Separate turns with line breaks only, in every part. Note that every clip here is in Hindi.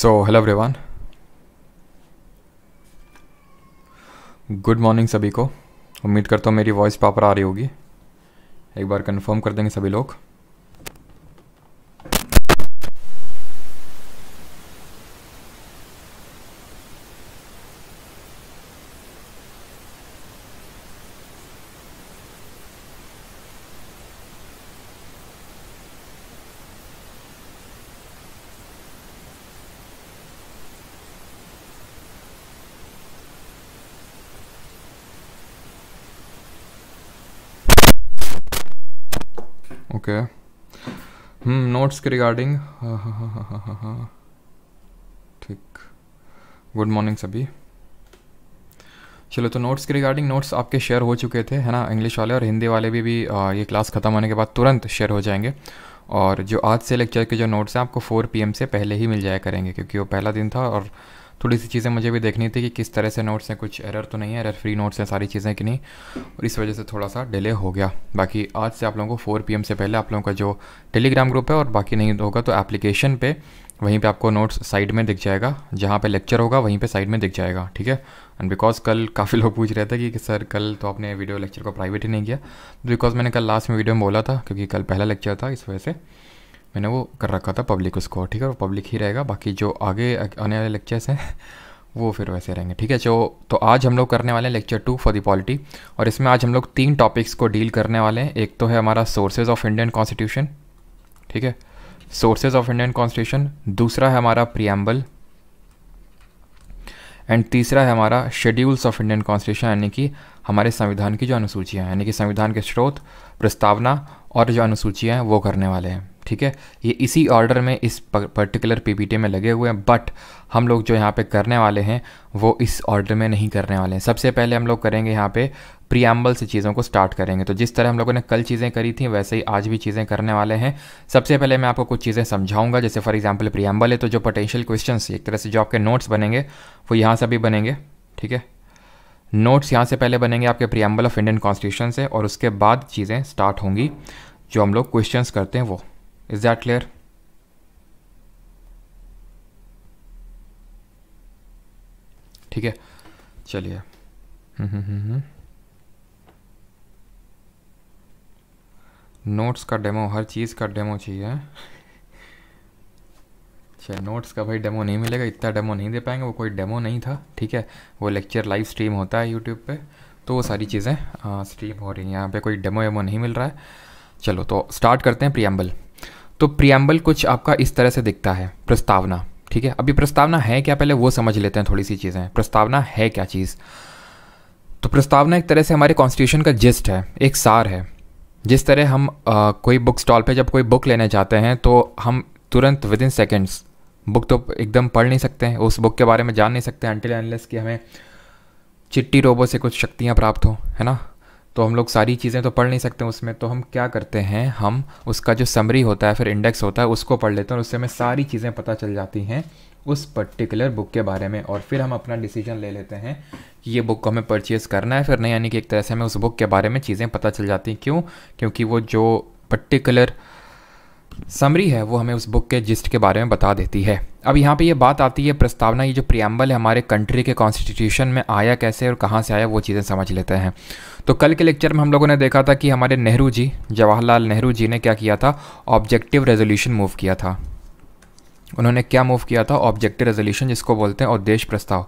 सो हेलो everyone. गुड मॉर्निंग सभी को उम्मीद करता हूँ मेरी वॉइस प्रॉपर आ रही होगी एक बार कंफर्म कर देंगे सभी लोग नोट्स के रिगार्डिंग हाँ हाँ हाँ हाँ हाँ ठीक गुड मॉर्निंग सभी चलो तो नोट्स के रिगार्डिंग नोट्स आपके शेयर हो चुके थे है ना इंग्लिश वाले और हिंदी वाले भी भी आ, ये क्लास ख़त्म होने के बाद तुरंत शेयर हो जाएंगे और जो आज से लेक्चर के जो नोट्स हैं आपको 4 पीएम से पहले ही मिल जाया करेंगे क्योंकि वो पहला दिन था और थोड़ी सी चीज़ें मुझे भी देखनी थी कि किस तरह से नोट्स हैं कुछ एरर तो नहीं है एरर फ्री नोट्स हैं सारी चीज़ें कि नहीं और इस वजह से थोड़ा सा डिले हो गया बाकी आज से आप लोगों को फोर पी से पहले आप लोगों का जो टेलीग्राम ग्रुप है और बाकी नहीं होगा तो एप्लीकेशन पर वहीं पर आपको नोट्स साइड में दिख जाएगा जहाँ पर लेक्चर होगा वहीं पर साइड में दिख जाएगा ठीक है एंड बिकॉज कल काफ़ी लोग पूछ रहे थे कि, कि सर कल तो आपने वीडियो लेक्चर को प्राइवेट ही नहीं किया बिकॉज मैंने कल लास्ट में वीडियो में बोला था क्योंकि कल पहला लेक्चर था इस वजह से मैंने वो कर रखा था पब्लिक उसको ठीक है वो पब्लिक ही रहेगा बाकी जो आगे आने वाले लेक्चर्स हैं वो फिर वैसे रहेंगे ठीक है जो तो आज हम लोग करने वाले हैं lecture two for the polity और इसमें आज हम लोग तीन टॉपिक्स को डील करने वाले हैं एक तो है हमारा सोर्सेज ऑफ इंडियन कॉन्स्टिट्यूशन ठीक है सोर्सेज ऑफ इंडियन कॉन्स्टिट्यूशन दूसरा है हमारा प्रियम्बल एंड तीसरा है हमारा शेड्यूल्स ऑफ इंडियन कॉन्स्टिट्यूशन यानी कि हमारे संविधान की जो अनुसूचियाँ हैं यानी कि संविधान के स्रोत प्रस्तावना और जो अनुसूचियाँ हैं वो करने वाले हैं ठीक है ये इसी ऑर्डर में इस पर्टिकुलर पीपीटी में लगे हुए हैं बट हम लोग जो यहाँ पे करने वाले हैं वो इस ऑर्डर में नहीं करने वाले हैं सबसे पहले हम लोग करेंगे यहाँ पे प्रियम्बल से चीज़ों को स्टार्ट करेंगे तो जिस तरह हम लोगों ने कल चीज़ें करी थी वैसे ही आज भी चीज़ें करने वाले हैं सबसे पहले मैं आपको कुछ चीज़ें समझाऊंगा जैसे फॉर एग्ज़ाम्पल प्रियम्बल है तो जो पोटेंशियल क्वेश्चन एक तरह से जो आपके नोट्स बनेंगे वो यहाँ से भी बनेंगे ठीक है नोट्स यहाँ से पहले बनेंगे आपके प्रियम्बल ऑफ इंडियन कॉन्स्टिट्यूशन से और उसके बाद चीज़ें स्टार्ट होंगी जो हम लोग क्वेश्चन करते हैं वो is that clear ठीक है चलिए नोट्स का डेमो हर चीज़ का डेमो चाहिए अच्छा नोट्स का भाई डेमो नहीं मिलेगा इतना डेमो नहीं दे पाएंगे वो कोई डेमो नहीं था ठीक है वो लेक्चर लाइव स्ट्रीम होता है यूट्यूब पे तो वो सारी चीज़ें स्ट्रीम हो रही हैं यहाँ पे कोई डेमो वेमो नहीं मिल रहा है चलो तो स्टार्ट करते हैं प्रियम्बल तो प्रियम्बल कुछ आपका इस तरह से दिखता है प्रस्तावना ठीक है अभी प्रस्तावना है क्या पहले वो समझ लेते हैं थोड़ी सी चीज़ें प्रस्तावना है क्या चीज़ तो प्रस्तावना एक तरह से हमारे कॉन्स्टिट्यूशन का जिस्ट है एक सार है जिस तरह हम आ, कोई बुक स्टॉल पे जब कोई बुक लेने जाते हैं तो हम तुरंत विद इन सेकेंड्स बुक तो एकदम पढ़ नहीं सकते हैं उस बुक के बारे में जान नहीं सकते अनटिल एनलेस कि हमें चिट्टी रोबो से कुछ शक्तियाँ प्राप्त हों है ना तो हम लोग सारी चीज़ें तो पढ़ नहीं सकते उसमें तो हम क्या करते हैं हम उसका जो समरी होता है फिर इंडेक्स होता है उसको पढ़ लेते हैं और उससे हमें सारी चीज़ें पता चल जाती हैं उस पर्टिकुलर बुक के बारे में और फिर हम अपना डिसीजन ले लेते हैं कि ये बुक को हमें परचेज़ करना है फिर नहीं यानी कि एक तरह से हमें उस बुक के बारे में चीज़ें पता चल जाती हैं क्यों क्योंकि वो जो पर्टिकुलर समरी है वो हमें उस बुक के जिस्ट के बारे में बता देती है अब यहाँ पे ये बात आती है प्रस्तावना ये जो प्रियम्बल है हमारे कंट्री के कॉन्स्टिट्यूशन में आया कैसे और कहाँ से आया वो चीज़ें समझ लेते हैं तो कल के लेक्चर में हम लोगों ने देखा था कि हमारे नेहरू जी जवाहरलाल नेहरू जी ने क्या किया था ऑब्जेक्टिव रेजोल्यूशन मूव किया था उन्होंने क्या मूव किया था ऑब्जेक्टिव रेजोल्यूशन जिसको बोलते हैं उद्देश्य प्रस्ताव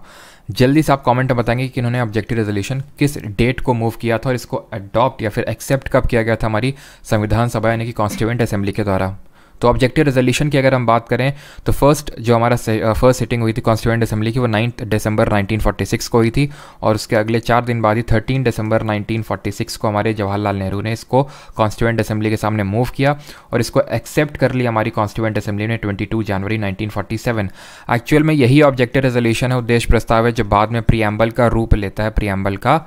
जल्दी से आप कमेंट में बताएंगे कि इन्होंने ऑब्जेक्टिव रेजोल्यूशन किस डेट को मूव किया था और इसको अडॉप्ट या फिर एक्सेप्ट कब किया गया था हमारी संविधान सभा यानी कि कॉन्स्टिट्यूंट असेंबली के द्वारा तो ऑब्जेक्टिव रेजोल्यूशन की अगर हम बात करें तो फर्स्ट जो हमारा फर्स्ट सिटिंग हुई थी कॉन्स्टिट्यूंट असेंबली की वो नाइन्थ दिसंबर 1946 को हुई थी और उसके अगले चार दिन बाद ही 13 दिसंबर 1946 को हमारे जवाहरलाल नेहरू ने इसको कॉन्स्टिट्यूंट असेंबली के सामने मूव किया और इसको एक्सेप्ट कर लिया हमारी कॉन्स्टिट्यूंट असेंबली ने ट्वेंटी जनवरी नाइनटीन एक्चुअल में यही ऑब्जेक्टिव रेजोल्यूशन है उद्देश्य प्रस्ताव है जो बाद में प्रियम्बल का रूप लेता है प्रियम्बल का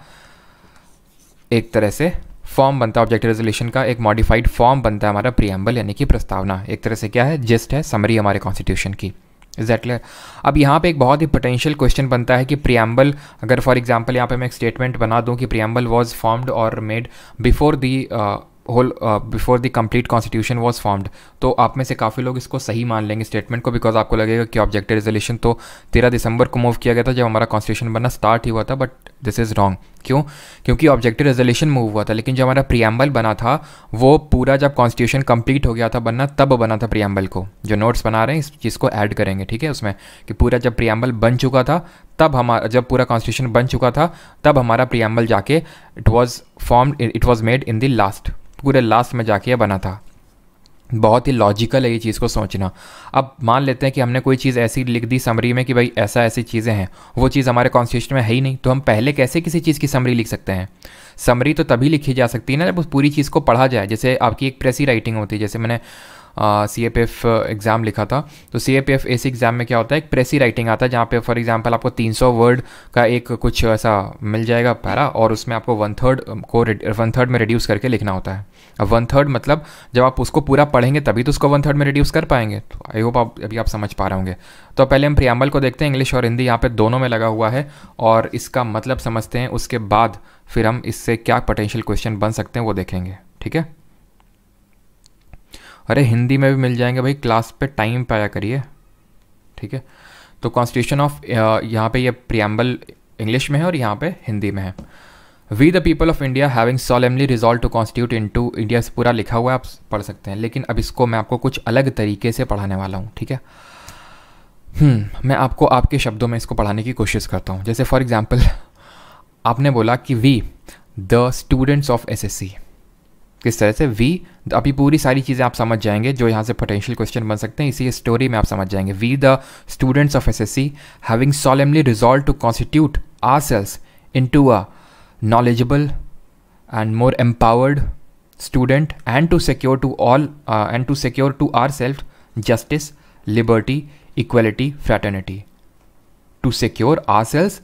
एक तरह से फॉर्म बनता है ऑब्जेक्ट रेजोल्यूशन का एक मॉडिफाइड फॉर्म बनता है हमारा प्रियम्बल यानी कि प्रस्तावना एक तरह से क्या है जिस्ट है समरी हमारे कॉन्स्टिट्यूशन की एग्जैक्टली exactly. अब यहाँ पे एक बहुत ही पोटेंशियल क्वेश्चन बनता है कि प्रियम्बल अगर फॉर एग्जांपल यहाँ पे मैं एक स्टेटमेंट बना दूँ कि प्रियम्बल वाज फॉर्म्ड और made before the whole before the complete constitution was formed तो आप में से काफ़ी लोग इसको सही मान लेंगे स्टेटमेंट को बिकॉज आपको लगेगा कि ऑब्जेक्टिव रिजोल्यूशन तो तेरह दिसंबर को मूव किया गया था जब हमारा कॉन्स्टिट्यूशन बनना स्टार्ट ही हुआ था बट दिस इज़ रॉन्ग क्यों क्योंकि ऑब्जेक्टिव रिजोल्यूशन मूव हुआ था लेकिन जो हमारा प्रियम्बल बना था वो पूरा जब कॉन्स्टिट्यूशन कंप्लीट हो गया था बनना तब बना था प्रियम्बल को जो नोट्स बना रहे हैं इस चीज़ को ऐड करेंगे ठीक है उसमें कि पूरा जब प्रियम्बल बन चुका था तब हमारा जब पूरा कॉन्स्टिट्यूशन बन चुका था तब हमारा प्रियम्बल जाके it was form it was made in the last पूरे लास्ट में जाके बना था बहुत ही लॉजिकल है ये चीज़ को सोचना अब मान लेते हैं कि हमने कोई चीज़ ऐसी लिख दी समरी में कि भाई ऐसा ऐसी चीज़ें हैं वो चीज़ हमारे कॉन्स्टिट्यूशन में है ही नहीं तो हम पहले कैसे किसी चीज़ की समरी लिख सकते हैं समरी तो तभी लिखी जा सकती है ना जब उस पूरी चीज़ को पढ़ा जाए जैसे आपकी एक प्रेसी राइटिंग होती है जैसे मैंने C A P F exam लिखा था तो C A P F A C exam में क्या होता है एक प्रेसी राइटिंग आता है जहाँ पे फॉर एग्जांपल आपको 300 वर्ड का एक कुछ ऐसा मिल जाएगा पैरा और उसमें आपको वन थर्ड um, को वन थर्ड में रिड्यूस करके लिखना होता है अब वन थर्ड मतलब जब आप उसको पूरा पढ़ेंगे तभी तो उसको वन थर्ड में रिड्यूस कर पाएंगे तो आई होप आप अभी आप समझ पा रहे होंगे तो पहले हम प्रियाम्बल को देखते हैं इंग्लिश और हिंदी यहाँ पर दोनों में लगा हुआ है और इसका मतलब समझते हैं उसके बाद फिर हम इससे क्या पोटेंशियल क्वेश्चन बन सकते हैं वो देखेंगे ठीक है अरे हिंदी में भी मिल जाएंगे भाई क्लास पे टाइम पाया करिए ठीक है तो कॉन्स्टिट्यूशन ऑफ यहाँ पे ये प्रियम्बल इंग्लिश में है और यहाँ पे हिंदी में है we the people of India having solemnly resolve to constitute into India से पूरा लिखा हुआ है आप पढ़ सकते हैं लेकिन अब इसको मैं आपको कुछ अलग तरीके से पढ़ाने वाला हूँ ठीक है हम्म, मैं आपको आपके शब्दों में इसको पढ़ाने की कोशिश करता हूँ जैसे फॉर एग्जाम्पल आपने बोला कि we the students of S S C किस तरह से वी अभी पूरी सारी चीज़ें आप समझ जाएंगे जो यहाँ से पोटेंशियल क्वेश्चन बन सकते हैं इसी स्टोरी में आप समझ जाएंगे we the students of S S C having solemnly resolve to constitute ourselves into a knowledgeable and more empowered student and to secure to all and to secure to ourself justice liberty equality fraternity to secure ourselves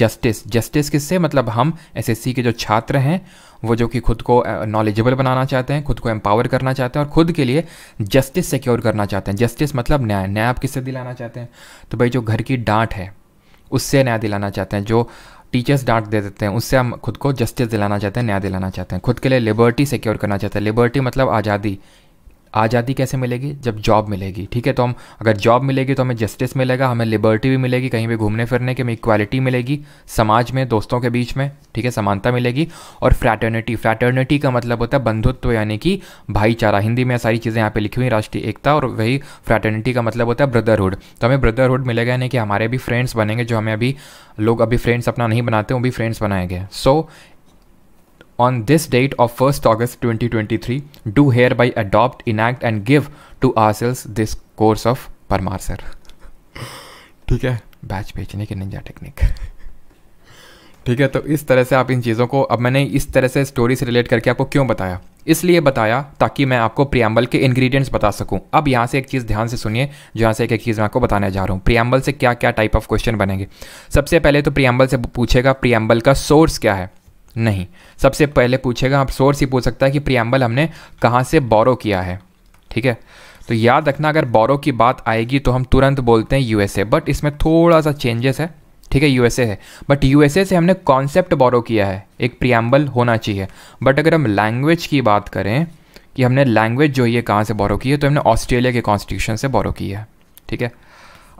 justice justice किससे मतलब हम एस एस सी के जो छात्र हैं वो जो कि खुद को नॉलेजेबल बनाना चाहते हैं खुद को एम्पावर करना चाहते हैं और खुद के लिए जस्टिस सिक्योर करना चाहते हैं जस्टिस मतलब न्याय न्याय आप किससे दिलाना चाहते हैं तो भाई जो घर की डांट है उससे न्याय दिलाना चाहते हैं जो टीचर्स डांट दे देते हैं उससे हम खुद को जस्टिस दिलाना चाहते हैं न्याय दिलाना चाहते हैं खुद के लिए लिबर्टी सिक्योर करना चाहते हैं लिबर्टी मतलब आज़ादी आज़ादी कैसे मिलेगी जब जॉब मिलेगी ठीक है तो हम अगर जॉब मिलेगी तो हमें जस्टिस मिलेगा हमें लिबर्टी भी मिलेगी कहीं भी घूमने फिरने की हमें इक्वालिटी मिलेगी समाज में दोस्तों के बीच में ठीक है समानता मिलेगी और फ्रैटर्निटी फ्रैटर्निटी का मतलब होता है बंधुत्व यानी कि भाईचारा हिंदी में सारी चीज़ें यहाँ पर लिखी हुई राष्ट्रीय एकता और वही फ्रैटर्निटी का मतलब होता है ब्रदरहुड तो हमें ब्रदरहुड मिलेगा यानी कि हमारे भी फ्रेंड्स बनेंगे जो हमें अभी लोग अभी फ्रेंड्स अपना नहीं बनाते वो भी फ्रेंड्स बनाएंगे सो so, on this date of 1st August 2023 do hereby adopt, enact and give to ourselves this course of Parmar sir. ठीक है बैच बेचने की निंजा टेक्निक ठीक है तो इस तरह से आप इन चीज़ों को अब मैंने इस तरह से स्टोरी से रिलेट करके आपको क्यों बताया इसलिए बताया ताकि मैं आपको प्रियम्बल के इंग्रेडिएंट्स बता सकूं अब यहाँ से एक चीज़ ध्यान से सुनिए जहाँ से एक एक चीज़ मैं आपको बताने जा रहा हूँ प्रियम्बल से क्या क्या टाइप ऑफ क्वेश्चन बनेंगे सबसे पहले तो प्रियम्बल से पूछेगा प्रियम्बल का सोर्स क्या है नहीं सबसे पहले पूछेगा आप सोर्स ही पूछ सकता है कि प्रियम्बल हमने कहाँ से बोरो किया है ठीक है तो याद रखना अगर बोरो की बात आएगी तो हम तुरंत बोलते हैं यूएसए बट इसमें थोड़ा सा चेंजेस है ठीक है यूएसए है बट यूएसए से हमने कॉन्सेप्ट बोरो किया है एक प्रियम्बल होना चाहिए बट अगर हम लैंग्वेज की बात करें कि हमने लैंग्वेज जो ये कहाँ से बोरो की है तो हमने ऑस्ट्रेलिया के कॉन्स्टिट्यूशन से बोरो की है ठीक है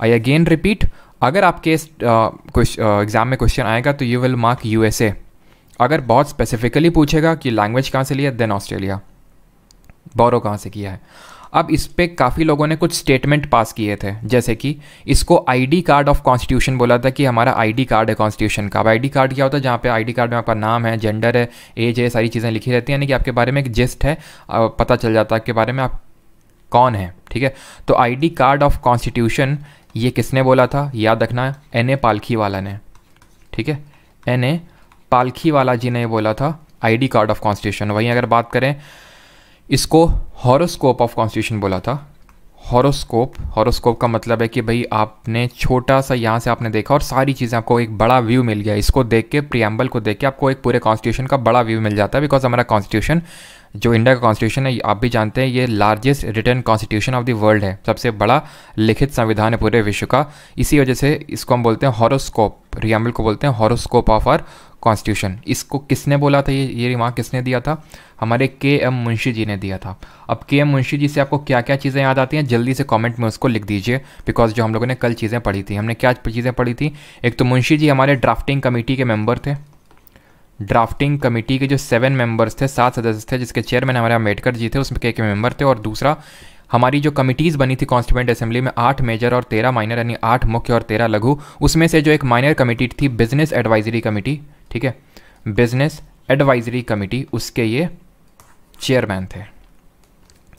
आई अगेन रिपीट अगर आपके एग्ज़ाम uh, uh, में क्वेश्चन आएगा तो यू विल मार्क यूएसए अगर बहुत स्पेसिफिकली पूछेगा कि लैंग्वेज कहाँ से लिया देन ऑस्ट्रेलिया बोरो कहाँ से किया है अब इस पर काफ़ी लोगों ने कुछ स्टेटमेंट पास किए थे जैसे कि इसको आईडी कार्ड ऑफ कॉन्स्टिट्यूशन बोला था कि हमारा आईडी कार्ड है कॉन्स्टिट्यूशन का अब आईडी कार्ड क्या होता है जहाँ पे आईडी कार्ड में आपका नाम है जेंडर है एज है सारी चीज़ें लिखी रहती हैं यानी कि आपके बारे में एक जिस्ट है पता चल जाता है आपके बारे में आप कौन है ठीक है तो आई कार्ड ऑफ कॉन्स्टिट्यूशन ये किसने बोला था याद रखना एन ए पालखी वाला ने ठीक है एन ए पालखी वाला जी ने बोला था आईडी कार्ड ऑफ कॉन्स्टिट्यूशन वहीं अगर बात करें इसको हॉरोस्कोप ऑफ कॉन्स्टिट्यूशन बोला था हॉरोस्कोप हॉरोस्कोप का मतलब है कि भाई आपने छोटा सा यहाँ से आपने देखा और सारी चीज़ें आपको एक बड़ा व्यू मिल गया इसको देख के प्रियम्बल को देख के आपको एक पूरे कॉन्स्टिट्यूशन का बड़ा व्यू मिल जाता है बिकॉज हमारा कॉन्स्टिट्यूशन जो इंडिया का कॉन्स्टिट्यूशन है आप भी जानते हैं ये largest written constitution of the world है सबसे बड़ा लिखित संविधान है पूरे विश्व का इसी वजह से इसको हम बोलते हैं हॉरोस्कोप प्रियम्बल को बोलते हैं हॉरोस्कोप ऑफ आर कॉन्स्टिट्यूशन इसको किसने बोला था ये ये रिमार्क किसने दिया था हमारे के एम मुंशी जी ने दिया था अब के एम मुंशी जी से आपको क्या क्या चीज़ें याद आती हैं जल्दी से कमेंट में उसको लिख दीजिए बिकॉज जो हम लोगों ने कल चीज़ें पढ़ी थी हमने क्या चीज़ें पढ़ी थी एक तो मुंशी जी हमारे ड्राफ्टिंग कमेटी के मेम्बर थे ड्राफ्टिंग कमेटी के जो सेवन मेंबर्स थे सात सदस्य थे जिसके चेयरमैन हमारे अम्बेडकर जी थे उसमें के के मेंबर थे और दूसरा हमारी जो कमिटीज़ बनी थी कॉन्स्टिट्यूंट असेंबली में आठ मेजर और तेरह माइनर यानी आठ मुख्य और तेरह लघु उसमें से जो एक माइनर कमेटी थी बिजनेस एडवाइजरी कमेटी ठीक है बिजनेस एडवाइजरी कमेटी उसके ये चेयरमैन थे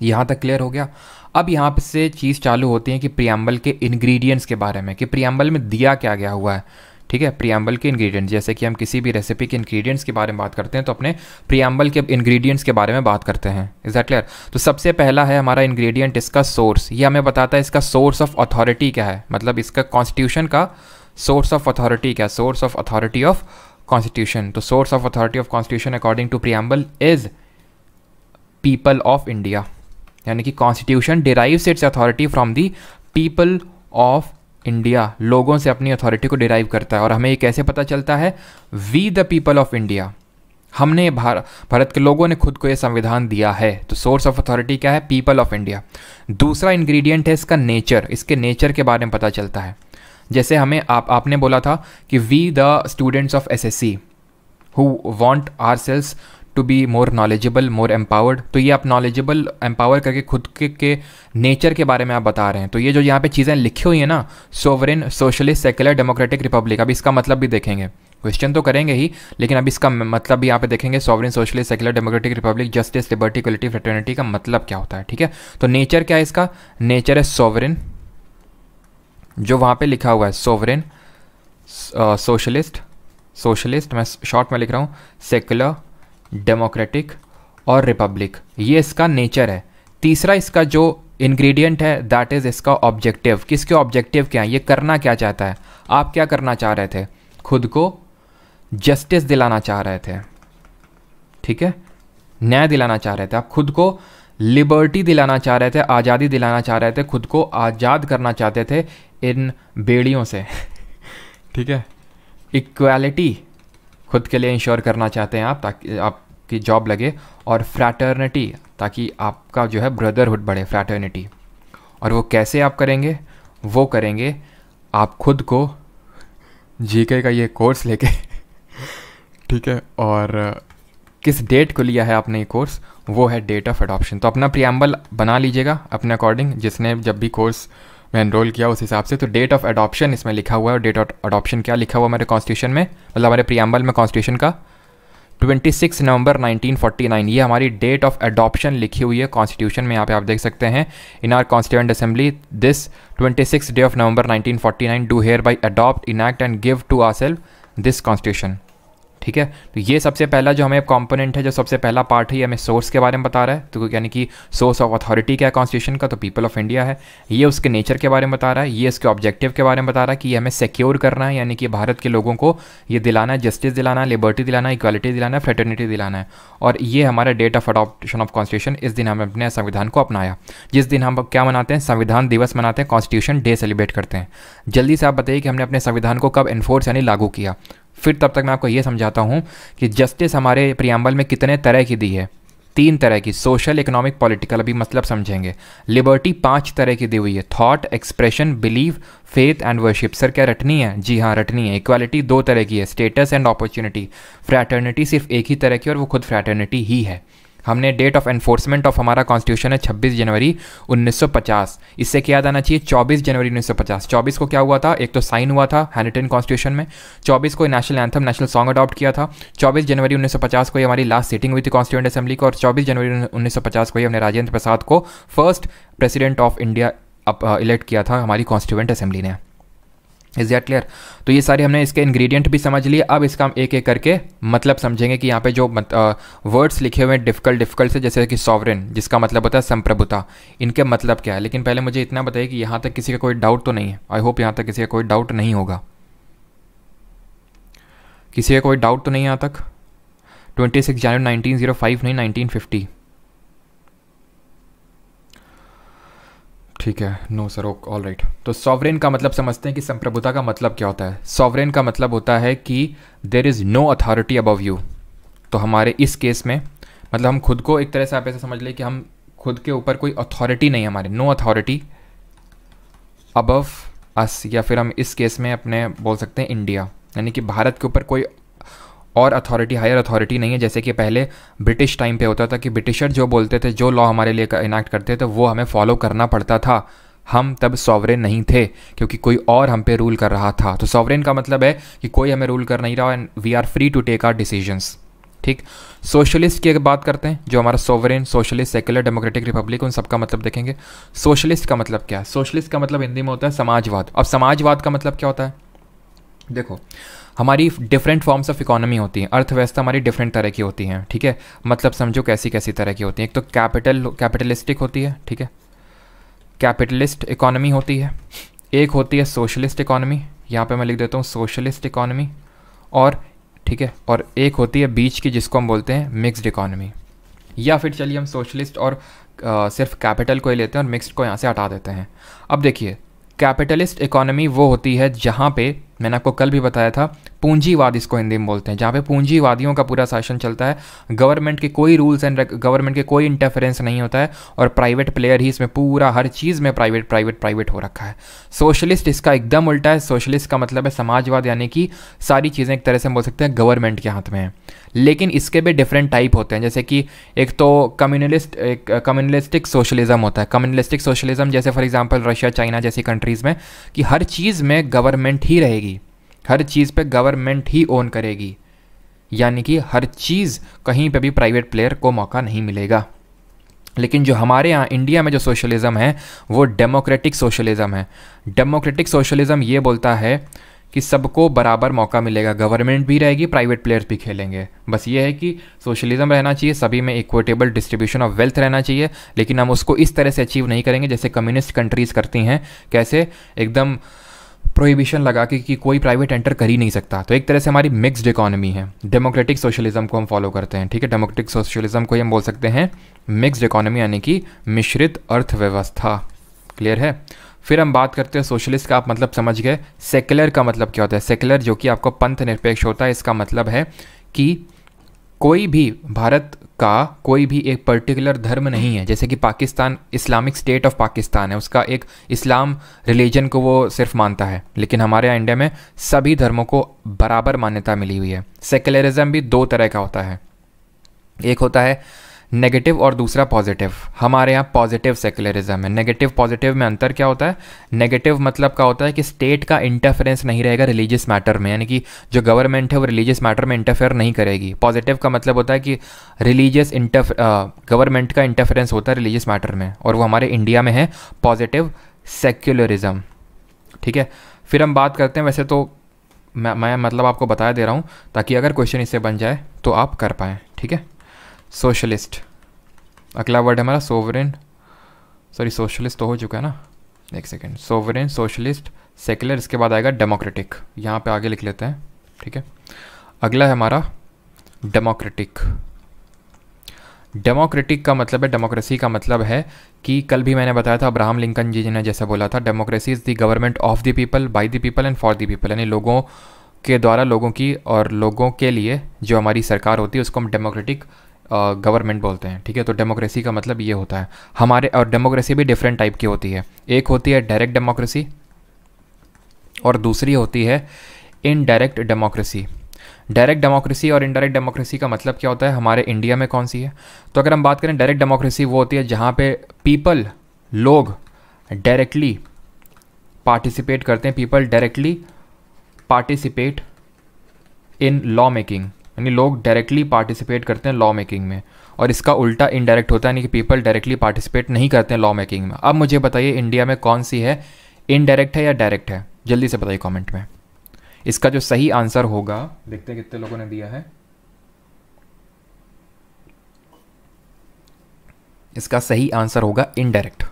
यहाँ तक क्लियर हो गया अब यहाँ से चीज़ चालू होती है कि प्रियम्बल के इंग्रेडिएंट्स के बारे में कि प्रियम्बल में दिया क्या गया हुआ है ठीक है प्रियम्बल के इंग्रेडिएंट्स जैसे कि हम किसी भी रेसिपी के इंग्रेडिएंट्स के बारे में बात करते हैं तो अपने प्रियम्बल के इंग्रेडिएंट्स के बारे में बात करते हैं इज दैट क्लियर तो सबसे पहला है हमारा इंग्रेडिएंट इसका सोर्स ये हमें बताता है इसका सोर्स ऑफ अथॉरिटी क्या है मतलब इसका कॉन्स्टिट्यूशन का सोर्स ऑफ अथॉरिटी क्या source of authority of constitution the source of authority of constitution according to preamble is people of india यानी कि constitution derives its authority from the people of India लोगों से अपनी अथॉरिटी को डिराइव करता है और हमें ये कैसे पता चलता है we the people of India हमने भार, भारत के लोगों ने खुद को यह संविधान दिया है तो सोर्स ऑफ अथॉरिटी क्या है पीपल ऑफ इंडिया दूसरा इंग्रेडिएंट है इसका नेचर इसके नेचर के बारे में पता चलता है जैसे हमें आप आपने बोला था कि we the students of S S C who want ourselves to be more knowledgeable more empowered तो ये आप नॉलेजेबल एम्पावर करके खुद के के नेचर के बारे में आप बता रहे हैं तो ये जो यहाँ पे चीज़ें लिखी हुई हैं ना sovereign socialist secular democratic republic अब इसका मतलब भी देखेंगे क्वेश्चन तो करेंगे ही लेकिन अब इसका मतलब भी यहाँ पे देखेंगे sovereign socialist secular democratic republic justice liberty quality fraternity का मतलब क्या होता है ठीक है तो नेचर क्या है इसका नेचर है सॉवरेन जो वहाँ पे लिखा हुआ है सोवरेन सोशलिस्ट सोशलिस्ट मैं शॉर्ट में लिख रहा हूँ सेकुलर डेमोक्रेटिक और रिपब्लिक ये इसका नेचर है तीसरा इसका जो इंग्रेडिएंट है दैट इज़ इसका ऑब्जेक्टिव किसके ऑब्जेक्टिव क्या है ये करना क्या चाहता है आप क्या करना चाह रहे थे खुद को जस्टिस दिलाना चाह रहे थे ठीक है न्याय दिलाना चाह रहे थे आप खुद को लिबर्टी दिलाना चाह रहे थे आज़ादी दिलाना चाह रहे थे खुद को आज़ाद करना चाहते थे इन बेड़ियों से ठीक है इक्वालिटी खुद के लिए इंश्योर करना चाहते हैं आप ताकि आपकी जॉब लगे और फ्रैटर्निटी ताकि आपका जो है ब्रदरहुड बढ़े फ्रैटर्निटी और वो कैसे आप करेंगे वो करेंगे आप खुद को जीके का ये कोर्स लेके ठीक है और किस डेट को लिया है आपने ये कोर्स वो है डेट ऑफ एडॉप्शन तो अपना प्रियम्बल बना लीजिएगा अपने अकॉर्डिंग जिसने जब भी कोर्स मैं एनरोल किया उस हिसाब से तो डेट ऑफ अडॉप्शन इसमें लिखा हुआ है और डेट ऑफ अडॉप्शन क्या लिखा हुआ मेरे कॉन्स्टिट्यूशन में मतलब हमारे प्रियम्बल में कॉन्स्टिट्यूशन का 26 नवंबर 1949 ये हमारी डेट ऑफ एडॉप्शन लिखी हुई है कॉन्स्टिट्यूशन में यहाँ पे आप देख सकते हैं in our constituent assembly this 26 day of November 1949 do hereby adopt enact and give to ourself this constitution ठीक है तो ये सबसे पहला जो हमें कंपोनेंट है जो सबसे पहला पार्ट है ये हमें सोर्स के बारे में बता रहा है तो यानी कि सोर्स ऑफ अथॉरिटी क्या है कॉन्स्टिट्यूशन का तो पीपल ऑफ इंडिया है ये उसके नेचर के बारे में बता रहा है ये इसके ऑब्जेक्टिव के बारे में बता रहा है कि ये हमें सिक्योर करना है यानी कि भारत के लोगों को ये दिलाना है जस्टिस दिलाना है लिबर्टी दिलाना है इक्वालिटी दिलाना है फ्रेटर्निटी दिलाना है और ये हमारा date of adoption of constitution इस दिन हमें अपने संविधान को अपनाया जिस दिन हम क्या मनाते हैं संविधान दिवस मनाते हैं कॉन्स्टिट्यूशन डे सेलिब्रेट करते हैं जल्दी से आप बताइए कि हमने अपने संविधान को कब इन्फोर्स यानी लागू किया फिर तब तक मैं आपको ये समझाता हूँ कि जस्टिस हमारे प्रियम्बल में कितने तरह की दी है तीन तरह की सोशल इकोनॉमिक पॉलिटिकल अभी मतलब समझेंगे लिबर्टी पांच तरह की दी हुई है thought expression believe faith and worship sir क्या रटनी है जी हाँ रटनी है इक्वालिटी दो तरह की है स्टेटस एंड अपॉर्चुनिटी फ्रैटर्निटी सिर्फ एक ही तरह की और वो खुद फ्रैटर्निटी ही है हमने डेट ऑफ एनफोर्समेंट ऑफ हमारा कॉन्स्टिट्यूशन है 26 जनवरी 1950 इससे क्या याद आना चाहिए 24 जनवरी 1950 24 को क्या हुआ था एक तो साइन हुआ था हैनिटन कॉन्स्टिट्यूशन में 24 को national anthem national song adopt किया था 24 जनवरी 1950 को ये हमारी लास्ट सीटिंग हुई थी कॉन्स्टिट्यूंट असेंबली को और 24 जनवरी 1950 को ही हमने राजेंद्र प्रसाद को first president of India elect किया था हमारी कॉन्स्टिट्यूंट असेंबली ने इज दैट क्लियर तो ये सारे हमने इसके इंग्रेडिएंट भी समझ लिए अब इसका हम एक एक करके मतलब समझेंगे कि यहाँ पे जो वर्ड्स लिखे हुए हैं डिफिकल्ट डिफिकल्ट से जैसे कि सॉवरेन जिसका मतलब होता है संप्रभुता इनके मतलब क्या है लेकिन पहले मुझे इतना बताइए कि यहाँ तक किसी का कोई डाउट तो नहीं है आई होप यहाँ तक किसी का कोई डाउट नहीं होगा किसी का कोई डाउट तो नहीं यहाँ तक ट्वेंटी सिक्स जनवरी नाइनटीन जीरो फाइव नहीं नाइनटीन फिफ्टी ठीक है no sir okay all right तो सॉवरेन का मतलब समझते हैं कि संप्रभुता का मतलब क्या होता है सॉवरेन का मतलब होता है कि there is no authority above you तो हमारे इस केस में मतलब हम खुद को एक तरह से आप ऐसा समझ लें कि हम खुद के ऊपर कोई अथॉरिटी नहीं हमारे नो अथॉरिटी अबव अस या फिर हम इस केस में अपने बोल सकते हैं इंडिया यानी कि भारत के ऊपर कोई और अथॉरिटी हायर अथॉरिटी नहीं है जैसे कि पहले ब्रिटिश टाइम पे होता था कि ब्रिटिशर जो बोलते थे जो लॉ हमारे लिए इनैक्ट करते थे वो हमें फॉलो करना पड़ता था हम तब सॉवरेन नहीं थे क्योंकि कोई और हम पे रूल कर रहा था तो सॉवरेन का मतलब है कि कोई हमें रूल कर नहीं रहा and we are free to take our decisions ठीक सोशलिस्ट की अगर बात करते हैं जो हमारा sovereign socialist secular democratic republic उन सबका मतलब देखेंगे सोशलिस्ट का मतलब क्या है सोशलिस्ट का मतलब हिंदी में होता है समाजवाद अब समाजवाद का मतलब क्या होता है देखो हमारी डिफरेंट फॉर्म्स ऑफ इकोनॉमी होती हैं अर्थव्यवस्था हमारी डिफरेंट तरह की होती हैं ठीक है मतलब समझो कैसी कैसी तरह की होती हैं एक तो कैपिटल कैपिटलिस्टिक होती है ठीक है कैपिटलिस्ट इकोनॉमी होती है एक होती है सोशलिस्ट इकोनॉमी यहाँ पे मैं लिख देता हूँ सोशलिस्ट इकोनॉमी और ठीक है और एक होती है बीच की जिसको हम बोलते हैं मिक्सड इकोनॉमी या फिर चलिए हम सोशलिस्ट और आ, सिर्फ कैपिटल को ही लेते हैं और मिक्सड को यहाँ से हटा देते हैं अब देखिए कैपिटलिस्ट इकोनॉमी वो होती है जहाँ पे मैंने आपको कल भी बताया था पूंजीवाद इसको हिंदी में बोलते हैं जहाँ पे पूंजीवादियों का पूरा शासन चलता है गवर्नमेंट के कोई रूल्स एंड गवर्नमेंट के कोई इंटरफेरेंस नहीं होता है और प्राइवेट प्लेयर ही इसमें पूरा हर चीज़ में प्राइवेट प्राइवेट प्राइवेट हो रखा है सोशलिस्ट इसका एकदम उल्टा है सोशलिस्ट का मतलब है समाजवाद यानी कि सारी चीज़ें एक तरह से बोल सकते हैं गवर्नमेंट के हाथ में है लेकिन इसके भी डिफरेंट टाइप होते हैं जैसे कि एक तो कम्युनलिस्ट एक कम्युनलिस्टिक सोशलिज्म होता है कम्युनलिस्टिक सोशलिज्म जैसे फॉर एग्जांपल रशिया चाइना जैसी कंट्रीज़ में कि हर चीज़ में गवर्नमेंट ही रहेगी हर चीज़ पे गवर्नमेंट ही ओन करेगी यानी कि हर चीज़ कहीं पे भी प्राइवेट प्लेयर को मौका नहीं मिलेगा लेकिन जो हमारे यहाँ इंडिया में जो सोशलिज़म है वो डेमोक्रेटिक सोशलिज़म है डेमोक्रेटिक सोशलिज़म ये बोलता है कि सबको बराबर मौका मिलेगा गवर्नमेंट भी रहेगी प्राइवेट प्लेयर्स भी खेलेंगे बस ये है कि सोशलिज्म रहना चाहिए सभी में इक्वेटेबल डिस्ट्रीब्यूशन ऑफ वेल्थ रहना चाहिए लेकिन हम उसको इस तरह से अचीव नहीं करेंगे जैसे कम्युनिस्ट कंट्रीज़ करती हैं कैसे एकदम प्रोहिबिशन लगा के कि कोई प्राइवेट एंटर कर ही नहीं सकता तो एक तरह से हमारी मिक्सड इकोनॉमी है डेमोक्रेटिक सोशलिज्म को हम फॉलो करते हैं ठीक है डेमोक्रेटिक सोशलिज्म को हम बोल सकते हैं मिक्सड इकोनॉमी यानी कि मिश्रित अर्थव्यवस्था क्लियर है फिर हम बात करते हैं सोशलिस्ट का आप मतलब समझ गए सेकुलर का मतलब क्या होता है सेकुलर जो कि आपको पंथ निरपेक्ष होता है इसका मतलब है कि कोई भी भारत का कोई भी एक पर्टिकुलर धर्म नहीं है जैसे कि Pakistan Islamic state of Pakistan है उसका एक इस्लाम रिलीजन को वो सिर्फ मानता है लेकिन हमारे यहाँ इंडिया में सभी धर्मों को बराबर मान्यता मिली हुई है सेकुलरिज्म भी दो तरह का होता है एक होता है नेगेटिव और दूसरा पॉजिटिव हमारे यहाँ पॉजिटिव सेकुलरिज्म है नेगेटिव पॉजिटिव में अंतर क्या होता है नेगेटिव मतलब क्या होता है कि स्टेट का इंटरफेरेंस नहीं रहेगा रिलीजियस मैटर में यानी कि जो गवर्नमेंट है वो रिलीजियस मैटर में इंटरफेयर नहीं करेगी पॉजिटिव का मतलब होता है कि रिलीजियस इंटरफ गवर्नमेंट का इंटरफेरेंस होता है रिलीजियस मैटर में और वो हमारे इंडिया में है पॉजिटिव सेक्युलरिज्म ठीक है फिर हम बात करते हैं वैसे तो मैं मैं मतलब आपको बता दे रहा हूँ ताकि अगर क्वेश्चन इससे बन जाए तो आप कर पाएँ ठीक है सोशलिस्ट अगला वर्ड हमारा सोवरेन सॉरी सोशलिस्ट तो हो चुका है ना एक सेकेंड सोवरेन सोशलिस्ट सेकुलर इसके बाद आएगा डेमोक्रेटिक यहाँ पे आगे लिख लेते हैं ठीक है अगला है हमारा डेमोक्रेटिक डेमोक्रेटिक का मतलब है डेमोक्रेसी का मतलब है कि कल भी मैंने बताया था अब्राहम लिंकन जी ने जैसा बोला था democracy is the government of the people by the people and for the people यानी लोगों के द्वारा लोगों की और लोगों के लिए जो हमारी सरकार होती है उसको हम डेमोक्रेटिक गवर्नमेंट बोलते हैं ठीक है तो डेमोक्रेसी का मतलब ये होता है हमारे और डेमोक्रेसी भी डिफरेंट टाइप की होती है एक होती है डायरेक्ट डेमोक्रेसी और दूसरी होती है इनडायरेक्ट डेमोक्रेसी डायरेक्ट डेमोक्रेसी और इनडायरेक्ट डेमोक्रेसी का मतलब क्या होता है हमारे इंडिया में कौन सी है तो अगर हम बात करें डायरेक्ट डेमोक्रेसी वो होती है जहाँ पे पीपल लोग डायरेक्टली पार्टिसिपेट करते हैं people directly participate in law making यानी लोग डायरेक्टली पार्टिसिपेट करते हैं लॉ मेकिंग में और इसका उल्टा इनडायरेक्ट होता है यानी कि पीपल डायरेक्टली पार्टिसिपेट नहीं करते हैं लॉ मेकिंग में अब मुझे बताइए इंडिया में कौन सी है इनडायरेक्ट है या डायरेक्ट है जल्दी से बताइए कॉमेंट में इसका जो सही आंसर होगा देखते हैं कितने लोगों ने दिया है इसका सही आंसर होगा इनडायरेक्ट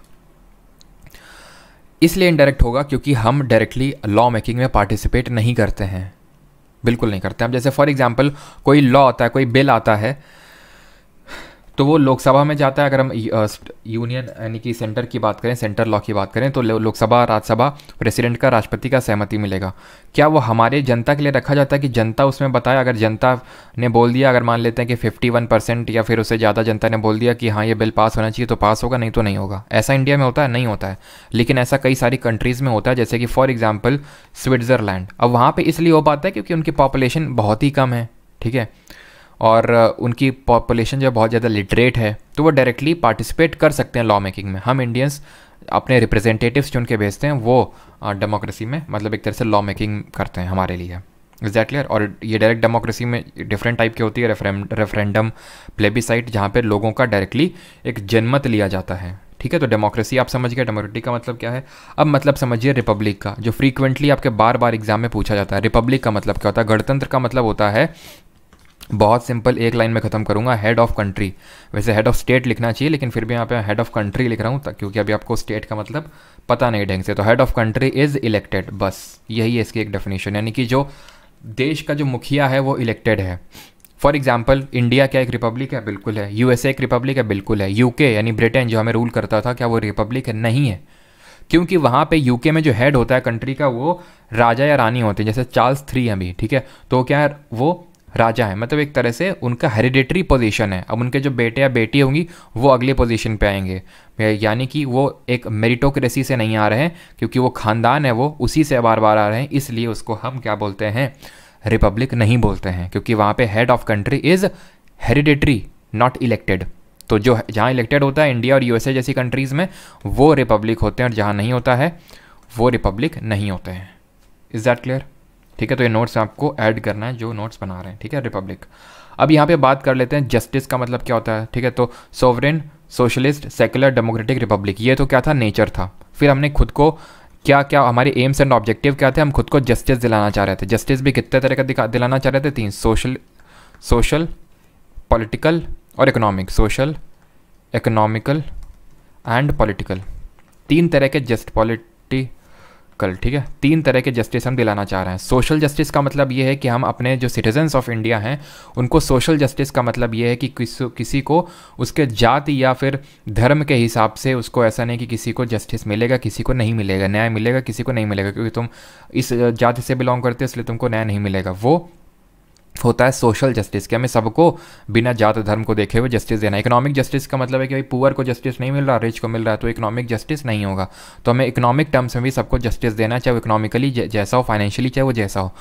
इसलिए इनडायरेक्ट होगा क्योंकि हम डायरेक्टली लॉ मेकिंग में पार्टिसिपेट नहीं करते हैं बिल्कुल नहीं करते अब जैसे फॉर एग्जाम्पल कोई लॉ आता है कोई बिल आता है तो वो लोकसभा में जाता है अगर हम यूनियन यानी कि सेंटर की बात करें सेंटर लॉ की बात करें तो लोकसभा राज्यसभा प्रेसिडेंट का राष्ट्रपति का सहमति मिलेगा क्या वो हमारे जनता के लिए रखा जाता है कि जनता उसमें बताए अगर जनता ने बोल दिया अगर मान लेते हैं कि वन परसेंट या फिर उससे ज़्यादा जनता ने बोल दिया कि हाँ ये बिल पास होना चाहिए तो पास होगा नहीं तो नहीं होगा ऐसा इंडिया में होता है नहीं होता है लेकिन ऐसा कई सारी कंट्रीज़ में होता है जैसे कि फॉर एग्ज़ाम्पल स्विट्ज़रलैंड अब वहाँ पर इसलिए हो पाता है क्योंकि उनकी पॉपुलेशन बहुत ही कम है ठीक है और उनकी पॉपुलेशन जो बहुत ज़्यादा लिटरेट है तो वो डायरेक्टली पार्टिसिपेट कर सकते हैं लॉ मेकिंग में हम इंडियंस अपने रिप्रेजेंटेटिव्स जो उनके भेजते हैं वो डेमोक्रेसी में मतलब एक तरह से लॉ मेकिंग करते हैं हमारे लिए इज दैट क्लियर और ये डायरेक्ट डेमोक्रेसी में डिफरेंट टाइप की होती है रेफरेंडम प्लेबिसाइट जहाँ पर लोगों का डायरेक्टली एक जनमत लिया जाता है ठीक है तो डेमोक्रेसी आप समझ गए डेमोक्रेटिक का मतलब क्या है अब मतलब समझिए रिपब्लिक का जो फ्रीक्वेंटली आपके बार बार एग्जाम में पूछा जाता है रिपब्लिक का मतलब क्या होता है गणतंत्र का मतलब होता है बहुत सिंपल एक लाइन में ख़त्म करूँगा हेड ऑफ कंट्री वैसे हेड ऑफ स्टेट लिखना चाहिए लेकिन फिर भी यहाँ पे हेड ऑफ कंट्री लिख रहा हूँ क्योंकि अभी आपको स्टेट का मतलब पता नहीं ढंग से तो head of country is elected बस यही है इसकी एक डेफिनेशन यानी कि जो देश का जो मुखिया है वो इलेक्टेड है फॉर एग्जाम्पल इंडिया क्या एक रिपब्लिक है बिल्कुल है यूएसए एक रिपब्लिक है बिल्कुल है यूके यानी ब्रिटेन जो हमें रूल करता था क्या वो रिपब्लिक है नहीं है क्योंकि वहाँ पे यूके में जो हेड होता है कंट्री का वो राजा या रानी होते हैं जैसे चार्ल्स थ्री हैं अभी ठीक है तो क्या है वो राजा है मतलब एक तरह से उनका हेरिडेटरी पोजीशन है अब उनके जो बेटे या बेटी होंगी वो अगले पोजीशन पे आएंगे यानी कि वो एक मेरिटोक्रेसी से नहीं आ रहे हैं क्योंकि वो खानदान है वो उसी से बार बार आ रहे हैं इसलिए उसको हम क्या बोलते हैं रिपब्लिक नहीं बोलते हैं क्योंकि वहाँ पे head of country is hereditary not elected तो जो जहाँ इलेक्टेड होता है इंडिया और यूएसए जैसी कंट्रीज़ में वो रिपब्लिक होते हैं और जहाँ नहीं होता है वो रिपब्लिक नहीं होते हैं इज़ दैट क्लियर ठीक है तो ये नोट्स आपको ऐड करना है जो नोट्स बना रहे हैं ठीक है रिपब्लिक अब यहाँ पे बात कर लेते हैं जस्टिस का मतलब क्या होता है ठीक है तो sovereign socialist secular democratic republic ये तो क्या था नेचर था फिर हमने खुद को क्या क्या हमारे एम्स एंड ऑब्जेक्टिव क्या थे हम खुद को जस्टिस दिलाना चाह रहे थे जस्टिस भी कितने तरह का दिखा दिलाना चाह रहे थे तीन सोशल सोशल पॉलिटिकल और economic social economical and political तीन तरह के जस्ट पॉलिटी कल ठीक है तीन तरह के जस्टिस हम दिलाना चाह रहे हैं सोशल जस्टिस का मतलब ये है कि हम अपने जो सिटीजन्स ऑफ इंडिया हैं उनको सोशल जस्टिस का मतलब ये है कि किस किसी को उसके जाति या फिर धर्म के हिसाब से उसको ऐसा नहीं कि किसी को जस्टिस मिलेगा किसी को नहीं मिलेगा न्याय मिलेगा किसी को नहीं मिलेगा क्योंकि तुम इस जाति से बिलोंग करते हो इसलिए तुमको न्याय नहीं मिलेगा वो होता है सोशल जस्टिस कि हमें सबको बिना जात धर्म को देखे हुए जस्टिस देना इकोनॉमिक जस्टिस का मतलब है कि भाई पुअर को जस्टिस नहीं मिल रहा रिच को मिल रहा है तो इकोनॉमिक जस्टिस नहीं होगा तो हमें इकोनॉमिक टर्म्स में भी सबको जस्टिस देना चाहे वो इकोनॉमिकली जैसा हो फाइनेंशियली चाहे वो जैसा हो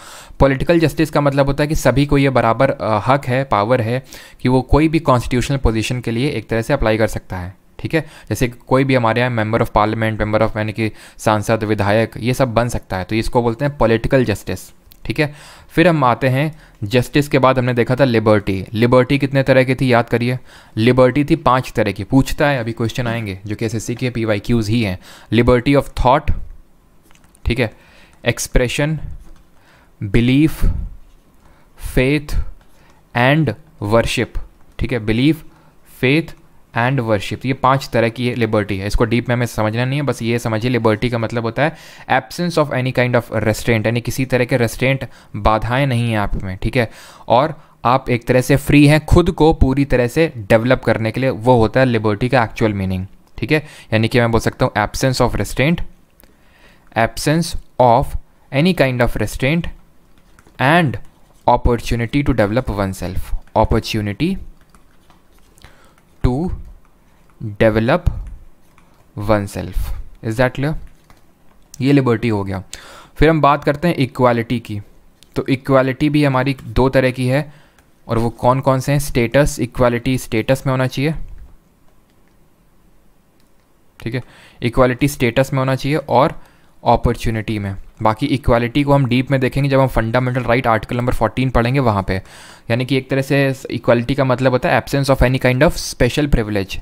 पॉलिटिकल जस्टिस का मतलब होता है कि सभी को ये बराबर हक है पावर है कि वो कोई भी कॉन्स्टिट्यूशनल पोजिशन के लिए एक तरह से अप्लाई कर सकता है ठीक है जैसे कोई भी हमारे यहाँ member of parliament member of यानी कि सांसद विधायक ये सब बन सकता है तो इसको बोलते हैं पॉलिटिकल जस्टिस ठीक है फिर हम आते हैं जस्टिस के बाद हमने देखा था लिबर्टी लिबर्टी कितने तरह की थी याद करिए लिबर्टी थी पांच तरह की पूछता है अभी क्वेश्चन आएंगे जो कि एस के पी वाई क्यूज़ ही हैं लिबर्टी ऑफ थाट ठीक है expression belief faith and worship ठीक है बिलीफ फेथ एंड वर्शिप तो ये पांच तरह की लिबर्टी है इसको डीप में हमें समझना नहीं है बस ये समझिए लिबर्टी का मतलब होता है absence of any kind of restraint यानी किसी तरह के रेस्टेंट बाधाएं नहीं है आप में ठीक है और आप एक तरह से फ्री हैं खुद को पूरी तरह से डेवलप करने के लिए वो होता है लिबर्टी का एक्चुअल मीनिंग ठीक है यानी कि मैं बोल सकता हूँ absence of restraint absence of any kind of restraint and opportunity to develop oneself opportunity to develop oneself is that clear ये लिबर्टी हो गया फिर हम बात करते हैं इक्वालिटी की तो इक्वालिटी भी हमारी दो तरह की है और वो कौन कौन से हैं स्टेटस इक्वालिटी स्टेटस में होना चाहिए ठीक है इक्वालिटी स्टेटस में होना चाहिए और अपॉर्चुनिटी में बाकी इक्वालिटी को हम डीप में देखेंगे जब हम फंडामेंटल राइट आर्टिकल नंबर 14 पढ़ेंगे वहाँ पे यानी कि एक तरह से इक्वालिटी का मतलब होता है absence of any kind of special privilege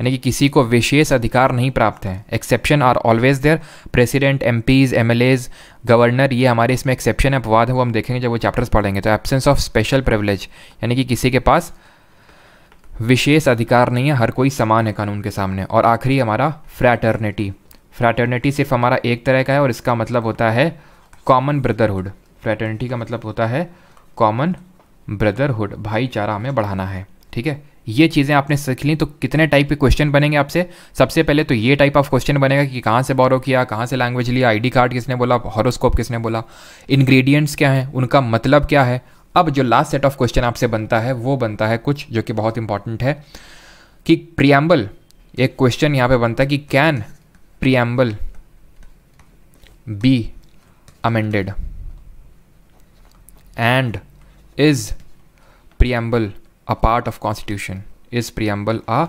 यानी कि किसी को विशेष अधिकार नहीं प्राप्त हैं exception are always there president M Ps M L As governor ये हमारे इसमें एक्सेप्शन है अपवाद है वो हम देखेंगे जब वो चैप्टर्स पढ़ेंगे तो एबसेंस ऑफ स्पेशल प्रिवलेज यानी कि किसी के पास विशेष अधिकार नहीं है हर कोई समान है कानून के सामने और आखिरी हमारा फ्रैटर्निटी फ्रैटर्निटी सिर्फ हमारा एक तरह का है और इसका मतलब होता है कॉमन ब्रदरहुड फ्रैटर्निटी का मतलब होता है कॉमन ब्रदरहुड भाईचारा हमें बढ़ाना है ठीक है ये चीज़ें आपने सीख ली तो कितने टाइप के क्वेश्चन बनेंगे आपसे सबसे पहले तो ये टाइप ऑफ क्वेश्चन बनेगा कि कहाँ से बोरो किया कहाँ से लैंग्वेज लिया आईडी कार्ड किसने बोला हॉरोस्कोप किसने बोला इंग्रेडिएंट्स क्या हैं उनका मतलब क्या है अब जो लास्ट सेट ऑफ क्वेश्चन आपसे बनता है वो बनता है कुछ जो कि बहुत इंपॉर्टेंट है कि प्रियम्बल एक क्वेश्चन यहाँ पर बनता है कि can preamble be amended and is preamble a part of constitution is preamble a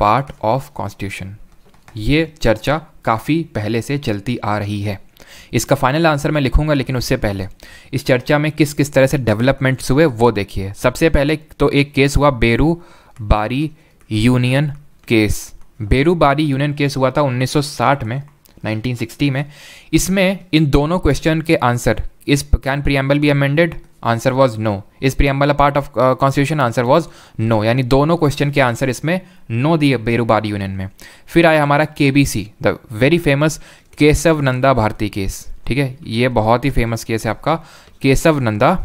part of constitution ये चर्चा काफ़ी पहले से चलती आ रही है इसका फाइनल आंसर मैं लिखूंगा लेकिन उससे पहले इस चर्चा में किस किस तरह से डेवलपमेंट्स हुए वो देखिए सबसे पहले तो एक केस हुआ बेरू बारी यूनियन केस बेरू बारी यूनियन केस हुआ था 1960 में 1960 में इसमें इन दोनों क्वेश्चन के आंसर इस can preamble be amended answer was no is preamble a part of constitution answer was no यानी दोनों क्वेश्चन के आंसर इसमें नो दिए बेरूबार यूनियन में फिर आया हमारा K B C the very famous Kesavananda Bharati case ठीक है ये बहुत ही फेमस केस है आपका केशव नंदा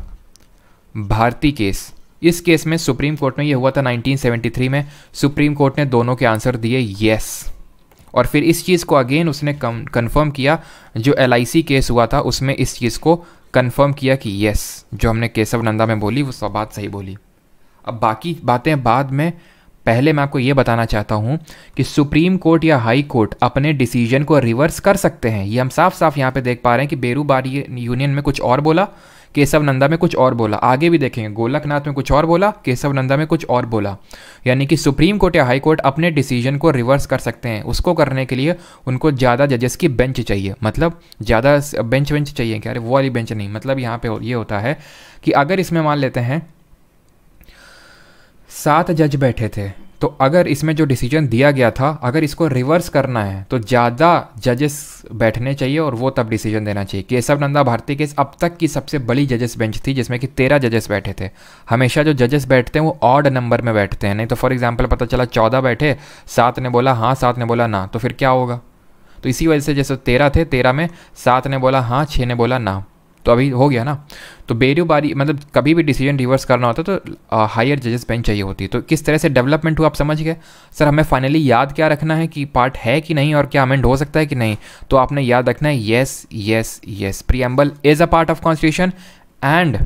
भारती केस इस केस में सुप्रीम कोर्ट में ये हुआ था 1973 में सुप्रीम कोर्ट ने दोनों के आंसर दिए यस और फिर इस चीज़ को अगेन उसने कंफर्म किया जो एल केस हुआ था उसमें इस चीज़ को कंफर्म किया कि यस जो हमने केशव नंदा में बोली वो सब बात सही बोली अब बाकी बातें बाद में पहले मैं आपको ये बताना चाहता हूँ कि सुप्रीम कोर्ट या हाई कोर्ट अपने डिसीजन को रिवर्स कर सकते हैं ये हम साफ साफ यहाँ पे देख पा रहे हैं कि बेरू बार यूनियन में कुछ और बोला केशव नंदा में कुछ और बोला आगे भी देखेंगे गोलकनाथ में कुछ और बोला केशव नंदा में कुछ और बोला यानी कि सुप्रीम कोर्ट या हाई कोर्ट अपने डिसीजन को रिवर्स कर सकते हैं उसको करने के लिए उनको ज़्यादा जजेस की बेंच चाहिए मतलब ज़्यादा बेंच वेंच चाहिए क्या अरे वो वाली बेंच नहीं मतलब यहाँ पे ये होता है कि अगर इसमें मान लेते हैं सात जज बैठे थे तो अगर इसमें जो डिसीजन दिया गया था अगर इसको रिवर्स करना है तो ज़्यादा जजेस बैठने चाहिए और वो तब डिसीजन देना चाहिए केशव नंदा भारती केस अब तक की सबसे बड़ी जजेस बेंच थी जिसमें कि तेरह जजेस बैठे थे हमेशा जो जजेस बैठते हैं वो ऑड नंबर में बैठते हैं नहीं तो फॉर एग्जाम्पल पता चला चौदह बैठे सात ने बोला हाँ सात ने बोला ना तो फिर क्या होगा तो इसी वजह से जैसे तेरह थे तेरह में सात ने बोला हाँ छः ने बोला ना तो अभी हो गया ना तो बेरू बारी मतलब कभी भी डिसीजन रिवर्स करना होता तो हायर जजेस बेंच चाहिए होती है तो किस तरह से डेवलपमेंट हुआ आप समझ गए सर हमें फाइनली याद क्या रखना है कि पार्ट है कि नहीं और क्या अमेंड हो सकता है कि नहीं तो आपने याद रखना है yes yes yes preamble is a part of constitution and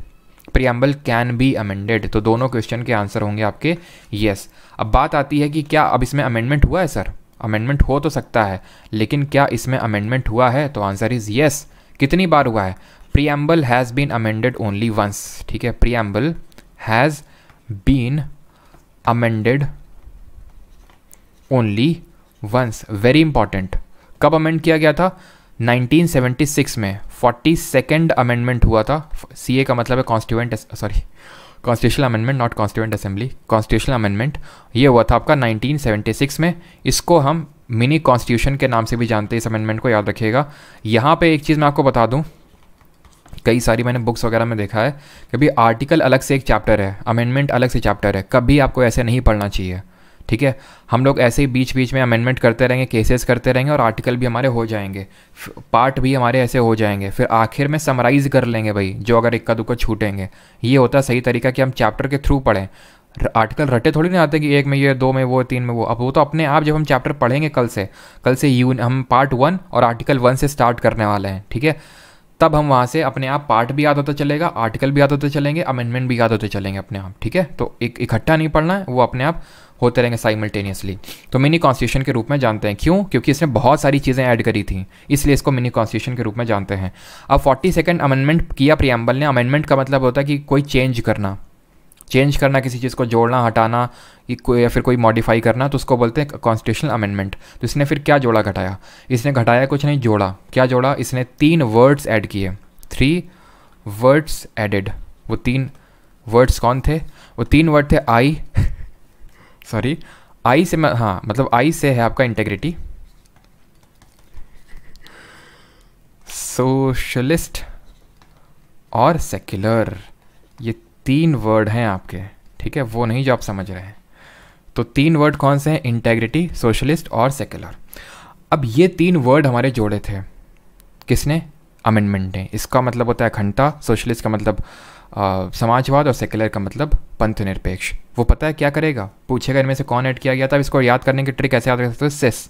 preamble can be amended तो दोनों क्वेश्चन के आंसर होंगे आपके येस अब बात आती है कि क्या अब इसमें अमेंडमेंट हुआ है सर अमेंडमेंट हो तो सकता है लेकिन क्या इसमें अमेंडमेंट हुआ है तो आंसर इज़ येस कितनी बार हुआ है preamble has been amended only once ठीक है preamble has been amended only once very important कब अमेंड किया गया था 1976 में फोर्टी सेकेंड अमेंडमेंट हुआ था सी ए का मतलब है constituent sorry constitutional amendment not constituent assembly constitutional amendment ये हुआ था आपका 1976 में इसको हम मिनी कॉन्स्टिट्यूशन के नाम से भी जानते हैं इस अमेंडमेंट को याद रखिएगा यहाँ पे एक चीज़ मैं आपको बता दूँ कई सारी मैंने बुक्स वगैरह में देखा है कभी आर्टिकल अलग से एक चैप्टर है अमेंडमेंट अलग से चैप्टर है कभी आपको ऐसे नहीं पढ़ना चाहिए ठीक है हम लोग ऐसे ही बीच बीच में अमेंडमेंट करते रहेंगे केसेस करते रहेंगे और आर्टिकल भी हमारे हो जाएंगे पार्ट भी हमारे ऐसे हो जाएंगे फिर आखिर में समराइज़ कर लेंगे भाई जो अगर इक्का दुक्का छूटेंगे ये होता सही तरीका कि हम चैप्टर के थ्रू पढ़ें आर्टिकल रटे थोड़ी ना आते कि एक में ये दो में वो तीन में वो अब वो तो अपने आप जब हम चैप्टर पढ़ेंगे कल से कल से यू हम पार्ट वन और आर्टिकल वन से स्टार्ट करने वाले हैं ठीक है तब हम वहाँ से अपने आप पार्ट भी याद होता चलेगा आर्टिकल भी याद होते चलेंगे अमेंडमेंट भी याद होते चलेंगे अपने आप ठीक है तो एक इकट्ठा नहीं पढ़ना है वो अपने आप होते रहेंगे साइमल्टेनियसली तो मिनी कॉन्स्टिट्यूशन के रूप में जानते हैं क्यों क्योंकि इसने बहुत सारी चीज़ें ऐड करी थी इसलिए इसको मिनी कॉन्स्टिट्यूशन के रूप में जानते हैं अब फोर्टी सेकेंड अमेंडमेंट किया प्रियम्बल ने अमेंडमेंट का मतलब होता है कि कोई चेंज करना चेंज करना किसी चीज़ को जोड़ना हटाना या फिर कोई मॉडिफाई करना तो उसको बोलते हैं कॉन्स्टिट्यूशनल अमेंडमेंट तो इसने फिर क्या जोड़ा घटाया इसने घटाया कुछ नहीं जोड़ा क्या जोड़ा इसने तीन वर्ड्स ऐड किए थ्री वर्ड्स एडेड वो तीन वर्ड्स कौन थे वो तीन वर्ड थे आई सॉरी आई से हाँ मतलब आई से है आपका इंटेग्रिटी सोशलिस्ट और सेक्युलर ये तीन वर्ड हैं आपके ठीक है वो नहीं जो आप समझ रहे हैं तो तीन वर्ड कौन से हैं इंटेग्रिटी सोशलिस्ट और सेकुलर अब ये तीन वर्ड हमारे जोड़े थे किसने अमेंडमेंट ने इसका मतलब होता है अखंडता सोशलिस्ट का मतलब आ, समाजवाद और सेकुलर का मतलब पंथ निरपेक्ष वो पता है क्या करेगा पूछेगा इनमें से कौन ऐड किया गया था इसको याद करने की ट्रिक ऐसे याद कर सकते हो सेस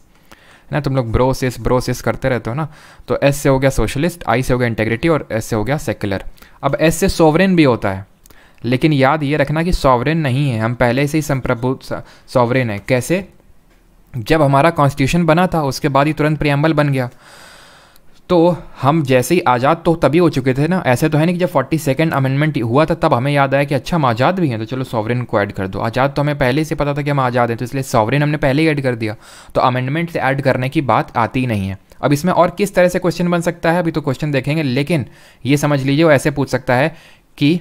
ना तुम लोग ब्रो सेस ब्रो सेस करते रहते हो ना तो एस से हो गया सोशलिस्ट आई से हो गया इंटेग्रिटी और एस से हो गया सेकुलर अब एस से सोवरेन भी होता है लेकिन याद ये रखना कि सॉवरेन नहीं है हम पहले से ही संप्रभु सॉवरेन है कैसे जब हमारा कॉन्स्टिट्यूशन बना था उसके बाद ही तुरंत प्रियम्बल बन गया तो हम जैसे ही आज़ाद तो तभी हो चुके थे ना ऐसे तो है नहीं कि जब फोर्टी सेकेंड अमेंडमेंट हुआ था तब हमें याद आया कि अच्छा हम आज़ाद भी हैं तो चलो सॉवरेन को ऐड कर दो आज़ाद तो हमें पहले से पता था कि हम आज़ाद हैं तो इसलिए सॉवरेन हमने पहले ही ऐड कर दिया तो अमेंडमेंट से ऐड करने की बात आती नहीं है अब इसमें और किस तरह से क्वेश्चन बन सकता है अभी तो क्वेश्चन देखेंगे लेकिन ये समझ लीजिए वो ऐसे पूछ सकता है कि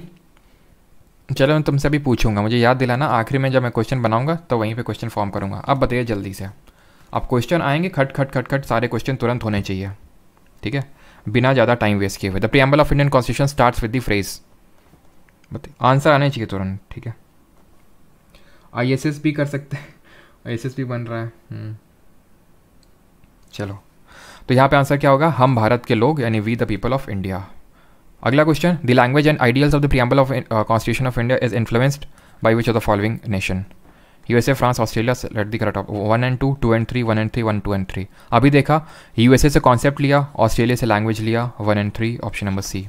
चलो मैं तुमसे अभी पूछूंगा मुझे याद दिलाना आखिरी में जब मैं क्वेश्चन बनाऊंगा तो वहीं पे क्वेश्चन फॉर्म करूंगा अब बताइए जल्दी से अब क्वेश्चन आएंगे खट खट खट खट सारे क्वेश्चन तुरंत होने चाहिए ठीक है बिना ज़्यादा टाइम वेस्ट किए हुए the preamble of Indian constitution start with the phrase answer आने चाहिए तुरंत ठीक है आई एस एस भी कर सकते हैं आई एस एस भी बन रहा है हम्म। चलो तो यहाँ पे आंसर क्या होगा हम भारत के लोग यानी we the people of India अगला question the language and ideals of the preamble of constitution of India is influenced by which of the following nation USA France Australia let the correct one and two two and three one and three one two and three अभी देखा यूएसए से कॉन्सेप्ट लिया ऑस्ट्रेलिया से लैंग्वेज लिया one and three option number C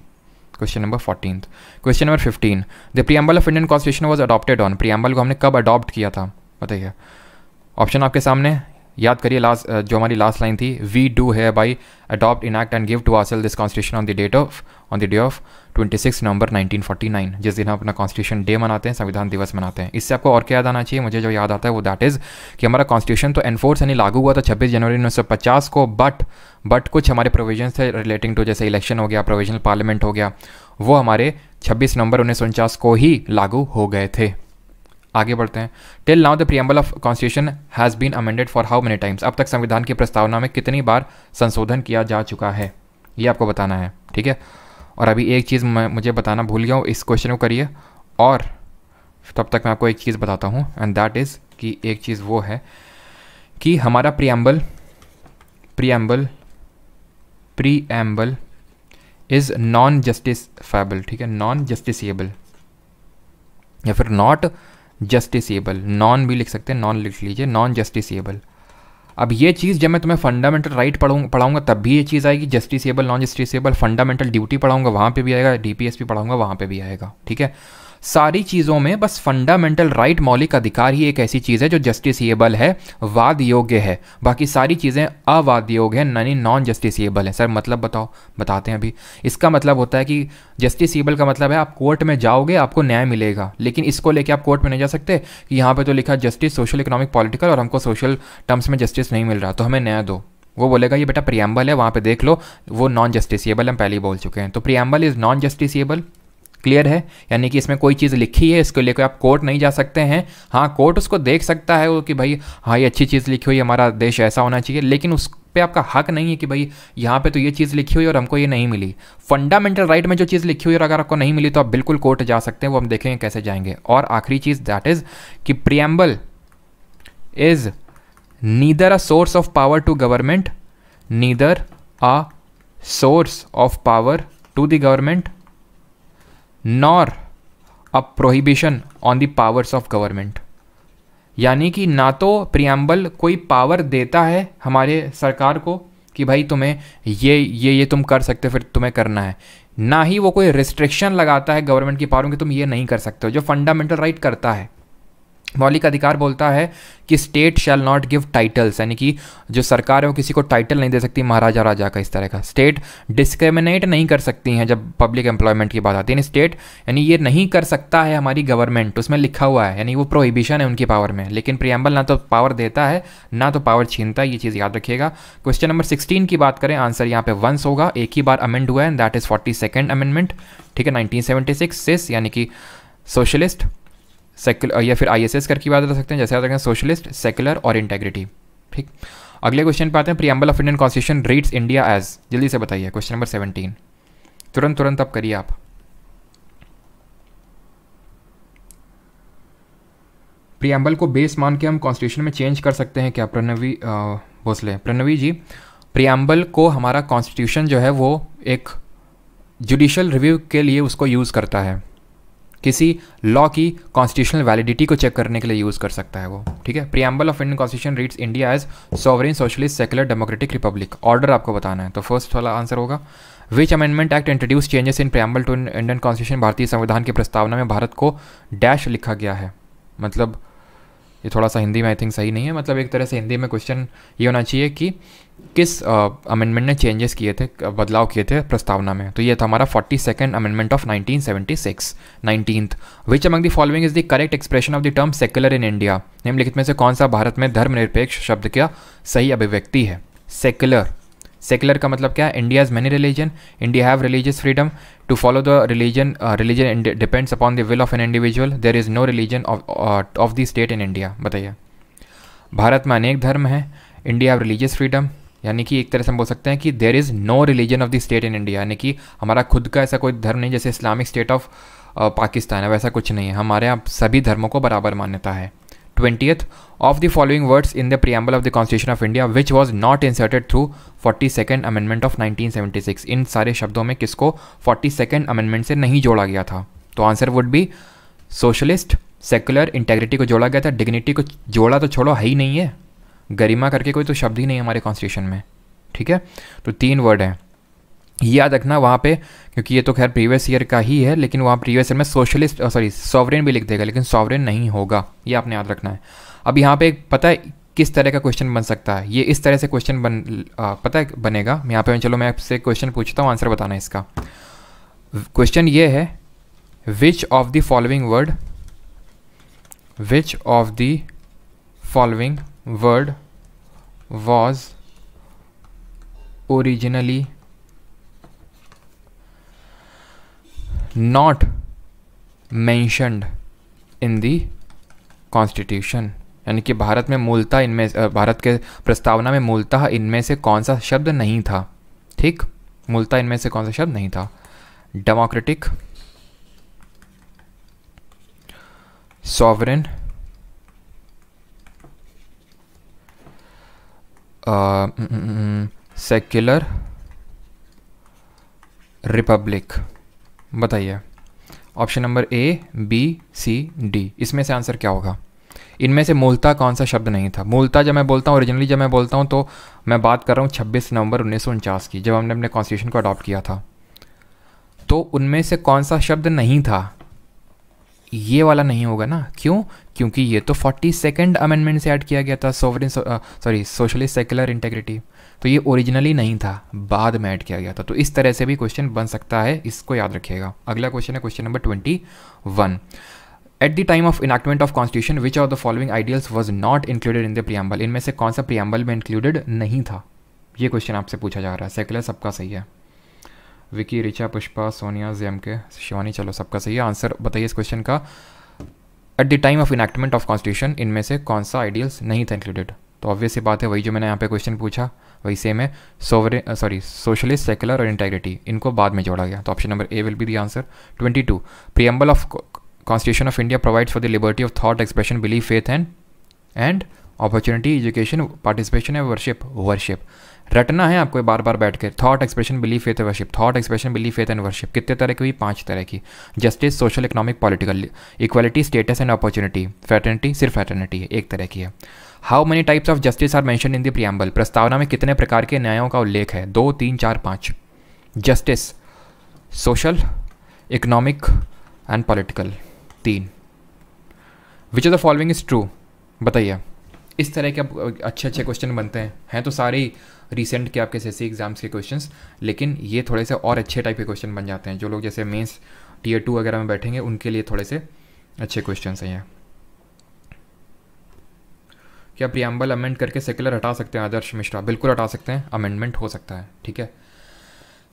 question number fourteen question number fifteen the preamble of Indian constitution was adopted on preamble को हमने कब अडॉप्ट किया था बताइए ऑप्शन आपके सामने याद करिए लास्ट uh, जो हमारी लास्ट लाइन थी we do hereby adopt enact and give to ourselves this constitution on the date of on the day of 26 November 1949 जिस दिन हम अपना कॉन्स्टिट्यूशन डे मनाते हैं संविधान दिवस मनाते हैं इससे आपको और क्या याद आना चाहिए मुझे जो याद आता है वो दैट इज़ कि हमारा कॉन्स्टिट्यूशन तो एनफोर्स यानी लागू हुआ था छब्बीस जनवरी उन्नीस को बट बट कुछ हमारे प्रोविजन थे रिलेटिंग टू जैसे इलेक्शन हो गया प्रोविजनल पार्लियामेंट हो गया वो हमारे छब्बीस नवंबर उन्नीस को ही लागू हो गए थे आगे बढ़ते हैं till now the preamble of constitution has been amended for how many times अब तक संविधान की प्रस्तावना में कितनी बार संशोधन किया जा चुका है ये आपको बताना है ठीक है और अभी एक चीज़ मैं मुझे बताना भूल गया हूँ इस क्वेश्चन को करिए और तब तक मैं आपको एक चीज़ बताता हूँ एंड दैट इज़ कि एक चीज़ वो है कि हमारा preamble preamble preamble is non justiciable ठीक है नॉन जस्टिसबल या फिर नॉट जस्टिसबल नॉन भी लिख सकते हैं नॉन लिख लीजिए नॉन जस्टिसबल अब ये चीज़ जब मैं तुम्हें फंडामेंटल राइट पढ़ाऊँ पढ़ाऊँगा तब भी ये चीज़ आएगी justiciable non justiciable fundamental duty पढ़ाऊँगा वहाँ पे भी आएगा डीपीएस भी पढ़ाऊँगा वहाँ पे भी आएगा ठीक है सारी चीज़ों में बस फंडामेंटल राइट मौलिक अधिकार ही एक ऐसी चीज़ है जो जस्टिसबल है वाद योग्य है बाकी सारी चीज़ें अवाद योग्य हैं यानी नॉन जस्टिसबल हैं सर मतलब बताओ बताते हैं अभी इसका मतलब होता है कि जस्टिसबल का मतलब है आप कोर्ट में जाओगे आपको न्याय मिलेगा लेकिन इसको लेके आप कोर्ट में नहीं जा सकते कि यहाँ पर तो लिखा जस्टिस सोशल इकोनॉमिक पॉलिटिकल और हमको सोशल टर्म्स में जस्टिस नहीं मिल रहा तो हमें न्याय दो वो बोलेगा ये बेटा प्रियम्बल है वहाँ पे देख लो वो नॉन जस्टिसबल हम पहले ही बोल चुके हैं तो preamble is non justiciable clear है यानी कि इसमें कोई चीज़ लिखी है इसको लेकर आप कोर्ट नहीं जा सकते हैं हाँ कोर्ट उसको देख सकता है वो कि भाई हाँ ये अच्छी चीज़ लिखी हुई हमारा देश ऐसा होना चाहिए लेकिन उस पे आपका हक नहीं है कि भाई यहाँ पे तो ये चीज़ लिखी हुई और हमको ये नहीं मिली फंडामेंटल राइट में जो चीज़ लिखी हुई और अगर आपको नहीं मिली तो आप बिल्कुल कोर्ट जा सकते हैं वो हम देखेंगे कैसे जाएंगे और आखिरी चीज़ दैट इज़ कि preamble is neither a source of power to government neither a source of power to the government nor a prohibition on the powers of government यानी कि ना तो प्रियम्बल कोई पावर देता है हमारे सरकार को कि भाई तुम्हें ये ये ये तुम कर सकते हो फिर तुम्हें करना है ना ही वो कोई रिस्ट्रिक्शन लगाता है गवर्नमेंट की पावर कि तुम ये नहीं कर सकते हो जो फंडामेंटल राइट right करता है मौलिक अधिकार बोलता है कि state shall not give titles यानी कि जो सरकार है वो किसी को टाइटल नहीं दे सकती महाराजा राजा का इस तरह का स्टेट डिस्क्रिमिनेट नहीं कर सकती हैं जब पब्लिक एम्प्लॉयमेंट की बात आती है स्टेट यानी ये नहीं कर सकता है हमारी गवर्नमेंट उसमें लिखा हुआ है यानी वो प्रोहिबिशन है उनकी पावर में लेकिन प्रियम्बल ना तो पावर देता है ना तो पावर छीनता है ये चीज़ याद रखिएगा क्वेश्चन नंबर सिक्सटीन की बात करें आंसर यहाँ पे वंस होगा एक ही बार अमेंड हुआ है and that is forty second amendment ठीक है नाइनटीन सेवेंटी सिक्स सिस यानी कि सोशलिस्ट सेकुलर या फिर आईएसएस करके बात कर सकते हैं जैसे याद रखें सोशलिस्ट सेकुलर और इंटेग्रिटी ठीक अगले क्वेश्चन पे आते हैं preamble of Indian constitution reads India as जल्दी से बताइए क्वेश्चन नंबर सेवनटीन तुरंत तुरंत अब करिए आप प्रियम्बल को बेस मान के हम कॉन्स्टिट्यूशन में चेंज कर सकते हैं क्या प्रणवी भोसले प्रणवी जी प्रियम्बल को हमारा कॉन्स्टिट्यूशन जो है वो एक जुडिशल रिव्यू के लिए उसको यूज़ करता है किसी लॉ की कॉन्स्टिट्यूशनल वैलिडिटी को चेक करने के लिए यूज़ कर सकता है वो ठीक है preamble of Indian constitution reads India as sovereign socialist secular democratic republic order आपको बताना है तो फर्स्ट वाला आंसर होगा which amendment act introduce changes in preamble to Indian constitution भारतीय संविधान की प्रस्तावना में भारत को डैश लिखा गया है मतलब ये थोड़ा सा हिंदी में आई थिंक सही नहीं है मतलब एक तरह से हिंदी में क्वेश्चन ये होना चाहिए कि किस अमेंडमेंट ने चेंजेस किए थे बदलाव किए थे प्रस्तावना में तो ये था हमारा forty second amendment of nineteen seventy six nineteenth which among the following is the correct expression of the term secular in India निम्नलिखित में से कौन सा भारत में धर्मनिरपेक्ष शब्द का सही अभिव्यक्ति है सेक्युलर सेक्युलर का मतलब क्या है India is many religion India have religious freedom to follow the religion religion depends upon the will of an individual there is no religion of the state in India बताइए भारत में अनेक धर्म हैं इंडिया हैव रिलीजियस फ्रीडम यानी कि एक तरह से हम बोल सकते हैं कि there is no religion of the state in India यानी कि हमारा खुद का ऐसा कोई धर्म नहीं जैसे इस्लामिक स्टेट ऑफ पाकिस्तान है वैसा कुछ नहीं है हमारे यहाँ सभी धर्मों को बराबर मान्यता है twenty of the following words in the preamble of the constitution of India which was not inserted through forty second amendment of nineteen seventy six इन सारे शब्दों में किसको फोर्टी सेकेंड अमेंडमेंट से नहीं जोड़ा गया था तो answer would be socialist secular integrity को जोड़ा गया था डिग्निटी को जोड़ा तो छोड़ो है ही नहीं है गरिमा करके कोई तो शब्द ही नहीं हमारे कॉन्स्टिट्यूशन में ठीक है तो तीन वर्ड हैं ये याद रखना वहाँ पे क्योंकि ये तो खैर प्रीवियस ईयर का ही है लेकिन वहाँ प्रीवियस ईयर में सोशलिस्ट सॉरी सॉवरेन भी लिख देगा लेकिन सॉवरेन नहीं होगा ये आपने याद रखना है अब यहाँ पे पता है किस तरह का क्वेश्चन बन सकता है ये इस तरह से क्वेश्चन बन आ, पता है बनेगा यहाँ पे चलो मैं आपसे क्वेश्चन पूछता हूँ आंसर बताना इसका क्वेश्चन ये है which of the following word which of the following word was originally not mentioned in the constitution यानी कि भारत में मूलतः इनमें भारत के प्रस्तावना में मूलतः इनमें से कौन सा शब्द नहीं था ठीक मूलतः इनमें से कौन सा शब्द नहीं था democratic sovereign secular uh, republic mm, mm, mm, बताइए option number A B C D इसमें से आंसर क्या होगा इनमें से मूलता कौन सा शब्द नहीं था मूलता जब मैं बोलता हूँ ओरिजिनली जब मैं बोलता हूँ तो मैं बात कर रहा हूँ 26 नवंबर उन्नीस की जब हमने अपने कॉन्स्टिट्यूशन को अडॉप्ट किया था तो उनमें से कौन सा शब्द नहीं था ये वाला नहीं होगा ना क्यों क्योंकि ये तो फोर्टी सेकेंड अमेंडमेंट से ऐड किया गया था sovereign sorry socialist secular integrity तो ये ओरिजिनली नहीं था बाद में ऐड किया गया था तो इस तरह से भी क्वेश्चन बन सकता है इसको याद रखिएगा अगला क्वेश्चन है question number twenty one at the time of enactment of constitution which of the following ideals was not included in the preamble इनमें से कौन सा प्रियम्बल में इंक्लूडेड नहीं था ये क्वेश्चन आपसे पूछा जा रहा है सेकुलर सबका सही है विकी रिचा पुष्पा सोनिया जेम के शिवानी चलो सबका सही आंसर बताइए इस क्वेश्चन का at the time of enactment of constitution इनमें से कौन सा आइडियल्स नहीं था इंक्लूडेड तो ऑब्वियस ये बात है वही जो मैंने यहाँ पे क्वेश्चन पूछा वही सेम है सोवरे सॉरी सोशलिस्ट सेकुलर और इंटेग्रिटी इनको बाद में जोड़ा गया तो option number A will be the answer twenty two preamble of constitution of India provides for the liberty of thought expression belief faith and and opportunity education participation and worship worship रटना है आपको बार बार बैठ कर thought expression belief faith and worship thought expression belief faith and worship कितने तरह की हुई पांच तरह की justice social economic political equality status and opportunity fraternity सिर्फ फैटर्निटी है एक तरह की है how many types of justice are mentioned in the preamble प्रस्तावना में कितने प्रकार के न्यायों का उल्लेख है दो तीन चार पाँच justice social economic and political तीन which of the following is true बताइए इस तरह के अच्छे अच्छे क्वेश्चन बनते हैं हैं तो सारे रिसेंट के आपके सी एग्जाम्स के क्वेश्चंस लेकिन ये थोड़े से और अच्छे टाइप के क्वेश्चन बन जाते हैं जो लोग जैसे मेंस टीयर टू वगैरह में बैठेंगे उनके लिए थोड़े से अच्छे क्वेश्चन हैं यहाँ क्या प्रियम्बल अमेंड करके सेकुलर हटा सकते हैं आदर्श मिश्रा बिल्कुल हटा सकते हैं अमेंडमेंट हो सकता है ठीक है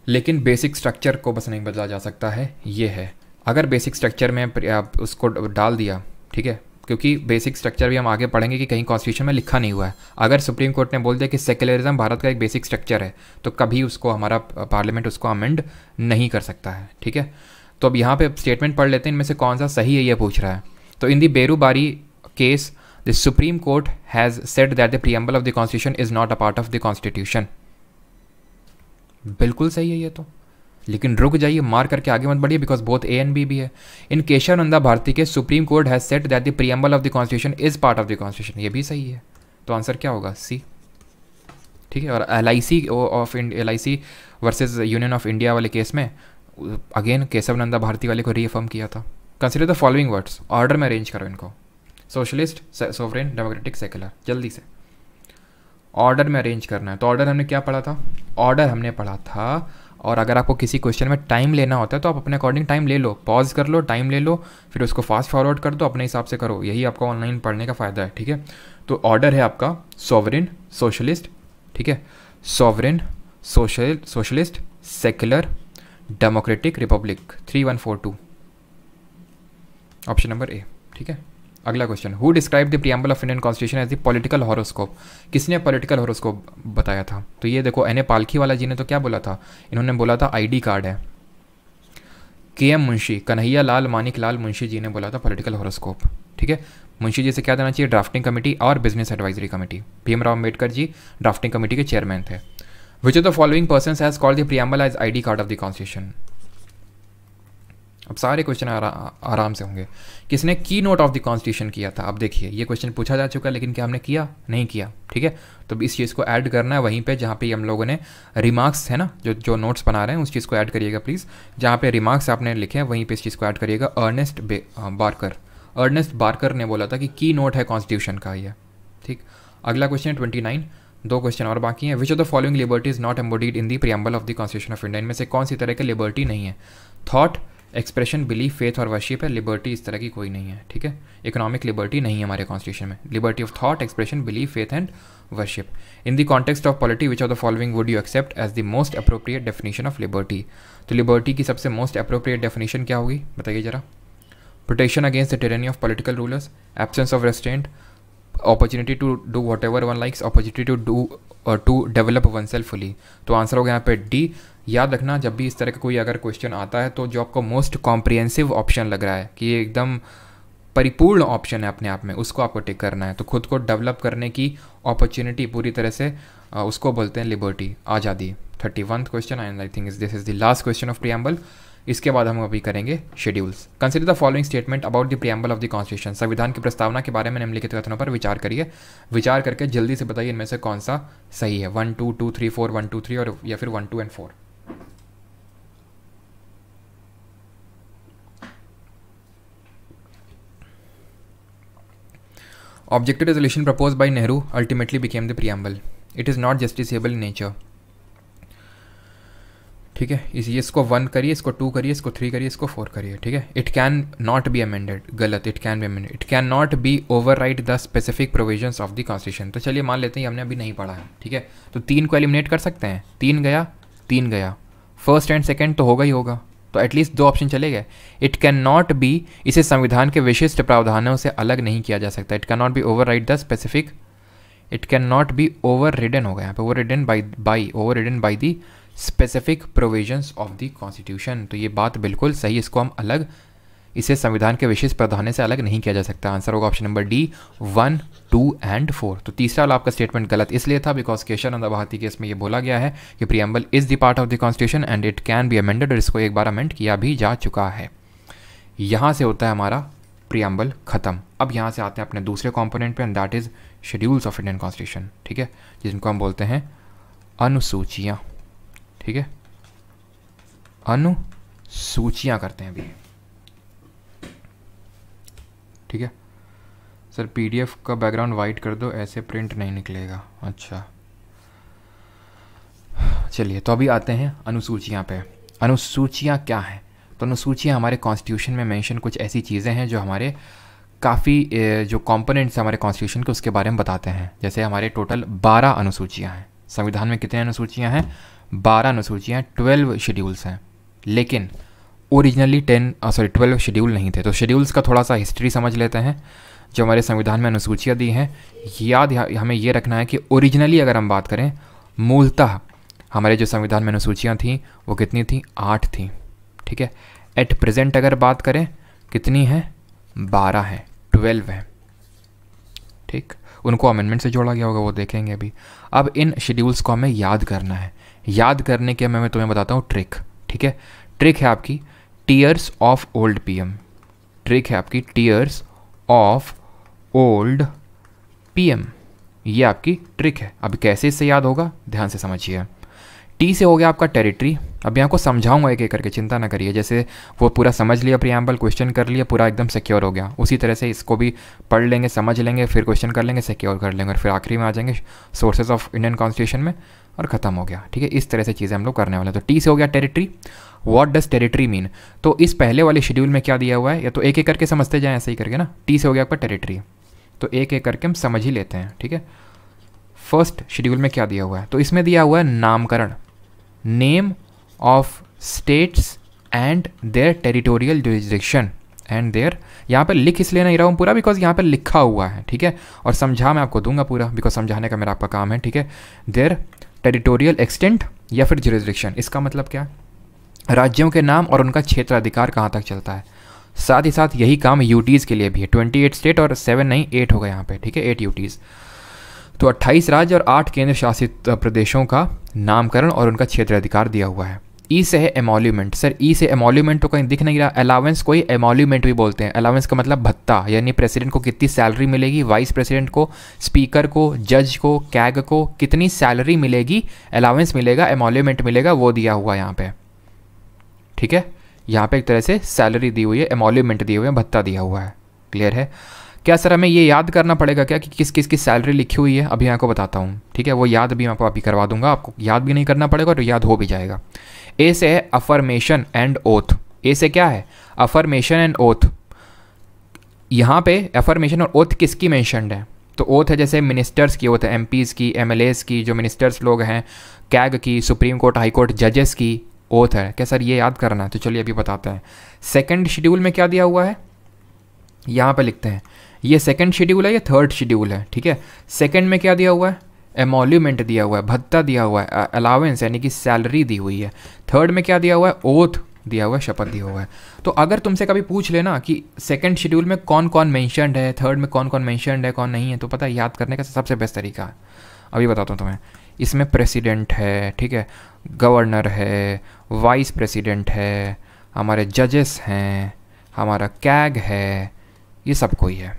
लेकिन बेसिक स्ट्रक्चर को बस नहीं बदला जा सकता है ये है अगर बेसिक स्ट्रक्चर में आप उसको डाल दिया ठीक है क्योंकि बेसिक स्ट्रक्चर भी हम आगे पढ़ेंगे कि कहीं कॉन्स्टिट्यूशन में लिखा नहीं हुआ है अगर सुप्रीम कोर्ट ने बोल दिया कि सेकुलरिज्म भारत का एक बेसिक स्ट्रक्चर है तो कभी उसको हमारा पार्लियामेंट उसको अमेंड नहीं कर सकता है ठीक है तो अब यहाँ पे स्टेटमेंट पढ़ लेते हैं इनमें से कौन सा सही है ये पूछ रहा है तो in the Berubari case the supreme court has set that the preamble of the constitution is not a part of the constitution बिल्कुल सही है ये तो लेकिन रुक जाइए मार करके आगे मत बढ़िए बिकॉज बहुत ए एन बी भी है इन केशवानंदा भारती के supreme court has set that the preamble of the constitution is part of the constitution ये भी सही है तो आंसर क्या होगा सी ठीक है और L I C of L I C versus union of India वाले केस में अगेन केशवानंदा भारती वाले को रीअफर्म किया था consider the following words order में अरेंज करो इनको सोशलिस्ट सोवरेन डेमोक्रेटिक सेकुलर जल्दी से ऑर्डर में अरेंज करना है तो ऑर्डर हमने क्या पढ़ा था ऑर्डर हमने पढ़ा था और अगर आपको किसी क्वेश्चन में टाइम लेना होता है तो आप अपने अकॉर्डिंग टाइम ले लो पॉज कर लो टाइम ले लो फिर उसको फास्ट फॉरवर्ड कर दो अपने हिसाब से करो यही आपका ऑनलाइन पढ़ने का फ़ायदा है ठीक है तो ऑर्डर है आपका सॉवरिन सोशलिस्ट ठीक है sovereign social socialist secular democratic republic three one four two option number A ठीक है अगला question who describe the preamble of Indian constitution as the political horoscope किसने पॉलिटिकल हॉरोस्कोप बताया था तो ये देखो एन ए पालखी वाला जी ने तो क्या बोला था इन्होंने बोला था आईडी कार्ड है के एम मुंशी कन्हैया लाल मानिक लाल मुंशी जी ने बोला था पॉलिटिकल हॉरोस्कोप ठीक है मुंशी जी से क्या देना चाहिए ड्राफ्टिंग कमेटी और business advisory committee Bhimrao Ambedkar ji drafting committee के चेयरमैन थे which of the following person has called the preamble as the card of the constitution अब सारे क्वेश्चन आरा, आराम से होंगे किसने की नोट ऑफ द कॉन्स्टिट्यूशन किया था अब देखिए ये क्वेश्चन पूछा जा चुका है लेकिन क्या हमने किया नहीं किया ठीक है तो इस चीज़ को ऐड करना है वहीं पे जहाँ पे हम लोगों ने रिमार्क्स है ना जो जो नोट्स बना रहे हैं उस चीज़ को ऐड करिएगा प्लीज़ जहाँ पे रिमार्क्स आपने लिखे हैं वहीं पे इस चीज़ को ऐड करिएगा अर्नेस्ट बारकर अर्नेस्ट बारकर ने बोला था कि की नोट है कॉन्स्टिट्यूशन का यह ठीक अगला क्वेश्चन है ट्वेंटी नाइन दो क्वेश्चन और बाकी हैं which of the following liberty is not embodied in the preamble of the constitution of India इनमें से कौन सी तरह की लिबर्टी नहीं है थॉट एक्सप्रेशन बिलीफ फेथ और वर्शिप है लिबर्टी इस तरह की कोई नहीं है ठीक है इकोनॉमिक लिबर्टी नहीं है हमारे कॉन्स्टिट्यूशन में liberty of thought expression belief faith and worship in the context of polity which are the following would you accept as the most appropriate definition of liberty तो लिबर्टी की सबसे मोस्ट अप्रोप्रिएट डेफिनेशन क्या होगी बताइए जरा protection against the tyranny of political rulers absence of restraint opportunity to do whatever one likes opportunity to do to develop oneself fully तो आंसर हो गया यहाँ पे डी याद रखना जब भी इस तरह का कोई अगर क्वेश्चन आता है तो जो आपको मोस्ट कॉम्प्रिहेंसिव ऑप्शन लग रहा है कि ये एकदम परिपूर्ण ऑप्शन है अपने आप में उसको आपको टिक करना है तो खुद को डेवलप करने की अपॉर्चुनिटी पूरी तरह से उसको बोलते हैं लिबर्टी आज़ादी thirty one question and I think this is the last question of preamble इसके बाद हम अभी करेंगे schedules consider the following statement about the preamble of the constitution संविधान की प्रस्तावना के बारे में निम्नलिखित कथनों पर विचार करिए विचार करके जल्दी से बताइए इनमें से कौन सा सही है one two two three four one two three और या फिर one two and four Objective resolution proposed by Nehru ultimately became the preamble. It is not justiciable in nature. ठीक है इसी इसको वन करिए इसको टू करिए इसको थ्री करिए इसको फोर करिए ठीक है it can not be amended गलत it can be amended it can not be overwrite the specific provision of the constitution तो चलिए मान लेते हैं हमने अभी नहीं पढ़ा है ठीक है तो तीन को एलिमिनेट कर सकते हैं तीन गया तीन गया फर्स्ट एंड सेकेंड तो होगा ही होगा तो एटलीस्ट दो ऑप्शन चले गए इट कैन नॉट बी इसे संविधान के विशिष्ट प्रावधानों से अलग नहीं किया जा सकता it can not be overwrite the specific it can not be overridden गया यहाँ पे overridden by by overridden by the specific provision of the constitution तो ये बात बिल्कुल सही इसको हम अलग इसे संविधान के विशेष प्रावधान से अलग नहीं किया जा सकता आंसर होगा option number D one two and four तो तीसरा वाला आपका स्टेटमेंट गलत इसलिए था बिकॉज केशवानंद भारती केस में ये बोला गया है कि preamble is the part of the constitution and it can be amended और इसको एक बार अमेंड किया भी जा चुका है यहाँ से होता है हमारा प्रियम्बल खत्म अब यहाँ से आते हैं अपने दूसरे कॉम्पोनेंट पर and that is schedules of Indian constitution ठीक है जिनको हम बोलते हैं अनुसूचियाँ ठीक है अनुसूचियाँ करते हैं अभी ठीक है सर पीडीएफ का बैकग्राउंड वाइट कर दो ऐसे प्रिंट नहीं निकलेगा अच्छा चलिए तो अभी आते हैं अनुसूचियाँ पे अनुसूचियाँ क्या हैं तो अनुसूचियाँ हमारे कॉन्स्टिट्यूशन में मेंशन कुछ ऐसी चीज़ें हैं जो हमारे काफ़ी जो कंपोनेंट्स हमारे कॉन्स्टिट्यूशन के उसके बारे में बताते हैं जैसे हमारे टोटल बारह अनुसूचियाँ हैं संविधान में कितने अनुसूचियाँ हैं बारह अनुसूचियाँ ट्वेल्व शेड्यूल्स हैं लेकिन originally ten sorry twelve schedule नहीं थे तो शेड्यूल्स का थोड़ा सा हिस्ट्री समझ लेते हैं जो हमारे संविधान में अनुसूचियाँ दी हैं याद हमें ये रखना है कि ओरिजिनली अगर हम बात करें मूलतः हमारे जो संविधान में अनुसूचियाँ थीं वो कितनी थी आठ थी ठीक है एट प्रेजेंट अगर बात करें कितनी हैं बारह हैं ट्वेल्व हैं ठीक उनको अमेंडमेंट से जोड़ा गया होगा वो देखेंगे अभी अब इन शेड्यूल्स को हमें याद करना है याद करने के मैं मैं तुम्हें बताता हूँ ट्रिक ठीक है ट्रिक है आपकी tears of old PM trick है आपकी टीयर्स ऑफ ओल्ड पीएम ये आपकी ट्रिक है अब कैसे इससे याद होगा ध्यान से समझिए टी से हो गया आपका टेरिटरी अभी आपको समझाऊंगा एक एक करके चिंता ना करिए जैसे वो पूरा समझ लिया प्रियम्बल क्वेश्चन कर लिया पूरा एकदम सिक्योर हो गया उसी तरह से इसको भी पढ़ लेंगे समझ लेंगे फिर क्वेश्चन कर लेंगे सिक्योर कर लेंगे और फिर आखिरी में आ जाएंगे सोर्सेज ऑफ इंडियन कॉन्स्टिट्यूशन में और ख़त्म हो गया ठीक है इस तरह से चीज़ें हम लोग करने वाले हैं तो टी से हो गया territory what does territory mean तो इस पहले वाले शेड्यूल में क्या दिया हुआ है या तो एक एक करके समझते जाएँ ऐसे ही करके ना टी से हो गया आपका टेरिटरी तो एक एक करके हम समझ ही लेते हैं ठीक है फर्स्ट शेड्यूल में क्या दिया हुआ है तो इसमें दिया हुआ है नामकरण name of states and their territorial jurisdiction and their यहाँ पर लिख इसलिए नहीं रहा हूँ पूरा बिकॉज यहाँ पर लिखा हुआ है ठीक है और समझा मैं आपको दूंगा पूरा बिकॉज समझाने का मेरा आपका काम है ठीक है देयर टेरिटोरियल एक्सटेंट या फिर जुरिस्डिक्शन इसका मतलब क्या है राज्यों के नाम और उनका क्षेत्राधिकार कहाँ तक चलता है साथ ही साथ यही काम यूटीज़ के लिए भी है ट्वेंटी एट स्टेट और सेवन नहीं एट होगा यहाँ पे ठीक है एट यूटीज़ तो अट्ठाईस राज्य और आठ केंद्र शासित प्रदेशों का नामकरण और उनका क्षेत्राधिकार दिया हुआ है ई e से है एमोल्यूमेंट सर ई e से एमोल्यूमेंट तो कहीं दिख नहीं रहा अलावेंस को ही एमोल्यूमेंट भी बोलते हैं अलावेंस का मतलब भत्ता यानी प्रेसिडेंट को कितनी सैलरी मिलेगी वाइस प्रेसिडेंट को स्पीकर को जज को कैग को कितनी सैलरी मिलेगी अलावेंस मिलेगा एमोल्यूमेंट मिलेगा वो दिया हुआ यहाँ पे ठीक है यहाँ पे एक तरह से सैलरी दी हुई है एमोल्यूमेंट दिए हुए हैं भत्ता दिया हुआ है क्लियर है क्या सर हमें ये याद करना पड़ेगा क्या कि किस किस की सैलरी लिखी हुई है अभी आपको बताता हूँ ठीक है वो याद भी मैं आपको अभी करवा दूंगा आपको याद भी नहीं करना पड़ेगा और याद हो भी जाएगा ए से है अफर्मेशन एंड ओथ ए से क्या है अफर्मेशन एंड ओथ यहाँ पे अफर्मेशन और ओथ किसकी मैंशनड है तो ओथ है जैसे मिनिस्टर्स की ओथ है एम की एम की जो मिनिस्टर्स लोग हैं कैग की सुप्रीम कोर्ट हाई कोर्ट जजेस की ओथ है क्या सर ये याद करना है तो चलिए अभी बताते हैं सेकंड शेड्यूल में क्या दिया हुआ है यहाँ पे लिखते हैं ये सेकंड शेड्यूल है ये थर्ड शेड्यूल है ठीक है सेकंड में क्या दिया हुआ है एमोल्यूमेंट दिया हुआ है भत्ता दिया हुआ है अलावेंस यानी कि सैलरी दी हुई है थर्ड में क्या दिया हुआ है ओथ दिया हुआ है शपथ दिया हुआ है तो अगर तुमसे कभी पूछ लेना कि सेकंड शेड्यूल में कौन कौन मैंशनड है थर्ड में कौन कौन मैंशनड है कौन नहीं है तो पता है याद करने का सबसे बेस्ट तरीका है अभी बताता हूँ तुम्हें इसमें प्रेसिडेंट है ठीक है गवर्नर है वाइस प्रेसिडेंट है हमारे जजेस हैं हमारा कैग है ये सब कोई है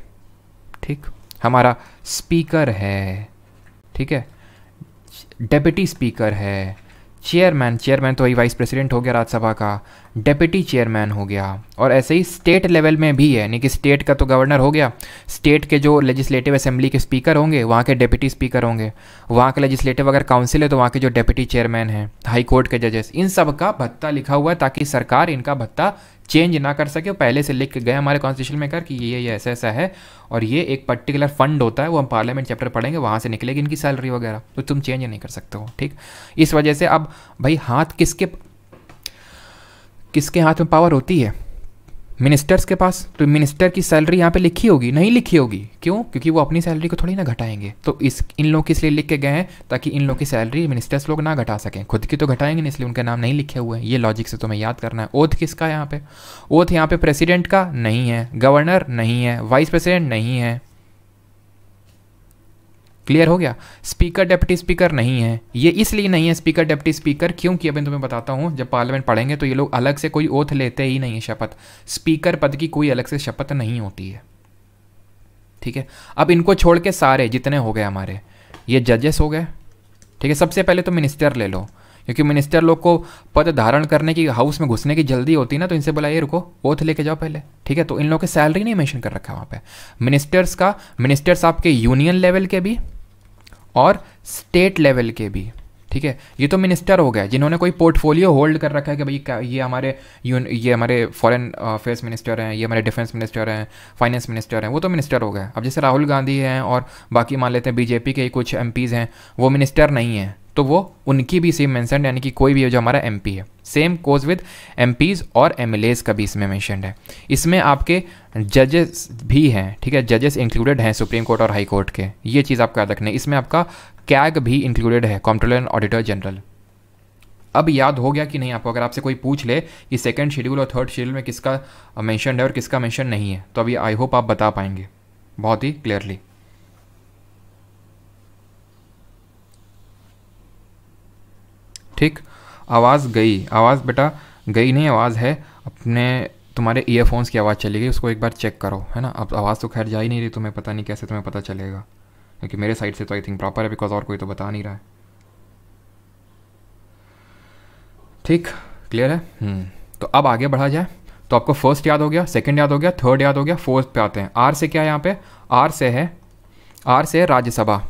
ठीक हमारा स्पीकर है ठीक है डेप्यूटी स्पीकर है चेयरमैन चेयरमैन तो वही वाइस प्रेसिडेंट हो गया राज्यसभा का डेप्यूटी चेयरमैन हो गया और ऐसे ही स्टेट लेवल में भी है यानी कि स्टेट का तो गवर्नर हो गया स्टेट के जो लेजिस्लेटिव असेंबली के स्पीकर होंगे वहाँ के डेप्यूटी स्पीकर होंगे वहाँ के लेजिस्लेटिव अगर काउंसिल है तो वहाँ के जो डेप्यूटी चेयरमैन हैं हाई कोर्ट के जजेस इन सब का भत्ता लिखा हुआ है ताकि सरकार इनका भत्ता चेंज ना कर सके और पहले से लिख के गए हमारे कॉन्स्टिट्यूशन में कर कि ये ये ऐसा ऐसा है और ये एक पर्टिकुलर फंड होता है वो हम पार्लियामेंट चैप्टर पढ़ेंगे वहाँ से निकलेगी इनकी सैलरी वगैरह तो तुम चेंज नहीं कर सकते हो ठीक इस वजह से अब भाई हाथ किसके किसके हाथ में पावर होती है मिनिस्टर्स के पास तो मिनिस्टर की सैलरी यहाँ पे लिखी होगी नहीं लिखी होगी क्यों क्योंकि वो अपनी सैलरी को थोड़ी ना घटाएंगे तो इस इन लोग इसलिए लिख के गए हैं ताकि इन लोग की सैलरी मिनिस्टर्स लोग ना घटा सकें खुद की तो घटाएंगे नहीं इसलिए उनके नाम नहीं लिखे हुए हैं ये लॉजिक से तुम्हें याद करना है ओथ किसका यहाँ पे ओथ यहाँ पे प्रेसिडेंट का नहीं है गवर्नर नहीं है वाइस प्रेसिडेंट नहीं है क्लियर हो गया स्पीकर डेप्टी स्पीकर नहीं है ये इसलिए नहीं है स्पीकर डेप्टी स्पीकर क्योंकि अभी तुम्हें बताता हूँ जब पार्लियामेंट पढ़ेंगे तो ये लोग अलग से कोई ओथ लेते ही नहीं है शपथ स्पीकर पद की कोई अलग से शपथ नहीं होती है ठीक है अब इनको छोड़ के सारे जितने हो गए हमारे ये जजेस हो गए ठीक है सबसे पहले तो मिनिस्टर ले लो क्योंकि मिनिस्टर लोग को पद धारण करने की हाउस में घुसने की जल्दी होती ना तो इनसे बोला ये रुको ओथ लेके जाओ पहले ठीक है तो इन लोगों के सैलरी नहीं मेंशन कर रखा है वहाँ पे मिनिस्टर्स का मिनिस्टर्स आपके यूनियन लेवल के भी और स्टेट लेवल के भी ठीक है ये तो मिनिस्टर हो गए जिन्होंने कोई पोर्टफोलियो होल्ड कर रखा है कि भाई ये हमारे ये हमारे फॉरेन अफेयर्स मिनिस्टर हैं ये हमारे डिफेंस मिनिस्टर हैं फाइनेंस मिनिस्टर हैं वो तो मिनिस्टर हो गए अब जैसे राहुल गांधी हैं और बाकी मान लेते हैं बीजेपी के कुछ एम हैं वो मिनिस्टर नहीं हैं तो वो उनकी भी सेम मैंशन यानी कि कोई भी जो हमारा एम है सेम कोज विद एम और एम का भी इसमें मैंशनड है इसमें आपके जजेस भी हैं ठीक है जजेस इंक्लूडेड हैं सुप्रीम कोर्ट और हाई कोर्ट के ये चीज़ आपको याद रखना है इसमें आपका कैग भी इंक्लूडेड है कॉम्प्टोलर एंड ऑडिटर जनरल अब याद हो गया कि नहीं आपको अगर आपसे कोई पूछ ले कि सेकेंड शेड्यूल और थर्ड शेड्यूल में किसका मैंशन है और किसका मैंशन नहीं है तो अभी आई होप आप बता पाएंगे बहुत ही क्लियरली ठीक आवाज़ गई आवाज़ बेटा गई नहीं आवाज़ है अपने तुम्हारे ईयरफोन्स की आवाज़ चली गई उसको एक बार चेक करो है ना अब आवाज़ तो खैर जा ही नहीं रही तुम्हें पता नहीं कैसे तुम्हें पता चलेगा क्योंकि मेरे साइड से तो आई थिंक प्रॉपर है बिकॉज और कोई तो बता नहीं रहा है ठीक क्लियर है हम्म, तो अब आगे बढ़ा जाए तो आपको फर्स्ट याद हो गया सेकंड याद हो गया थर्ड याद हो गया फोर्थ पे आते हैं आर से क्या है यहाँ पे आर से है आर से Rajya Sabha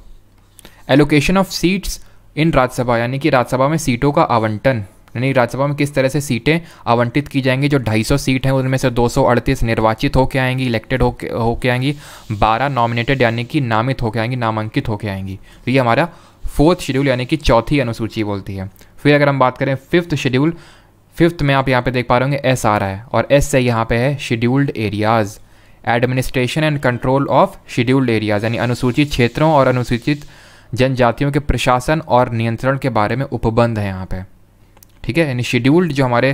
allocation of seats in Rajya Sabha यानी कि राज्यसभा में सीटों का आवंटन यानी राज्यसभा में किस तरह से सीटें आवंटित की जाएंगी जो 250 सीट हैं उनमें से 238 निर्वाचित होके आएंगी इलेक्टेड होके होके आएंगी 12 नॉमिनेटेड यानी कि नामित होके आएंगी नामांकित होके आएंगी तो ये हमारा फोर्थ शेड्यूल यानी कि चौथी अनुसूची बोलती है फिर अगर हम बात करें फिफ्थ शेड्यूल फिफ्थ में आप यहाँ पर देख पा रहे होंगे एस आ रहा है और एस से यहाँ पर है scheduled areas administration and control of scheduled areas यानी अनुसूचित क्षेत्रों और अनुसूचित जनजातियों के प्रशासन और नियंत्रण के बारे में उपबंध है यहाँ पे ठीक है यानी शेड्यूल्ड जो हमारे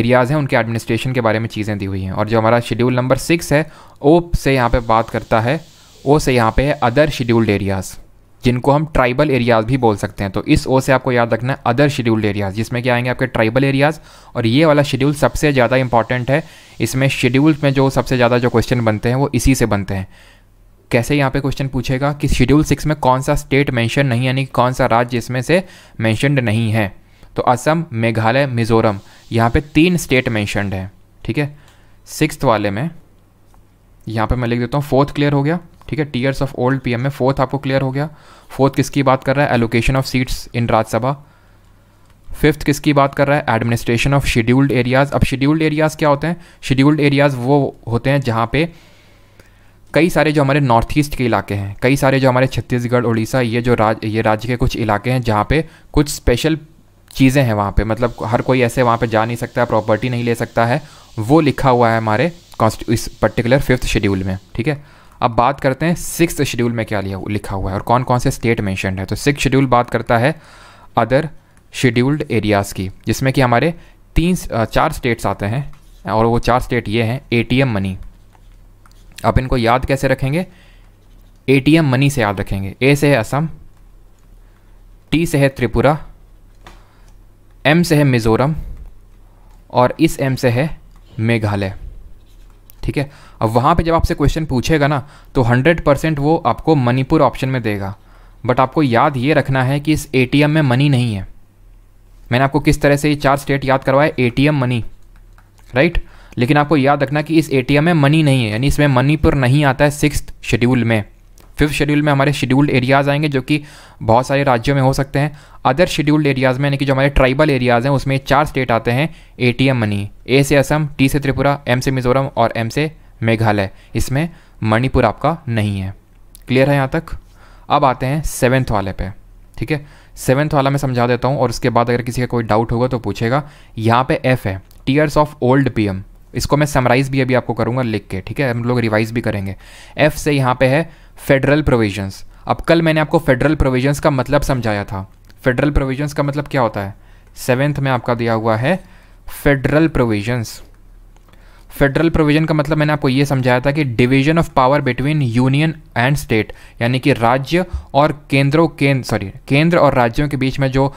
एरियाज़ हैं उनके एडमिनिस्ट्रेशन के बारे में चीज़ें दी हुई हैं और जो हमारा शेड्यूल नंबर सिक्स है ओ से यहाँ पे बात करता है ओ से यहाँ पे है अदर शेड्यूल्ड एरियाज़ जिनको हम ट्राइबल एरियाज़ भी बोल सकते हैं तो इस ओ से आपको याद रखना है अदर शेड्यूल्ड एरियाज़ जिसमें क्या आएंगे आपके ट्राइबल एरियाज़ और ये वाला शेड्यूल सबसे ज़्यादा इंपॉर्टेंट है इसमें शेड्यूल में जो सबसे ज़्यादा जो क्वेश्चन बनते हैं वो इसी से बनते हैं कैसे यहाँ पे क्वेश्चन पूछेगा कि शेड्यूल सिक्स में कौन सा स्टेट मेंशन नहीं यानी कौन सा राज्य इसमें से मैंशनड नहीं है तो असम मेघालय मिजोरम यहाँ पे तीन स्टेट मैंशनड हैं ठीक है सिक्स वाले में यहाँ पे मैं लिख देता हूँ फोर्थ क्लियर हो गया ठीक है टीयर्स ऑफ ओल्ड पी में फोर्थ आपको क्लियर हो गया फोर्थ किसकी बात कर रहा है allocation of seats in Rajya Sabha fifth किसकी बात कर रहा है एडमिनिस्ट्रेशन ऑफ शेड्यूल्ड एरियाज़ अब शेड्यूल्ड एरियाज़ क्या होते हैं शेड्यूल्ड एरियाज़ वो होते हैं जहाँ पे कई सारे जो हमारे नॉर्थ ईस्ट के इलाके हैं कई सारे जो हमारे छत्तीसगढ़ उड़ीसा ये जो राज ये राज्य के कुछ इलाके हैं जहाँ पे कुछ स्पेशल चीज़ें हैं वहाँ पे मतलब हर कोई ऐसे वहाँ पे जा नहीं सकता प्रॉपर्टी नहीं ले सकता है वो लिखा हुआ है हमारे इस पर्टिकुलर फिफ्थ शेड्यूल में ठीक है अब बात करते हैं सिक्स शेड्यूल में क्या लिया लिखा हुआ है और कौन कौन से स्टेट मैंशनड है तो सिक्स शेड्यूल बात करता है अदर शेड्यूल्ड एरियाज़ की जिसमें कि हमारे तीन चार स्टेट्स आते हैं और वो चार स्टेट ये हैं ए मनी आप इनको याद कैसे रखेंगे एम मनी से याद रखेंगे ए से है असम टी से है त्रिपुरा एम से है मिज़ोरम और इस एम से है मेघालय ठीक है अब वहाँ पे जब आपसे क्वेश्चन पूछेगा ना तो 100 परसेंट वो आपको मणिपुर ऑप्शन में देगा बट आपको याद ये रखना है कि इस एम में मनी नहीं है मैंने आपको किस तरह से ये चार स्टेट याद करवाए एम मनी राइट लेकिन आपको याद रखना कि इस ए में मनी नहीं है यानी इसमें मणिपुर नहीं आता है सिक्स शेड्यूल में फिफ्थ शेड्यूल में हमारे शेड्यूल्ड एरियाज़ आएंगे जो कि बहुत सारे राज्यों में हो सकते हैं अदर शेड्यूल्ड एरियाज़ में यानी कि जो हमारे ट्राइबल एरियाज़ हैं उसमें चार स्टेट आते हैं A T M money A से असम टी से त्रिपुरा एम से मिजोरम और एम से मेघालय इसमें मणिपुर आपका नहीं है क्लियर है यहाँ तक अब आते हैं सेवन्थ वाले पे ठीक है सेवन्थ वाला मैं समझा देता हूँ और उसके बाद अगर किसी का कोई डाउट होगा तो पूछेगा यहाँ पे एफ़ है टीयर्स ऑफ ओल्ड पीएम इसको मैं समराइज भी अभी आपको करूँगा लिख के ठीक है हम लोग रिवाइज भी करेंगे एफ से यहाँ पे है फेडरल प्रोविजंस अब कल मैंने आपको फेडरल प्रोविजंस का मतलब समझाया था फेडरल प्रोविजंस का मतलब क्या होता है सेवेंथ में आपका दिया हुआ है फेडरल प्रोविजंस फेडरल प्रोविजन का मतलब मैंने आपको ये समझाया था कि division of power between union and state यानी कि राज्य और केंद्रों केंद्र सॉरी केंद्र और राज्यों के बीच में जो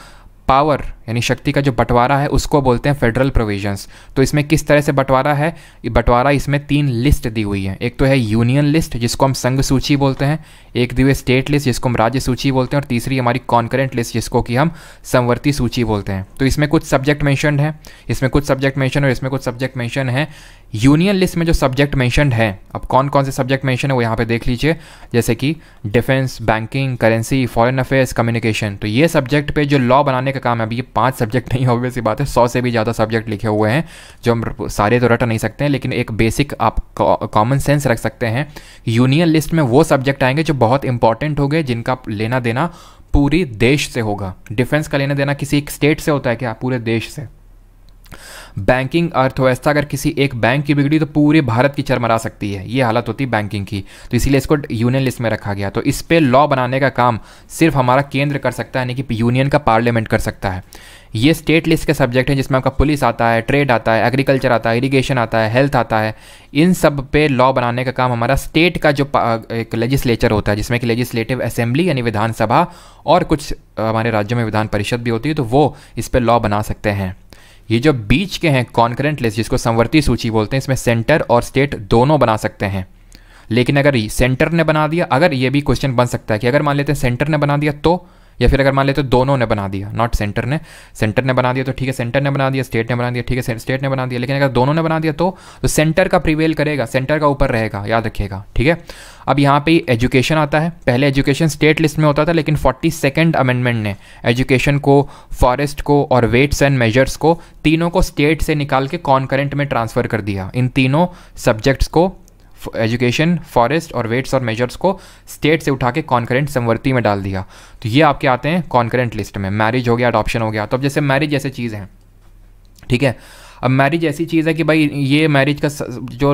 पावर यानी शक्ति का जो बंटवारा है उसको बोलते हैं फेडरल प्रोविजंस तो इसमें किस तरह से बंटवारा है बंटवारा इसमें तीन लिस्ट दी हुई है एक तो है यूनियन लिस्ट जिसको हम संघ सूची बोलते हैं एक दी हुई स्टेट लिस्ट जिसको हम राज्य सूची बोलते हैं और तीसरी हमारी कॉन्करेंट लिस्ट जिसको कि हम संवर्ती सूची बोलते हैं तो इसमें कुछ सब्जेक्ट मैंशन है इसमें कुछ सब्जेक्ट मैंशन और इसमें कुछ सब्जेक्ट मैंशन है यूनियन लिस्ट में जो सब्जेक्ट मैंशनड है अब कौन कौन से सब्जेक्ट मैंशन है वो यहाँ पे देख लीजिए जैसे कि defence banking currency foreign affairs communication तो ये सब्जेक्ट पे जो लॉ बनाने का काम है अभी ये पांच सब्जेक्ट नहीं होगी सी बात है सौ से भी ज़्यादा सब्जेक्ट लिखे हुए हैं जो हम सारे तो रट नहीं सकते हैं लेकिन एक बेसिक आप कॉमन सेंस रख सकते हैं यूनियन लिस्ट में वो सब्जेक्ट आएंगे जो बहुत इंपॉर्टेंट हो गए जिनका लेना देना पूरी देश से होगा डिफेंस का लेना देना किसी एक स्टेट से होता है क्या पूरे देश से बैंकिंग अर्थव्यवस्था अगर किसी एक बैंक की बिगड़ी तो पूरे भारत की चरमरा सकती है ये हालत होती है बैंकिंग की तो इसीलिए इसको यूनियन लिस्ट में रखा गया तो इस पर लॉ बनाने का काम सिर्फ हमारा केंद्र कर सकता है यानी कि यूनियन का पार्लियामेंट कर सकता है ये स्टेट लिस्ट के सब्जेक्ट हैं जिसमें आपका पुलिस आता है ट्रेड आता है एग्रीकल्चर आता है इरिगेशन आता है हेल्थ आता है इन सब पे लॉ बनाने का काम हमारा स्टेट का जो एक लेजिस्लेचर होता है जिसमें कि लेजिस्लेटिव असेंबली यानी विधानसभा और कुछ हमारे राज्यों में विधान परिषद भी होती है तो वो इस पर लॉ बना सकते हैं ये जो बीच के हैं कॉन्करेंट लिस्ट जिसको संवर्ती सूची बोलते हैं इसमें सेंटर और स्टेट दोनों बना सकते हैं लेकिन अगर सेंटर ने बना दिया अगर ये भी क्वेश्चन बन सकता है कि अगर मान लेते हैं सेंटर ने बना दिया तो या फिर अगर मान लेते तो दोनों ने बना दिया नॉट सेंटर ने सेंटर ने बना दिया तो ठीक है सेंटर ने बना दिया स्टेट ने बना दिया ठीक है स्टेट ने बना दिया लेकिन अगर दोनों ने बना दिया तो तो सेंटर का प्रिवेल करेगा सेंटर का ऊपर रहेगा याद रखिएगा ठीक है अब यहाँ पे एजुकेशन आता है पहले एजुकेशन स्टेट लिस्ट में होता था लेकिन फोर्टी सेकेंड अमेंडमेंट ने एजुकेशन को फॉरेस्ट को और वेट्स एंड मेजर्स को तीनों को स्टेट से निकाल के कॉन्करेंट में ट्रांसफ़र कर दिया इन तीनों सब्जेक्ट्स को एजुकेशन फॉरेस्ट और वेट्स और मेजर्स को स्टेट से उठा के कॉन्करेंट समवर्ती में डाल दिया तो ये आपके आते हैं कॉन्करेंट लिस्ट में मैरिज हो गया अडॉप्शन हो गया तो अब जैसे मैरिज जैसे चीज़ है ठीक है अब मैरिज ऐसी चीज़ है कि भाई ये मैरिज का जो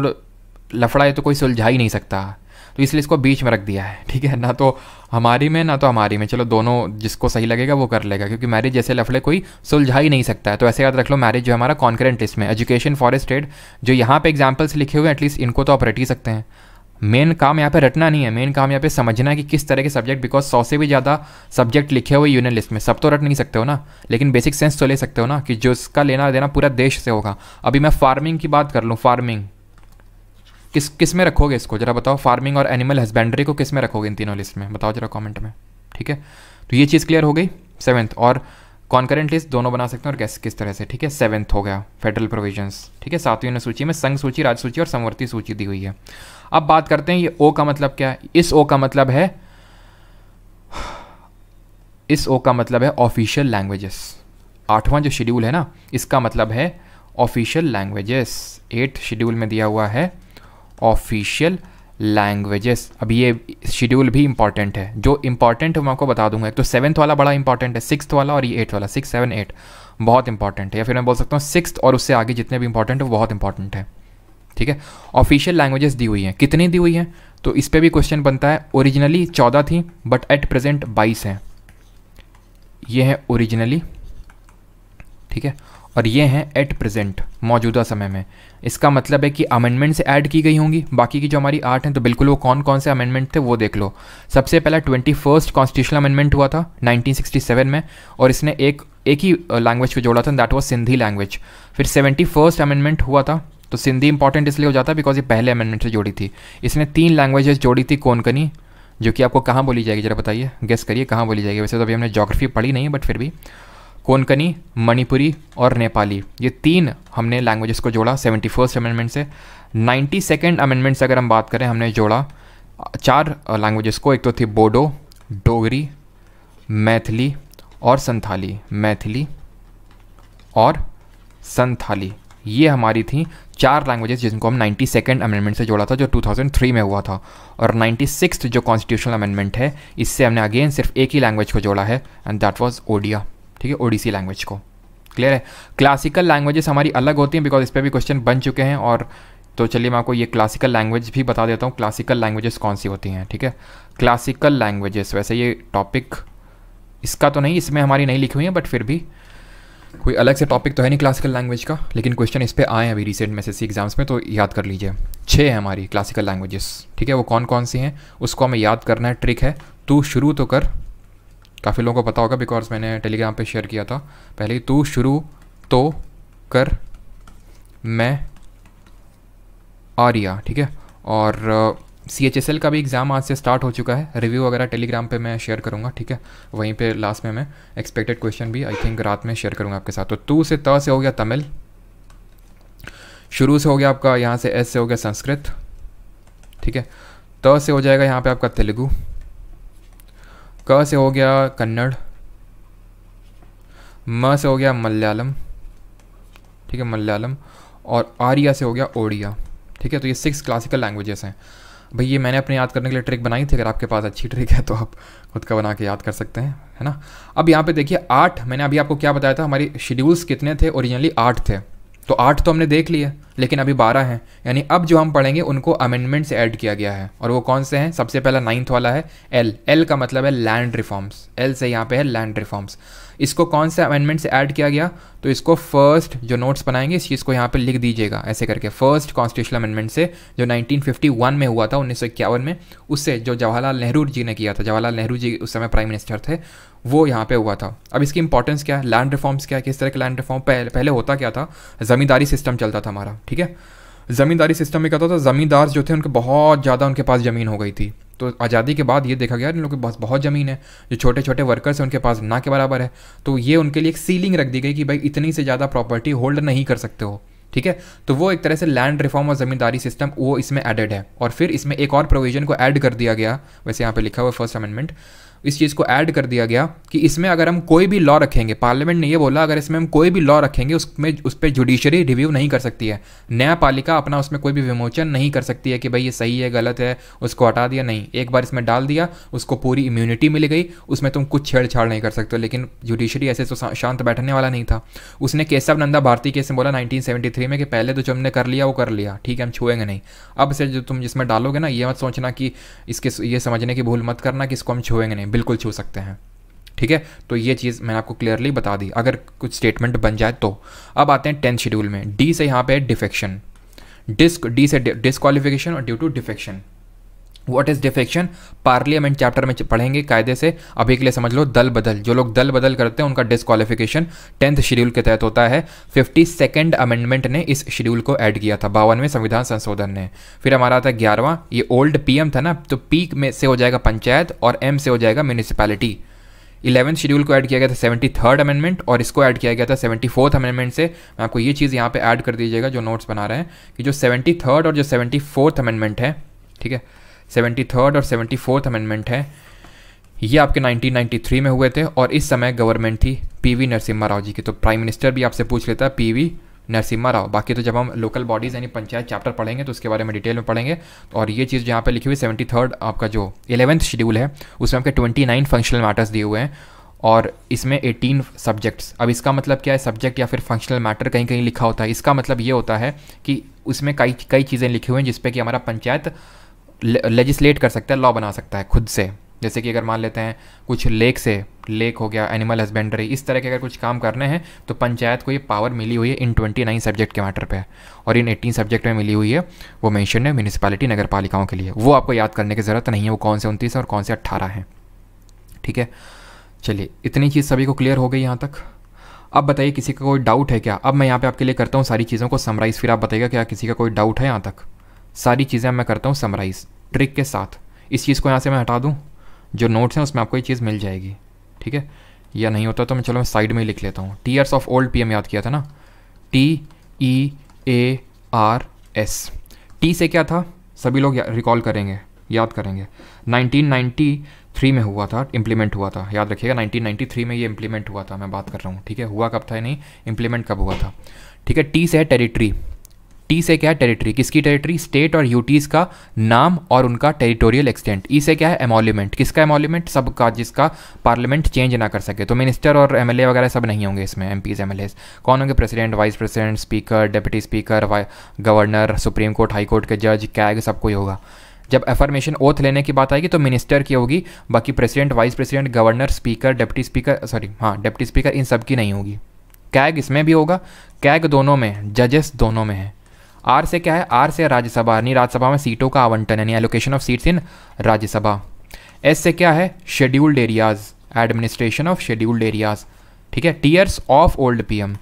लफड़ा है तो कोई सुलझा ही नहीं सकता तो इसलिए इसको बीच में रख दिया है ठीक है ना तो हमारी में ना तो हमारी में चलो दोनों जिसको सही लगेगा वो कर लेगा क्योंकि मैरिज जैसे लफड़े कोई सुलझा ही नहीं सकता है तो ऐसे याद रख लो मैरिज जो हमारा कॉन्करेंट इसमें एजुकेशन फॉरेस्ट एड जो यहाँ पे एग्जाम्पल्स लिखे हुए हैं एटलीस्ट इनको तो आप रट ही सकते हैं मेन काम यहाँ पे रटना नहीं है मेन काम यहाँ पे समझना है कि किस तरह के सब्जेक्ट बिकॉज सौ से भी ज़्यादा सब्जेक्ट लिखे हुए यूनियन लिस्ट में सब तो रट नहीं सकते हो ना लेकिन बेसिक सेंस तो ले सकते हो ना कि जो इसका लेना देना पूरा देश से होगा अभी मैं फार्मिंग की बात कर लूँ फार्मिंग किस किस में रखोगे इसको जरा बताओ फार्मिंग और एनिमल हस्बेंड्री को किस में रखोगे इन तीनों लिस्ट में बताओ जरा कमेंट में ठीक है तो ये चीज़ क्लियर हो गई सेवन्थ और कॉन्करेंट लिस्ट दोनों बना सकते हैं और कैसे किस तरह से ठीक है सेवन्थ हो गया फेडरल प्रोविजंस ठीक है सातवीं सूची में संघ सूची राज्य सूची और समवर्ती सूची दी हुई है अब बात करते हैं ये ओ का मतलब क्या है इस ओ का मतलब है इस ओ का मतलब है ऑफिशियल लैंग्वेजेस आठवां जो शेड्यूल है ना इसका मतलब है ऑफिशियल लैंग्वेजेस एट शेड्यूल में दिया हुआ है ऑफिशियल लैंग्वेजेस अब ये शेड्यूल भी इंपॉर्टेंट है जो इंपॉर्टेंट है मैं आपको बता दूंगा एक तो सेवन्थ वाला बड़ा इंपॉर्टेंट है सिक्स वाला और ये एट वाला सिक्स सेवन एट बहुत इंपॉर्टेंट है या फिर मैं बोल सकता हूँ सिक्स और उससे आगे जितने भी इंपॉर्टेंट है वो बहुत इंपॉर्टेंट है ठीक है ऑफिशियल लैंग्वेजेस दी हुई हैं कितनी दी हुई हैं तो इस पर भी क्वेश्चन बनता है ओरिजिनली चौदह थी बट एट प्रेजेंट बाईस हैं ये हैं ओरिजिनली ठीक है और ये हैं एट प्रेजेंट मौजूदा समय में इसका मतलब है कि अमेंडमेंट्स से ऐड की गई होंगी बाकी की जो हमारी आठ हैं तो बिल्कुल वो कौन कौन से अमेंडमेंट थे वो देख लो सबसे पहला ट्वेंटी फर्स्ट कॉन्स्टिट्यूशन अमेंडमेंट हुआ था 1967 में और इसने एक एक ही लैंग्वेज को जोड़ा था दैट वॉज सिंधी लैंग्वेज फिर सेवेंटी फर्स्ट अमेंडमेंट हुआ था तो सिंधी इंपॉर्टेंट इसलिए हो जाता बिकॉज ये पहले अमेंडमेंट से जोड़ी थी इसने तीन लैंग्वेजेस जोड़ी थी कोनकनी जो कि आपको कहाँ बोली जाएगी जरा बताइए गेस करिए कहाँ बोली जाएगी वैसे तो अभी हमने जोग्राफी पढ़ी नहीं है बट फिर भी कोनकनी मणिपुरी और नेपाली ये तीन हमने लैंग्वेजेस को जोड़ा सेवेंटी फर्स्ट अमेंडमेंट से नाइन्टी सेकेंड अमेंडमेंट से अगर हम बात करें हमने जोड़ा चार लैंग्वेजेस को एक तो थी बोडो डोगरी मैथिली और संथाली मैथिली और संथाली ये हमारी थी चार लैंग्वेजेस जिनको हम नाइन्टी सेकेंड अमेंडमेंट से जोड़ा था जो 2003 में हुआ था और नाइन्टी सिक्स जो कॉन्स्टिट्यूशनल अमेंडमेंट है इससे हमने अगेन सिर्फ एक ही लैंग्वेज को जोड़ा है एंड दैट वाज ओडिया ठीक है ओडिसी लैंग्वेज को क्लियर है क्लासिकल लैंग्वेजेस हमारी अलग होती हैं बिकॉज इस पर भी क्वेश्चन बन चुके हैं और तो चलिए मैं आपको ये क्लासिकल लैंग्वेज भी बता देता हूँ क्लासिकल लैंग्वेजेस कौन सी होती हैं ठीक है क्लासिकल लैंग्वेजेस वैसे ये टॉपिक इसका तो नहीं इसमें हमारी नहीं लिखी हुई है बट फिर भी कोई अलग से टॉपिक तो है नहीं क्लासिकल लैंग्वेज का लेकिन क्वेश्चन इस पर आए हैं अभी रिसेंट में से एग्जाम्स में तो याद कर लीजिए छः हैं हमारी क्लासिकल लैंग्वेजेस ठीक है वो कौन कौन सी हैं उसको हमें याद करना है ट्रिक है तू शुरू तो कर काफ़ी लोगों को पता होगा बिकॉज मैंने टेलीग्राम पे शेयर किया था पहले तू शुरू तो कर मैं आर्या ठीक है और सी एच एस एल का भी एग्ज़ाम आज से स्टार्ट हो चुका है रिव्यू वगैरह टेलीग्राम पे मैं शेयर करूँगा ठीक है वहीं पे लास्ट में मैं एक्सपेक्टेड क्वेश्चन भी आई थिंक रात में शेयर करूँगा आपके साथ तो तू से त से हो गया तमिल शुरू से हो गया आपका यहाँ से एस से हो गया संस्कृत ठीक है त से हो जाएगा यहाँ पर आपका तेलुगू क से हो गया कन्नड़ म से हो गया मलयालम ठीक है मलयालम और आर्या से हो गया ओडिया ठीक है तो ये सिक्स क्लासिकल लैंग्वेजेस हैं भाई ये मैंने अपने याद करने के लिए ट्रिक बनाई थी अगर आपके पास अच्छी ट्रिक है तो आप खुद का बना के याद कर सकते हैं है ना अब यहाँ पे देखिए आठ मैंने अभी आपको क्या बताया था हमारे शेड्यूल्स कितने थे ओरिजिनली आठ थे तो आठ तो हमने देख लिया लेकिन अभी बारह हैं यानी अब जो हम पढ़ेंगे उनको अमेंडमेंट से ऐड किया गया है और वो कौन से हैं सबसे पहला नाइन्थ वाला है एल एल का मतलब है लैंड रिफॉर्म्स एल से यहाँ पे है लैंड रिफॉर्म्स इसको कौन से अमेंडमेंट से ऐड किया गया तो इसको फर्स्ट जो नोट्स बनाएंगे इस चीज़ को यहाँ पे लिख दीजिएगा ऐसे करके फर्स्ट कॉन्स्टिट्यूशन अमेंडमेंट से जो 1951 में हुआ था उन्नीस में उससे जो जवाहरलाल नेहरू जी ने किया था जवाहरलाल नेहरू जी उस समय प्राइम मिनिस्टर थे वो यहाँ पे हुआ था अब इसकी इंपॉर्टेंस क्या है लैंड रिफॉर्म्स क्या है किस तरह के लैंड रिफॉर्म पहले पहले होता क्या था ज़मींदारी सिस्टम चलता था हमारा ठीक है ज़मींदारी सिस्टम में क्या होता था तो ज़मींदार जो थे उनके बहुत ज़्यादा उनके पास ज़मीन हो गई थी तो आज़ादी के बाद ये देखा गया इन लोगों के पास बहुत ज़मीन है जो छोटे छोटे वर्कर्स हैं उनके पास ना के बराबर है तो ये उनके लिए एक सीलिंग रख दी गई कि भाई इतनी से ज़्यादा प्रॉपर्टी होल्ड नहीं कर सकते हो ठीक है तो वो एक तरह से लैंड रिफॉर्म और ज़मींदारी सिस्टम वो इसमें एडेड है और फिर इसमें एक और प्रोविजन को ऐड कर दिया गया वैसे यहाँ पे लिखा हुआ फर्स्ट अमेंडमेंट इस चीज़ को ऐड कर दिया गया कि इसमें अगर हम कोई भी लॉ रखेंगे पार्लियामेंट ने यह बोला अगर इसमें हम कोई भी लॉ रखेंगे उसमें उस पर जुडिशरी रिव्यू नहीं कर सकती है न्यायपालिका अपना उसमें कोई भी विमोचन नहीं कर सकती है कि भाई ये सही है गलत है उसको हटा दिया नहीं एक बार इसमें डाल दिया उसको पूरी इम्यूनिटी मिल गई उसमें तुम कुछ छेड़छाड़ नहीं कर सकते लेकिन जुडिशरी ऐसे तो शांत बैठने वाला नहीं था उसने केशव नंदा भारती केस में बोला नाइनटीन में कि पहले तो जो हमने कर लिया वो कर लिया ठीक है हम छुएंगे नहीं अब से जो तुम जिसमें डालोगे ना ये मत सोचना कि इसके ये समझने की भूल मत करना कि इसको हम छुएंगे नहीं हैं बिल्कुल छू सकते हैं ठीक है तो ये चीज़ मैंने आपको क्लियरली बता दी अगर कुछ स्टेटमेंट बन जाए तो अब आते हैं टेंथ शेड्यूल में डी से यहाँ पे डिफेक्शन डिस्क डी से डिस्कालिफिकेशन और due to defection what is defection parliament chapter में पढ़ेंगे कायदे से अभी के लिए समझ लो दल बदल जो लोग दल बदल करते हैं उनका डिस्कालिफिकेशन टेंथ शेड्यूल के तहत होता है फिफ्टी सेकेंड अमेंडमेंट ने इस शेड्यूल को ऐड किया था बावनवें संविधान संशोधन ने फिर हमारा था ग्यारहवां ये ओल्ड पीएम था ना तो पी में से हो जाएगा पंचायत और एम से हो जाएगा म्यूनिसिपैलिटी इलेवंथ शेड्यूल को ऐड किया गया था सेवेंटी थर्ड अमेंडमेंट और इसको ऐड किया गया था सेवेंटी फोर्थ अमेंडमेंट से मैं आपको ये चीज़ यहाँ पे ऐड कर दीजिएगा जो नोट्स बना रहे हैं कि जो सेवेंटी थर्ड और जो सेवेंटी फोर्थ अमेंडमेंट है ठीक है सेवेंटी थर्ड और सेवेंटी फोर्थ अमेंडमेंट है ये आपके 1993 में हुए थे और इस समय गवर्नमेंट थी पीवी नरसिम्हा राव जी की तो प्राइम मिनिस्टर भी आपसे पूछ लेता है पीवी नरसिम्हा राव बाकी तो जब हम लोकल बॉडीज़ यानी पंचायत चैप्टर पढ़ेंगे तो उसके बारे में डिटेल में पढ़ेंगे और ये चीज़ जहाँ पे लिखी हुई सेवेंटी थर्ड आपका जो इलेवंथ शेड्यूल है उसमें आपके ट्वेंटी नाइन फंक्शनल मैटर्स दिए हुए हैं और इसमें एटीन सब्जेक्ट्स अब इसका मतलब क्या है सब्जेक्ट या फिर फंक्शनल मैटर कहीं कहीं लिखा होता है इसका मतलब ये होता है कि उसमें कई कई चीज़ें लिखी हुई हैं जिसपे कि हमारा पंचायत लेजिस्लेट कर सकता है लॉ बना सकता है खुद से जैसे कि अगर मान लेते हैं कुछ लेक से लेक हो गया एनिमल हस्बेंड्री इस तरह के अगर कुछ काम करने हैं तो पंचायत को ये पावर मिली हुई है इन ट्वेंटी नाइन सब्जेक्ट के मैटर पे और इन एटीन सब्जेक्ट में मिली हुई है वो मेंशन है म्यूनसिपालिटी नगर पालिकाओं के लिए वो आपको याद करने की ज़रूरत नहीं है वो कौन से उनतीस और कौन से अट्ठारह हैं ठीक है चलिए इतनी चीज़ सभी को क्लियर हो गई यहाँ तक अब बताइए किसी का कोई डाउट है क्या अब मैं यहाँ पे आपके लिए करता हूँ सारी चीज़ों को समराइज़ फिर आप बताइएगा क्या किसी का कोई डाउट है यहाँ तक सारी चीज़ें मैं करता हूँ समराइज़ ट्रिक के साथ इस चीज़ को यहाँ से मैं हटा दूँ जो नोट्स हैं उसमें आपको ये चीज़ मिल जाएगी ठीक है या नहीं होता तो मैं चलो मैं साइड में ही लिख लेता हूँ टीयर्स ऑफ ओल्ड एम याद किया था ना T E A R S T से क्या था सभी लोग रिकॉल करेंगे याद करेंगे 1993 में हुआ था इम्प्लीमेंट हुआ था याद रखिएगा 1993 में ये इम्प्लीमेंट हुआ था मैं बात कर रहा हूँ ठीक है हुआ कब था नहीं इम्प्लीमेंट कब हुआ था ठीक है टी से है टेरिटरी टी से क्या है टेरिटरी किसकी टेरिटरी स्टेट और यूटीज का नाम और उनका टेरिटोरियल एक्सटेंट ई से क्या है एमोल्यूमेंट किसका एमोल्यूमेंट सबका जिसका पार्लियामेंट चेंज ना कर सके तो मिनिस्टर और एमएलए वगैरह सब नहीं होंगे इसमें एम पीज कौन होंगे president vice president speaker deputy speaker governor supreme court high court के जज कैग सब कोई होगा जब एफर्मेशन ओथ लेने की बात आएगी तो मिनिस्टर की होगी बाकी president vice president governor speaker deputy speaker sorry हाँ डिप्टी स्पीकर इन सब की नहीं होगी कैग इसमें भी होगा कैग दोनों में जजेस दोनों में है आर से क्या है आर से राज्यसभा यानी राज्यसभा में सीटों का आवंटन यानी allocation of seats in Rajya Sabha S से क्या है scheduled areas administration of scheduled areas ठीक है tears of old PM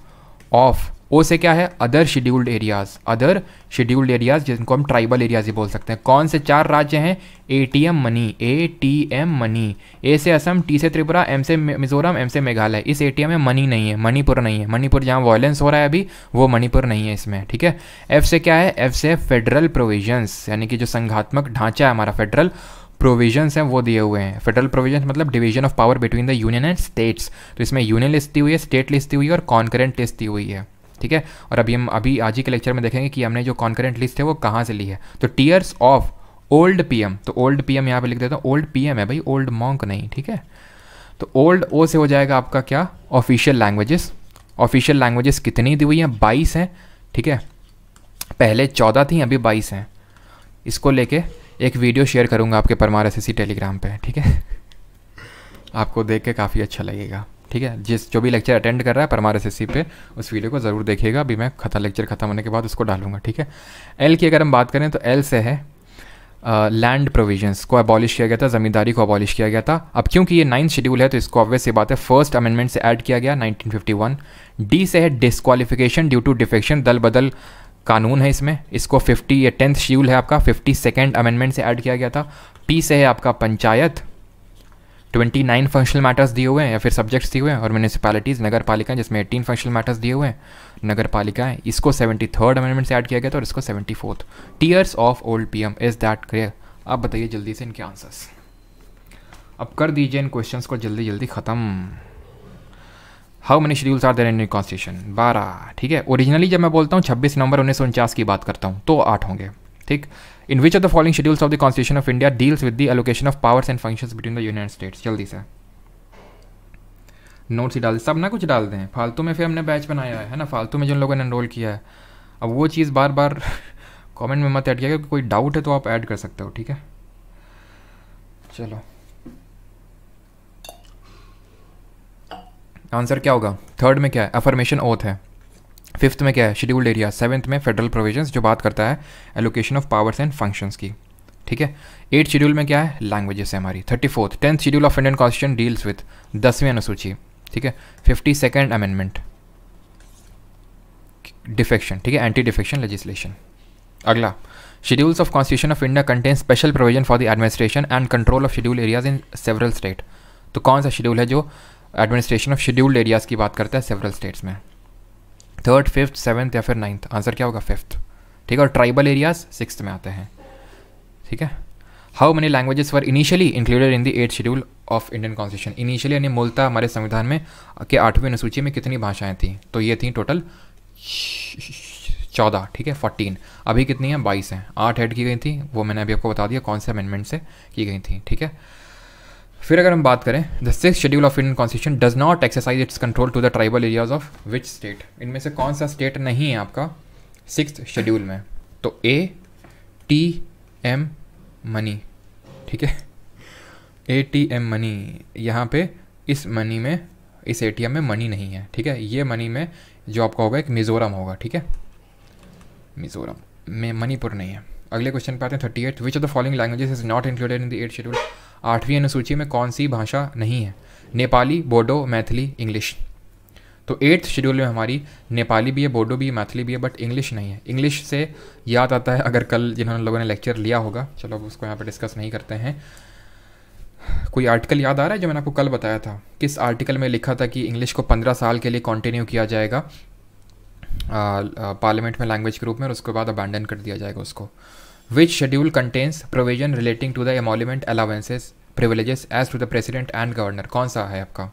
of O से क्या है other scheduled areas other scheduled areas जिनको हम ट्राइबल एरियाज ही बोल सकते हैं कौन से चार राज्य हैं A T M money A T M money A से असम टी से त्रिपुरा एम से मिजोरम एम से मेघालय इस ए टी एम में मनी नहीं है मणिपुर नहीं है मणिपुर जहाँ वॉयलेंस हो रहा है अभी वो मणिपुर नहीं है इसमें ठीक है एफ से क्या है एफ से फेडरल प्रोविजन्स यानी कि जो संघात्मक ढांचा है हमारा फेडरल प्रोविजंस हैं वो दिए हुए हैं फेडरल प्रोविजंस मतलब division of power between the union and states तो इसमें यूनियन लिस्ट दी हुई है स्टेट लिस्ट दी हुई है और कॉन्करेंट लिस्ट दी हुई है ठीक है और अभी हम अभी आज ही के लेक्चर में देखेंगे कि हमने जो कॉन्करेंट लिस्ट है वो कहाँ से ली है तो टीयर्स ऑफ ओल्ड पी तो ओल्ड एम यहाँ पर लिख देता हूँ ओल्ड पी है भाई ओल्ड मॉन्क नहीं ठीक है तो ओल्ड ओ से हो जाएगा आपका क्या ऑफिशियल लैंग्वेजेस ऑफिशियल लैंग्वेजेस कितनी दी हुई हैं बाईस हैं ठीक है पहले चौदह थी अभी बाईस हैं इसको लेके एक वीडियो शेयर करूँगा आपके परमार एस टेलीग्राम पर ठीक है आपको देख के काफ़ी अच्छा लगेगा ठीक है जिस जो भी लेक्चर अटेंड कर रहा है परमार एसएससी पे उस वीडियो को ज़रूर देखेगा अभी मैं खत्म लेक्चर खत्म होने के बाद उसको डालूंगा ठीक है एल की अगर हम बात करें तो एल से है लैंड uh, प्रोविजंस को अबॉलिश किया गया था ज़मींदारी को अबॉलिश किया गया था अब क्योंकि ये नाइन्थ शेड्यूल है तो इसको ऑब्वियस ये बात है फर्स्ट अमेंडमेंट से ऐड किया गया 1951 डी से है डिसक्वालिफिकेशन ड्यू टू डिफेक्शन दल बदल कानून है इसमें इसको 50 या टेंथ शेड्यूल है आपका फिफ्टी सेकेंड अमेंडमेंट से ऐड किया गया था पी से है आपका panchayat twenty nine functional matters दिए हुए हैं या फिर सब्जेक्ट्स दिए हुए हैं और म्यूनसिपालिटीज़ नगर पालिका जिसमें एटीन फंक्शनल मैटर्स दिए हुए हैं नगर पालिका है इसको सेवेंटी थर्ड अमेंडमेंट से ऐड किया गया था और इसको seventy fourth tears of old P M is that clear आप बताइए जल्दी से इनके आंसर्स अब कर दीजिए इन क्वेश्चन को जल्दी जल्दी ख़त्म how many schedules are there in constitution बारह ठीक है ओरिजिनली जब मैं बोलता हूँ छब्बीस नवंबर उन्नीस सौ उनचास की बात करता हूँ तो आठ होंगे ठीक in which of the following schedules of the constitution of India deals with the allocation of powers and functions between the union states जल्दी से नोट्स ही डाल सब ना कुछ डाल दें फालतू में फिर हमने बैच बनाया है ना फालतू में जिन लोगों ने एनरोल किया है अब वो चीज़ बार बार कमेंट में मत ऐड किया कोई डाउट है तो आप ऐड कर सकते हो ठीक है चलो आंसर क्या होगा थर्ड में क्या है अफर्मेशन ओथ है फिफ्थ में क्या है शेड्यूल्ड एरिया सेवन्थ में फेडरल प्रोविजन जो बात करता है allocation of powers and functions की ठीक है एट शेड्यूल में क्या है लैंग्वेजेस है हमारी thirty fourth tenth schedule of Indian constitution deals with दसवीं अनुसूची ठीक है फिफ्टी सेकेंड अमेंडमेंट डिफेक्शन ठीक है एंटी डिफेक्शन लेजिस्लेशन अगला schedules of constitution of India contain special provision for the administration and control of schedule areas in several state तो कौन सा शेड्यूल है जो एडमिनिस्ट्रेशन ऑफ शेड्यूल्ड एरियाज की बात करता है सेवरल स्टेट्स में थर्ड फिफ्थ सेवन्थ या फिर नाइन्थ आंसर क्या होगा फिफ्थ ठीक है और ट्राइबल एरियाज सिक्स में आते हैं ठीक है how many languages were initially included in the eight schedule of Indian constitution initially यानी मूलता हमारे संविधान में के आठवीं अनुसूची में कितनी भाषाएं थी तो ये थी टोटल चौदह ठीक है फोर्टीन अभी कितनी हैं बाईस हैं आठ ऐड की गई थी वो मैंने अभी आपको बता दिया कौन से अमेंडमेंट से की गई थी ठीक है फिर अगर हम बात करें the six schedule of Indian constitution does not exercise its control to the tribal areas of which state इनमें से कौन सा स्टेट नहीं है आपका सिक्स शेड्यूल में तो ए टी एम मनी ठीक है ए टी एम मनी यहाँ पे इस मनी में इस ए टी एम में मनी नहीं है ठीक है ये मनी में जो आपका होगा एक मिज़ोरम होगा ठीक है मिज़ोरम में मणिपुर नहीं है अगले क्वेश्चन पे आते हैं thirty eight which of the following languages is not included in the eight schedule आठवीं अनुसूची में कौन सी भाषा नहीं है नेपाली बोडो मैथिली इंग्लिश तो एट्थ शेड्यूल में हमारी नेपाली भी है बोडो भी है मैथिली भी है बट इंग्लिश नहीं है इंग्लिश से याद आता है अगर कल जिन्होंने लोगों ने लेक्चर लिया होगा चलो अब उसको यहाँ पर डिस्कस नहीं करते हैं कोई आर्टिकल याद आ रहा है जो मैंने आपको कल बताया था किस आर्टिकल में लिखा था कि इंग्लिश को पंद्रह साल के लिए कंटिन्यू किया जाएगा पार्लियामेंट में लैंग्वेज के रूप में और उसके बाद अबैंडन कर दिया जाएगा उसको which schedule contains provision relating to the emolument allowances privileges as to the president and governor कौन सा है आपका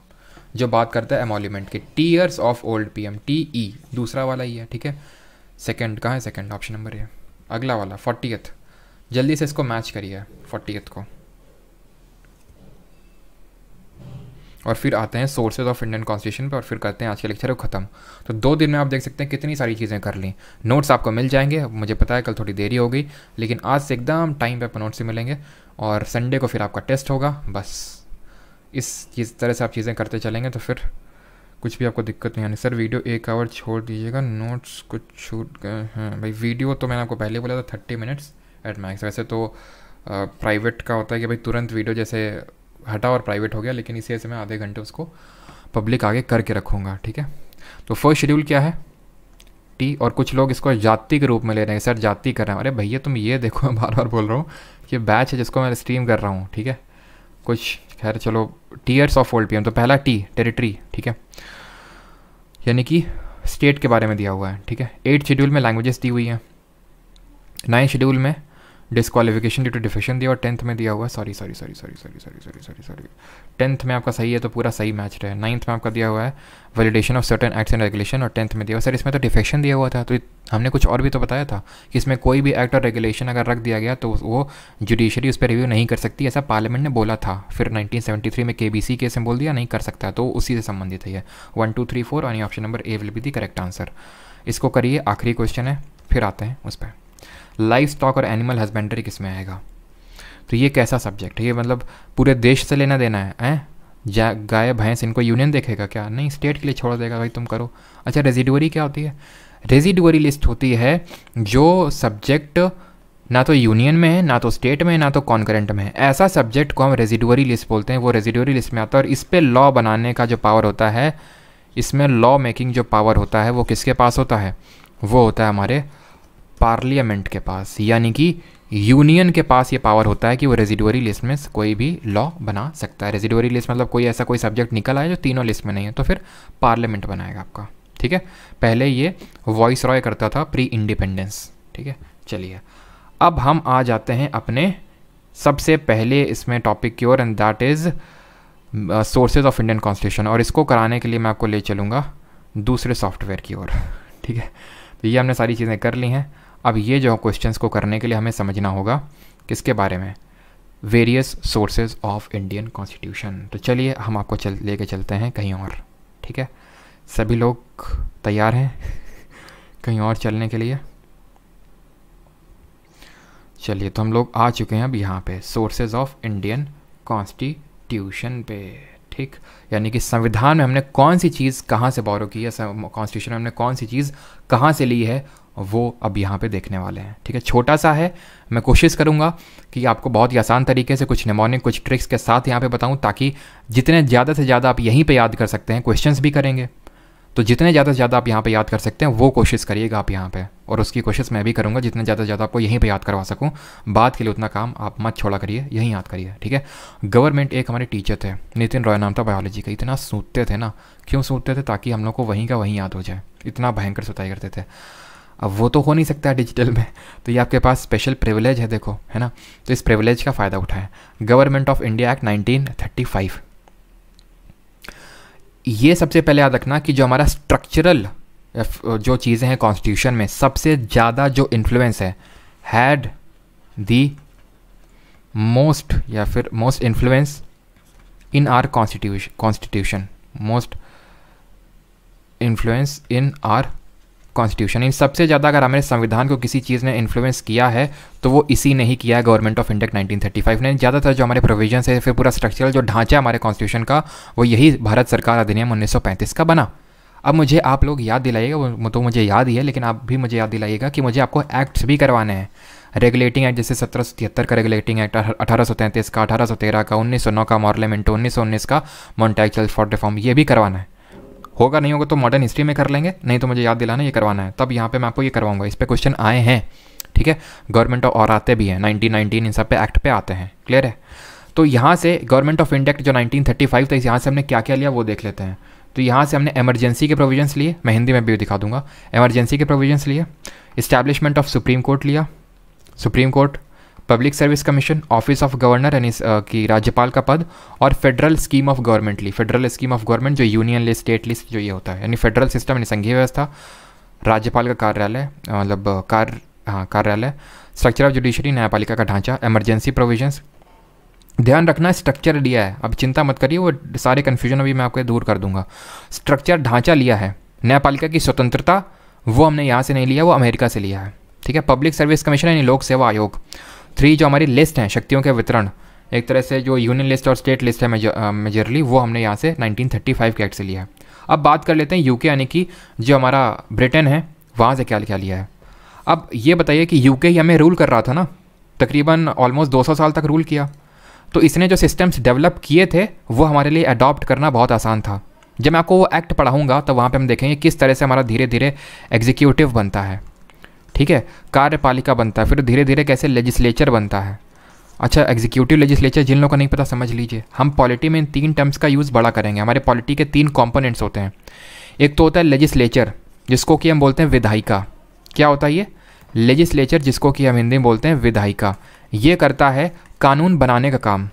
जो बात करता है एमोलीमेंट के T years of old P M T E दूसरा वाला ही है ठीक है सेकेंड कहाँ है सेकेंड ऑप्शन नंबर ये अगला वाला फोर्टीथ जल्दी से इसको मैच करिए फोर्टीथ को और फिर आते हैं सोर्सेज ऑफ इंडियन कॉन्स्टिट्यूशन पर और फिर करते हैं आज के लेक्चर को ख़त्म तो दो दिन में आप देख सकते हैं कितनी सारी चीज़ें कर ली नोट्स आपको मिल जाएंगे मुझे पता है कल थोड़ी देरी होगी लेकिन आज से एकदम टाइम पर आपको नोट्स मिलेंगे और संडे को फिर आपका टेस्ट होगा बस इस चीज तरह से आप चीज़ें करते चलेंगे तो फिर कुछ भी आपको दिक्कत नहीं आनी सर वीडियो एक आवर छोड़ दीजिएगा नोट्स कुछ छूट गए हैं भाई वीडियो तो मैंने आपको पहले बोला था थर्टी मिनट्स एट मैक्स वैसे तो प्राइवेट का होता है कि भाई तुरंत वीडियो जैसे हटा और प्राइवेट हो गया लेकिन इसी ऐसे मैं आधे घंटे उसको पब्लिक आगे करके रखूँगा ठीक है तो फर्स्ट शेड्यूल क्या है टी और कुछ लोग इसको जाति के रूप में ले रहे हैं सर जाति कर रहे हैं अरे भैया तुम ये देखो मैं बार बार बोल रहा हूँ कि बैच है जिसको मैं स्ट्रीम कर रहा हूँ ठीक है कुछ खैर चलो टीयर्स ऑफ ओल्ड पी तो पहला टी टेरिटरी ठीक है यानी कि स्टेट के बारे में दिया हुआ है ठीक है एट शेड्यूल में लैंग्वेजेस दी हुई हैं नाइन्थ शेड्यूल में डिस्कालिफिकेशन ड्यू टू डिफिशन दिया और टेंथ में दिया हुआ है sorry sorry sorry sorry sorry sorry sorry sorry sorry tenth में आपका सही है तो पूरा सही मैच रहे नाइन्थ में आपका दिया हुआ है validation of certain acts and regulation और टेंथ में दिया हुआ सर इसमें तो डिफेक्शन दिया हुआ था तो हमने कुछ और भी तो बताया था कि इसमें कोई भी एक्ट और रेगुलेशन अगर रख दिया गया तो वो जुडिशरी उस पर रिव्यू नहीं कर सकती ऐसा पार्लियामेंट ने बोला था फिर थ्री में के बी सी केस बोल दिया नहीं कर सकता तो उसी से संबंधित है वन टू थ्री फोर यानी option number A will be the correct answer इसको करिए आखिरी क्वेश्चन है फिर आते हैं उस पर लाइफ स्टॉक और एनिमल हस्बेंड्री किस में आएगा तो ये कैसा सब्जेक्ट है ये मतलब पूरे देश से लेना देना है ऐ जा गाय भैंस इनको यूनियन देखेगा क्या नहीं स्टेट के लिए छोड़ देगा भाई तुम करो अच्छा रेजिडुअरी क्या होती है रेजिडुअरी लिस्ट होती है जो सब्जेक्ट ना तो यूनियन में है ना तो स्टेट में है ना तो कॉन्करेंट में है ऐसा सब्जेक्ट को हम रेजिडुअरी लिस्ट बोलते हैं वो रेजिडुअरी लिस्ट में आता है और इस पर लॉ बनाने का जो पावर होता है इसमें लॉ मेकिंग जो पावर होता है वो किसके पास होता है वो होता है हमारे पार्लियामेंट के पास यानी कि यूनियन के पास ये पावर होता है कि वो रेजिडोरी लिस्ट में कोई भी लॉ बना सकता है रेजिडोरी लिस्ट मतलब कोई ऐसा कोई सब्जेक्ट निकल आए जो तीनों लिस्ट में नहीं है तो फिर पार्लियामेंट बनाएगा आपका ठीक है पहले ये वॉइस रॉय करता था प्री इंडिपेंडेंस ठीक है चलिए अब हम आ जाते हैं अपने सबसे पहले इसमें टॉपिक की ओर and that is sources of Indian constitution और इसको कराने के लिए मैं आपको ले चलूँगा दूसरे सॉफ्टवेयर की ओर ठीक है तो ये हमने सारी चीज़ें कर ली हैं अब ये जो क्वेश्चन को करने के लिए हमें समझना होगा किसके बारे में various sources of Indian constitution तो चलिए हम आपको चल लेके चलते हैं कहीं और ठीक है सभी लोग तैयार हैं कहीं और चलने के लिए चलिए तो हम लोग आ चुके हैं अब यहाँ पे सोर्सेज ऑफ इंडियन कॉन्स्टिट्यूशन पे ठीक यानी कि संविधान में हमने कौन सी चीज़ कहाँ से बौरव की है कॉन्स्टिट्यूशन में हमने कौन सी चीज़ कहाँ से ली है वो अब यहाँ पे देखने वाले हैं ठीक है छोटा सा है मैं कोशिश करूँगा कि आपको बहुत ही आसान तरीके से कुछ निमोनिक कुछ ट्रिक्स के साथ यहाँ पे बताऊँ ताकि जितने ज़्यादा से ज़्यादा आप यहीं पे याद कर सकते हैं क्वेश्चंस भी करेंगे तो जितने ज़्यादा से ज़्यादा आप यहाँ पे याद कर सकते हैं वो कोशिश करिएगा आप यहाँ पे और उसकी कोशिश मैं भी करूँगा जितने ज़्यादा से ज़्यादा आपको यहीं पे याद करवा सकूँ बाद के लिए उतना काम आप मत छोड़ा करिए यहीं याद करिए ठीक है गवर्नमेंट एक हमारे टीचर थे नितिन रॉय नाम था बायोलॉजी का इतना सूतते थे ना क्यों सूतते थे ताकि हम लोग को वहीं का वहीं याद हो जाए इतना भयंकर सुताई करते थे अब वो तो हो नहीं सकता डिजिटल में तो ये आपके पास स्पेशल प्रिविलेज है देखो है ना तो इस प्रिविलेज का फ़ायदा उठाएं गवर्नमेंट ऑफ इंडिया एक्ट 1935 ये सबसे पहले याद रखना कि जो हमारा स्ट्रक्चरल जो चीज़ें हैं कॉन्स्टिट्यूशन में सबसे ज़्यादा जो इन्फ्लुएंस है हैड दी मोस्ट या फिर most influence in our constitution constitution most influence in our constitution इन सबसे ज़्यादा अगर हमारे संविधान को किसी चीज़ ने इन्फ्लुएंस किया है तो वो इसी ने ही किया है गवर्नमेंट ऑफ इंडिया 1935 ने ज़्यादातर जो हमारे प्रोविजन है फिर पूरा स्ट्रक्चरल जो ढांचा हमारे कॉन्स्टिट्यूशन का वो यही भारत सरकार अधिनियम पैंतीस का बना अब मुझे आप लोग याद दिलाइएगा तो मुझे याद ही है लेकिन आप भी मुझे याद दिलाइएगा कि मुझे आपको एक्ट्स भी करवाने हैं रेगुलेटिंग एक्ट जैसे सत्रह सौ तिहत्तर का रेगुलेटिंग एक्ट अठारह सौ तैंतीस का अठारह सौ तेरह का उन्नीस सौ नौ का मॉरलेमेंटो उन्नीस सौ उन्नीस का मॉन्टैक्चुअल फॉर रिफॉर्म ये भी करवाना है होगा नहीं होगा तो मॉडर्न हिस्ट्री में कर लेंगे नहीं तो मुझे याद दिलाना ये करवाना है तब यहाँ पे मैं आपको ये करवाऊंगा इस पर क्वेश्चन आए हैं ठीक है गवर्नमेंट और आते भी हैं नाइनटीन इन सब पे एक्ट पे आते हैं क्लियर है तो यहाँ से गवर्नमेंट ऑफ इंडिया नाइनटीन जो फाइव था इस यहाँ से हमने क्या क्या लिया वो देख लेते हैं तो यहाँ से हमने एमरजेंसी के प्रोविजन लिए मैं हिंदी में भी दिखा दूंगा एमरजेंसी के प्रोविजन्स लिए इस्टेब्लिशमेंट ऑफ सुप्रीम कोर्ट लिया supreme court public service commission office of governor यानी कि राज्यपाल का पद और फेडरल स्कीम ऑफ गवर्नमेंटली फेडरल स्कीम ऑफ गवर्नमेंट जो यूनियन लिस्ट स्टेट लिस्ट जो ये होता है यानी फेडरल सिस्टम यानी संघीय व्यवस्था राज्यपाल का कार्यालय मतलब कार्य हाँ कार्यालय स्ट्रक्चर ऑफ जुडिशरी न्यायपालिका का ढांचा इमरजेंसी प्रोविजंस ध्यान रखना स्ट्रक्चर लिया है अब चिंता मत करिए वो सारे कन्फ्यूजन अभी मैं आपको दूर कर दूंगा स्ट्रक्चर ढांचा लिया है न्यायपालिका की स्वतंत्रता वो हमने यहाँ से नहीं लिया वो अमेरिका से लिया है ठीक है पब्लिक सर्विस कमीशन यानी लोक सेवा आयोग थ्री जो हमारी लिस्ट हैं शक्तियों के वितरण एक तरह से जो यूनियन लिस्ट और स्टेट लिस्ट है मेजरली वो हमने यहाँ से 1935 के एक्ट से लिया है अब बात कर लेते हैं यूके यानी कि जो हमारा ब्रिटेन है वहाँ से क्या क्या लिया है अब ये बताइए कि यूके ही हमें रूल कर रहा था ना तकरीबन ऑलमोस्ट 200 साल तक रूल किया तो इसने जो सिस्टम्स डेवलप किए थे वो हमारे लिए अडॉप्ट करना बहुत आसान था जब मैं आपको वो एक्ट पढ़ाऊँगा तो वहाँ पर हम देखेंगे किस तरह से हमारा धीरे धीरे एग्जीक्यूटिव बनता है ठीक है कार्यपालिका बनता है फिर धीरे धीरे कैसे लेजिस्लेचर बनता है अच्छा एग्जीक्यूटिव लेजिस्लेचर जिन लोगों को नहीं पता समझ लीजिए हम पॉलिटी में इन तीन टर्म्स का यूज़ बड़ा करेंगे हमारे पॉलिटी के तीन कॉम्पोनेंट्स होते हैं एक तो होता है लेजिस्लेचर जिसको कि हम बोलते हैं विधायिका क्या होता है ये लेजिस्लेचर जिसको कि हम हिंदी में बोलते हैं विधायिका ये करता है कानून बनाने का काम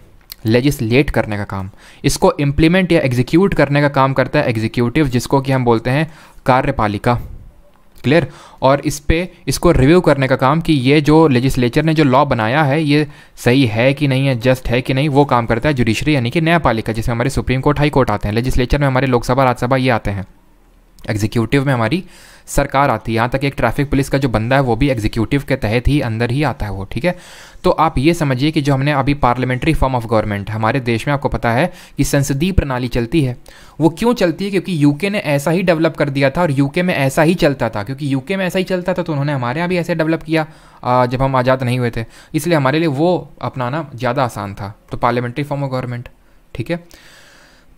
लेजिस्लेट करने का काम इसको इम्प्लीमेंट या एग्जीक्यूट करने का काम करता है एग्जीक्यूटिव जिसको कि हम बोलते हैं कार्यपालिका क्लियर और इस पर इसको रिव्यू करने का काम कि ये जो लेजिस्लेचर ने जो लॉ बनाया है ये सही है कि नहीं है जस्ट है कि नहीं वो काम करता है जुडिशरी यानी कि न्यायपालिका जिसमें हमारे सुप्रीम कोर्ट हाई कोर्ट आते हैं लेजिस्लेचर में हमारे लोकसभा राज्यसभा ये आते हैं एग्जीक्यूटिव में हमारी सरकार आती है यहाँ तक एक ट्रैफिक पुलिस का जो बंदा है वो भी एग्जीक्यूटिव के तहत ही अंदर ही आता है वो ठीक है तो आप ये समझिए कि जो हमने अभी पार्लियामेंट्री फॉर्म ऑफ गवर्नमेंट हमारे देश में आपको पता है कि संसदीय प्रणाली चलती है वो क्यों चलती है क्योंकि यूके ने ऐसा ही डेवलप कर दिया था और यूके में ऐसा ही चलता था क्योंकि यूके में ऐसा ही चलता था तो उन्होंने हमारे यहाँ भी ऐसे डेवलप किया जब हम आज़ाद नहीं हुए थे इसलिए हमारे लिए वो अपनाना ज़्यादा आसान था तो पार्लियामेंट्री फॉर्म ऑफ गवर्नमेंट ठीक है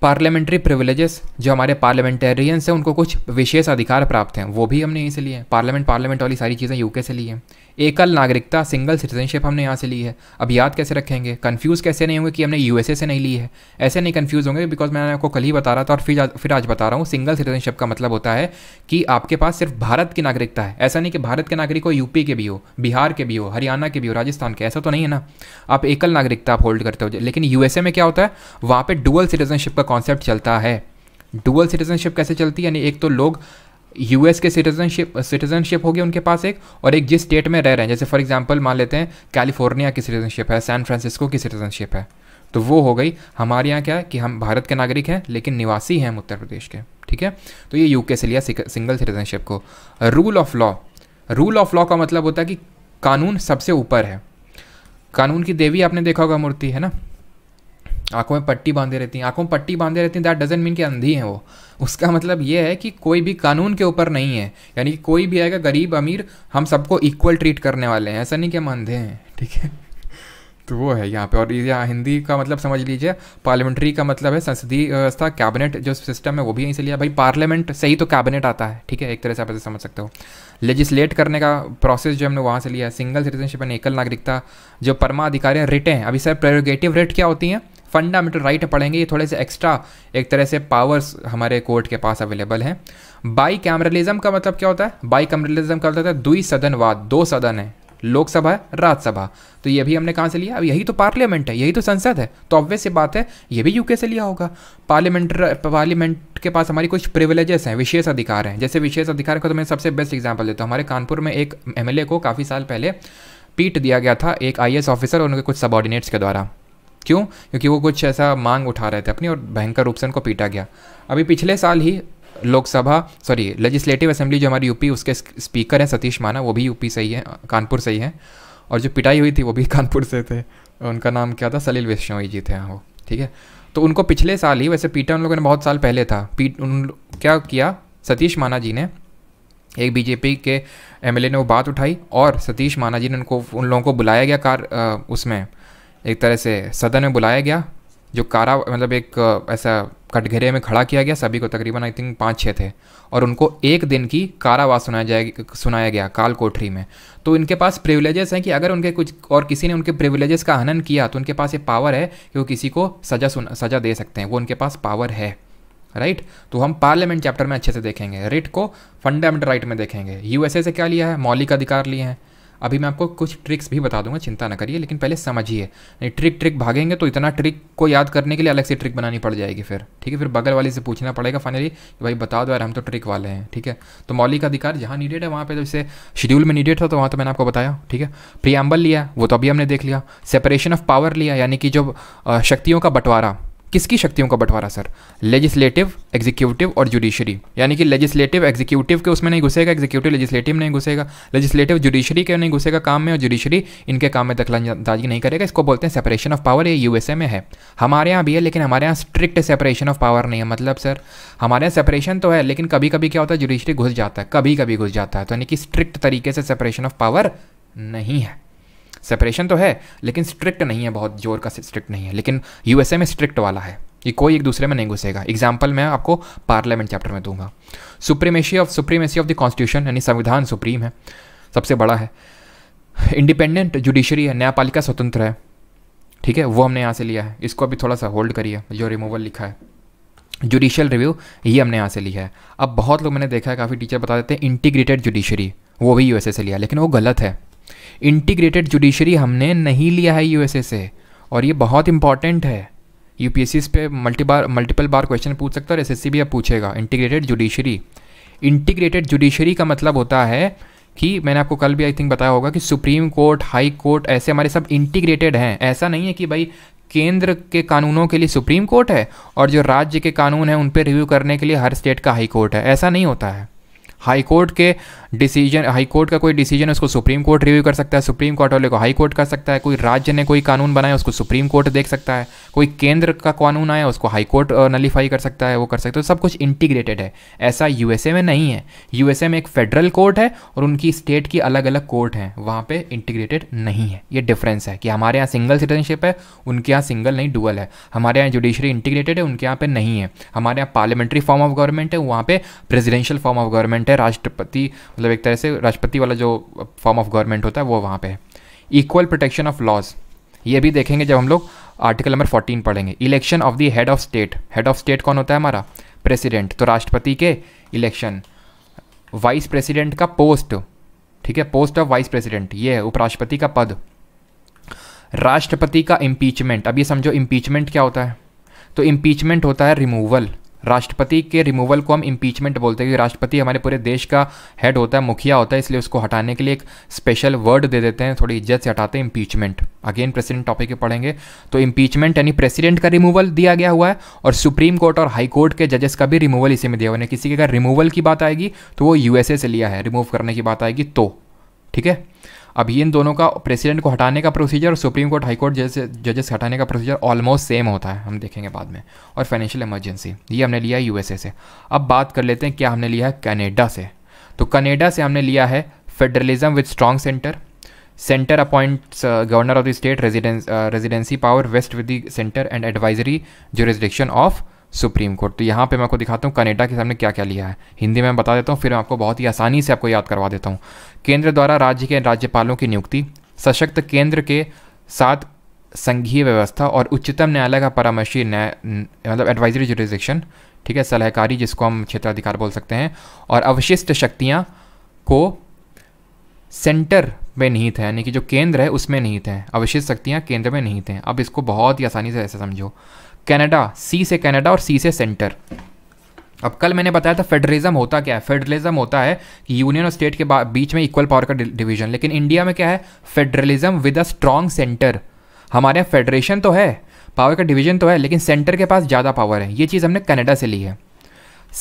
पार्लियामेंट्री प्रिविलेजेस जो हमारे पार्लियामेंटेरियंस हैं उनको कुछ विशेष अधिकार प्राप्त हैं वो भी हमने यहीं से लिए हैं पार्लियामेंट पार्लियामेंट वाली सारी चीज़ें यूके से ली हैं एकल नागरिकता सिंगल सिटीजनशिप हमने यहाँ से ली है अब याद कैसे रखेंगे कन्फ्यूज़ कैसे नहीं होंगे कि हमने यूएसए से नहीं ली है ऐसे नहीं कन्फ्यूज़ होंगे बिकॉज मैंने आपको कल ही बता रहा था और फिर फिर आज बता रहा हूँ सिंगल सिटीजनशिप का मतलब होता है कि आपके पास सिर्फ भारत की नागरिकता है ऐसा नहीं कि भारत के नागरिक हो यूपी के भी हो बिहार के भी हो हरियाणा के भी हो राजस्थान के ऐसा तो नहीं है ना आप एकल नागरिकता आप होल्ड करते हो लेकिन यूएसए में क्या होता है वहाँ पर डुअल सिटीजनशिप का कॉन्सेप्ट चलता है डुअल सिटीजनशिप कैसे चलती है यानी एक तो लोग यूएस के सिटीजनशिप सिटीजनशिप होगी उनके पास एक और एक जिस स्टेट में रह रहे हैं जैसे फॉर एग्जांपल मान लेते हैं कैलिफोर्निया की सिटीजनशिप है सैन फ्रांसिस्को की सिटीजनशिप है तो वो हो गई हमारे यहाँ क्या है कि हम भारत के नागरिक हैं लेकिन निवासी हैं हम उत्तर प्रदेश के ठीक है तो ये यूके से लिया सिंगल सिटीजनशिप को rule of law rule of law का मतलब होता है कि कानून सबसे ऊपर है कानून की देवी आपने देखा होगा मूर्ति है ना आंखों में पट्टी बांधे रहती हैं आंखों में पट्टी बांधे रहती हैं दैट डजेंट मीन कि अंधी हैं वो उसका मतलब ये है कि कोई भी कानून के ऊपर नहीं है यानी कि कोई भी आएगा गरीब अमीर हम सबको इक्वल ट्रीट करने वाले हैं ऐसा नहीं कि हम अंधे हैं ठीक है तो वो है यहाँ पे और यहाँ हिंदी का मतलब समझ लीजिए पार्लियामेंट्री का मतलब है संसदीय व्यवस्था कैबिनेट जो सिस्टम है वो भी यहीं से लिया भाई पार्लियामेंट से ही तो कैबिनेट आता है ठीक है एक तरह से आप ऐसे समझ सकते हो लेजिस्लेट करने का प्रोसेस जो हमने वहाँ से लिया है सिंगल सिटीजनशिप एंड एकल नागरिकता जो परमा रिटें हैं अभी सर प्रेरोगेटिव रेट क्या होती हैं फंडामेंटल राइट पढ़ेंगे ये थोड़े से एक्स्ट्रा एक तरह से पावर्स हमारे कोर्ट के पास अवेलेबल हैं बाई कैमरलिज्म का मतलब क्या होता है बाई कैमरलिज्म का मतलब होता है दुई सदनवाद दो सदन है लोकसभा है राज्यसभा तो ये भी हमने कहाँ से लिया अब यही तो पार्लियामेंट है यही तो संसद है तो ऑब्वियस ये बात है ये भी यूके से लिया होगा पार्लियामेंट पार्लियामेंट के पास हमारी कुछ प्रिविलेजेस हैं विशेष अधिकार हैं जैसे विशेष अधिकार का तो मैं सबसे बेस्ट एग्जाम्पल देता हूँ हमारे कानपुर में एक एमएलए को काफ़ी साल पहले पीट दिया गया था एक आईएएस ऑफिसर और उनके कुछ सबॉर्डिनेट्स के द्वारा क्यों क्योंकि वो कुछ ऐसा मांग उठा रहे थे अपनी और भयंकर रूप से उनको पीटा गया अभी पिछले साल ही लोकसभा सॉरी लेजिस्लेटिव असेंबली जो हमारी यूपी उसके स्पीकर हैं सतीश माना वो भी यूपी से ही है कानपुर से ही हैं और जो पिटाई हुई थी वो भी कानपुर से थे उनका नाम क्या था सलील विश्नोई जी थे हाँ वो ठीक है तो उनको पिछले साल ही वैसे पीटा उन लोगों ने बहुत साल पहले था पीट उन क्या किया सतीश माना जी ने एक बीजेपी के एमएलए ने वो बात उठाई और सतीश माना जी ने उनको उन लोगों को बुलाया गया कार आ, उसमें एक तरह से सदन में बुलाया गया जो कारा मतलब एक ऐसा कटघरे में खड़ा किया गया सभी को तकरीबन आई थिंक पाँच छः थे और उनको एक दिन की कारावास सुनाया जाए सुनाया गया काल कोठरी में तो इनके पास प्रिविलेजेस हैं कि अगर उनके कुछ और किसी ने उनके प्रिविलेजेस का हनन किया तो उनके पास ये पावर है कि वो किसी को सजा सुन सजा दे सकते हैं वो उनके पास पावर है राइट तो हम पार्लियामेंट चैप्टर में अच्छे से देखेंगे रिट को फंडामेंटल राइट में देखेंगे यूएसए से क्या लिया है मौलिक अधिकार लिए हैं अभी मैं आपको कुछ ट्रिक्स भी बता दूंगा चिंता ना करिए लेकिन पहले समझिए नहीं ट्रिक ट्रिक भागेंगे तो इतना ट्रिक को याद करने के लिए अलग से ट्रिक बनानी पड़ जाएगी फिर ठीक है फिर बगल वाले से पूछना पड़ेगा फाइनली कि भाई बता दो यार हम तो ट्रिक वाले हैं ठीक है तो मौलिक अधिकार जहाँ नीडेड है वहाँ पर जैसे शेड्यूल में नीडेड था तो वहाँ तो मैंने आपको बताया ठीक है प्रियम्बल लिया वो तो अभी हमने देख लिया सेपरेशन ऑफ पावर लिया यानी कि जो शक्तियों का बंटवारा किसकी शक्तियों का बंटवारा सर लेजिस्लेटिव एग्जीक्यूटिव और जुडिशरी यानी कि लेजिस्लेटिव एग्जीक्यूटिव के उसमें नहीं घुसेगा एग्जीक्यूटिव लेजिस्लेटिव नहीं घुसेगा लेजिस्लेटिव जुडिशरी के नहीं घुसेगा काम में और जुडिशरी इनके काम में दखलंदाजी नहीं करेगा इसको बोलते हैं सेपरेशन ऑफ पावर ये यूएसए में है हमारे यहाँ भी है लेकिन हमारे यहाँ स्ट्रिक्ट सेपरेशन ऑफ पावर नहीं है मतलब सर हमारे यहाँ सेपरेशन तो है लेकिन कभी कभी क्या होता है जुडिशरी घुस जाता है कभी कभी घुस जाता है तो यानी कि स्ट्रिक्ट तरीके से सेपरेशन ऑफ पावर नहीं है सेपरेशन तो है लेकिन स्ट्रिक्ट नहीं है बहुत जोर का स्ट्रिक्ट नहीं है लेकिन यूएसए में स्ट्रिक्ट वाला है ये कोई एक दूसरे में नहीं घुसेगा एग्जाम्पल मैं आपको पार्लियामेंट चैप्टर में दूंगा supremacy of supremacy of the constitution यानी संविधान सुप्रीम है सबसे बड़ा है इंडिपेंडेंट जुडिशरी है न्यायपालिका स्वतंत्र है ठीक है वो हमने यहाँ से लिया है इसको अभी थोड़ा सा होल्ड करिए जो रिमूवल लिखा है जुडिशियल रिव्यू ये हमने यहाँ से लिया है अब बहुत लोग मैंने देखा है काफ़ी टीचर बता देते हैं इंटीग्रेटेड जुडिशरी वो भी यूएसए से लिया लेकिन वो गलत है इंटीग्रेटेड जुडिशरी हमने नहीं लिया है यूएसए से और ये बहुत इंपॉर्टेंट है यू पी पे मल्टी बार मल्टीपल बार क्वेश्चन पूछ सकता है और एस भी अब पूछेगा इंटीग्रेटेड जुडिशरी इंटीग्रेटेड जुडिशरी का मतलब होता है कि मैंने आपको कल भी आई थिंक बताया होगा कि सुप्रीम कोर्ट हाई कोर्ट ऐसे हमारे सब इंटीग्रेटेड हैं ऐसा नहीं है कि भाई केंद्र के कानूनों के लिए सुप्रीम कोर्ट है और जो राज्य के कानून हैं उन पर रिव्यू करने के लिए हर स्टेट का हाई कोर्ट है ऐसा नहीं होता है हाई कोर्ट के डिसीजन हाई कोर्ट का कोई डिसीजन उसको सुप्रीम कोर्ट रिव्यू कर सकता है सुप्रीम कोर्ट वाले को हाई कोर्ट कर सकता है कोई राज्य ने कोई कानून बनाया उसको सुप्रीम कोर्ट देख सकता है कोई केंद्र का कानून आया उसको हाई कोर्ट नलीफाई कर सकता है वो कर सकता है तो सब कुछ इंटीग्रेटेड है ऐसा यूएसए में नहीं है यूएसए में एक फेडरल कोर्ट है और उनकी स्टेट की अलग अलग कोर्ट हैं वहाँ पर इंटीग्रेटेड नहीं है ये डिफरेंस है कि हमारे यहाँ सिंगल सिटीजनशिप है उनके यहाँ सिंगल नहीं डुअल है हमारे यहाँ जुडिशरी इंटीग्रेटेड है उनके यहाँ पे नहीं है हमारे यहाँ पार्लियामेंट्री फॉर्म ऑफ गवर्नमेंट है वहाँ पर प्रेजिडेंशियल फॉर्म ऑफ गवर्नमेंट है है राष्ट्रपति मतलब एक तरह से राष्ट्रपति वाला जो फॉर्म ऑफ गवर्नमेंट होता है वो वहाँ पे है इक्वल प्रोटेक्शन ऑफ लॉज ये भी देखेंगे जब हम लोग आर्टिकल नंबर 14 पढ़ेंगे election of the head of state head of state कौन होता है हमारा प्रेसिडेंट तो राष्ट्रपति के इलेक्शन वाइस प्रेसिडेंट का पोस्ट ठीक है पोस्ट ऑफ वाइस प्रेसिडेंट ये है उपराष्ट्रपति का पद राष्ट्रपति का इम्पीचमेंट अब ये समझो इम्पीचमेंट क्या होता है तो इम्पीचमेंट होता है रिमूवल राष्ट्रपति के रिमूवल को हम इम्पीचमेंट बोलते हैं कि राष्ट्रपति हमारे पूरे देश का हेड होता है मुखिया होता है इसलिए उसको हटाने के लिए एक स्पेशल वर्ड दे देते हैं थोड़ी इज्जत से हटाते हैं इम्पीचमेंट अगेन प्रेसिडेंट टॉपिक पढ़ेंगे तो इम्पीचमेंट यानी प्रेसिडेंट का रिमूवल दिया गया हुआ है और सुप्रीम कोर्ट और हाई कोर्ट के जजेस का भी रिमूवल इसी में दिया हुआ है किसी के अगर रिमूवल की बात आएगी तो वो यूएसए से लिया है रिमूव करने की बात आएगी तो ठीक है अभी इन दोनों का प्रेसिडेंट को हटाने का प्रोसीजर और सुप्रीम कोर्ट हाई कोर्ट जैसे जजेस हटाने का प्रोसीजर ऑलमोस्ट सेम होता है हम देखेंगे बाद में और फाइनेंशियल इमरजेंसी ये हमने लिया है यूएसए से अब बात कर लेते हैं क्या हमने लिया है कनेडा से तो कनेडा से हमने लिया है federalism with strong centre centre appoints governor of the state residency power vest with the centre and advisory jurisdiction of supreme court तो यहाँ पे मैं आपको दिखाता हूँ कनेडा के सामने क्या क्या लिया है हिंदी में बता देता हूँ फिर मैं आपको बहुत ही आसानी से आपको याद करवा देता हूँ केंद्र द्वारा राज्य के राज्यपालों की नियुक्ति सशक्त केंद्र के साथ संघीय व्यवस्था और उच्चतम न्यायालय का परामर्शी न्याय मतलब एडवाइजरी जुडिजिक्शन ठीक है सलाहकारी जिसको हम क्षेत्राधिकार बोल सकते हैं और अवशिष्ट शक्तियाँ को सेंटर में निहित है यानी कि जो केंद्र है उसमें निहित है अवशिष्ट शक्तियाँ केंद्र में निहित हैं अब इसको बहुत ही आसानी से ऐसे समझो कनाडा सी से कनाडा और सी से सेंटर अब कल मैंने बताया था फेडरलिज्म होता क्या है फेडरलिज्म होता है कि यूनियन और स्टेट के बीच में इक्वल पावर का डिवीजन लेकिन इंडिया में क्या है federalism with a strong centre हमारे यहाँ फेडरेशन तो है पावर का डिवीजन तो है लेकिन सेंटर के पास ज़्यादा पावर है ये चीज़ हमने कनाडा से ली है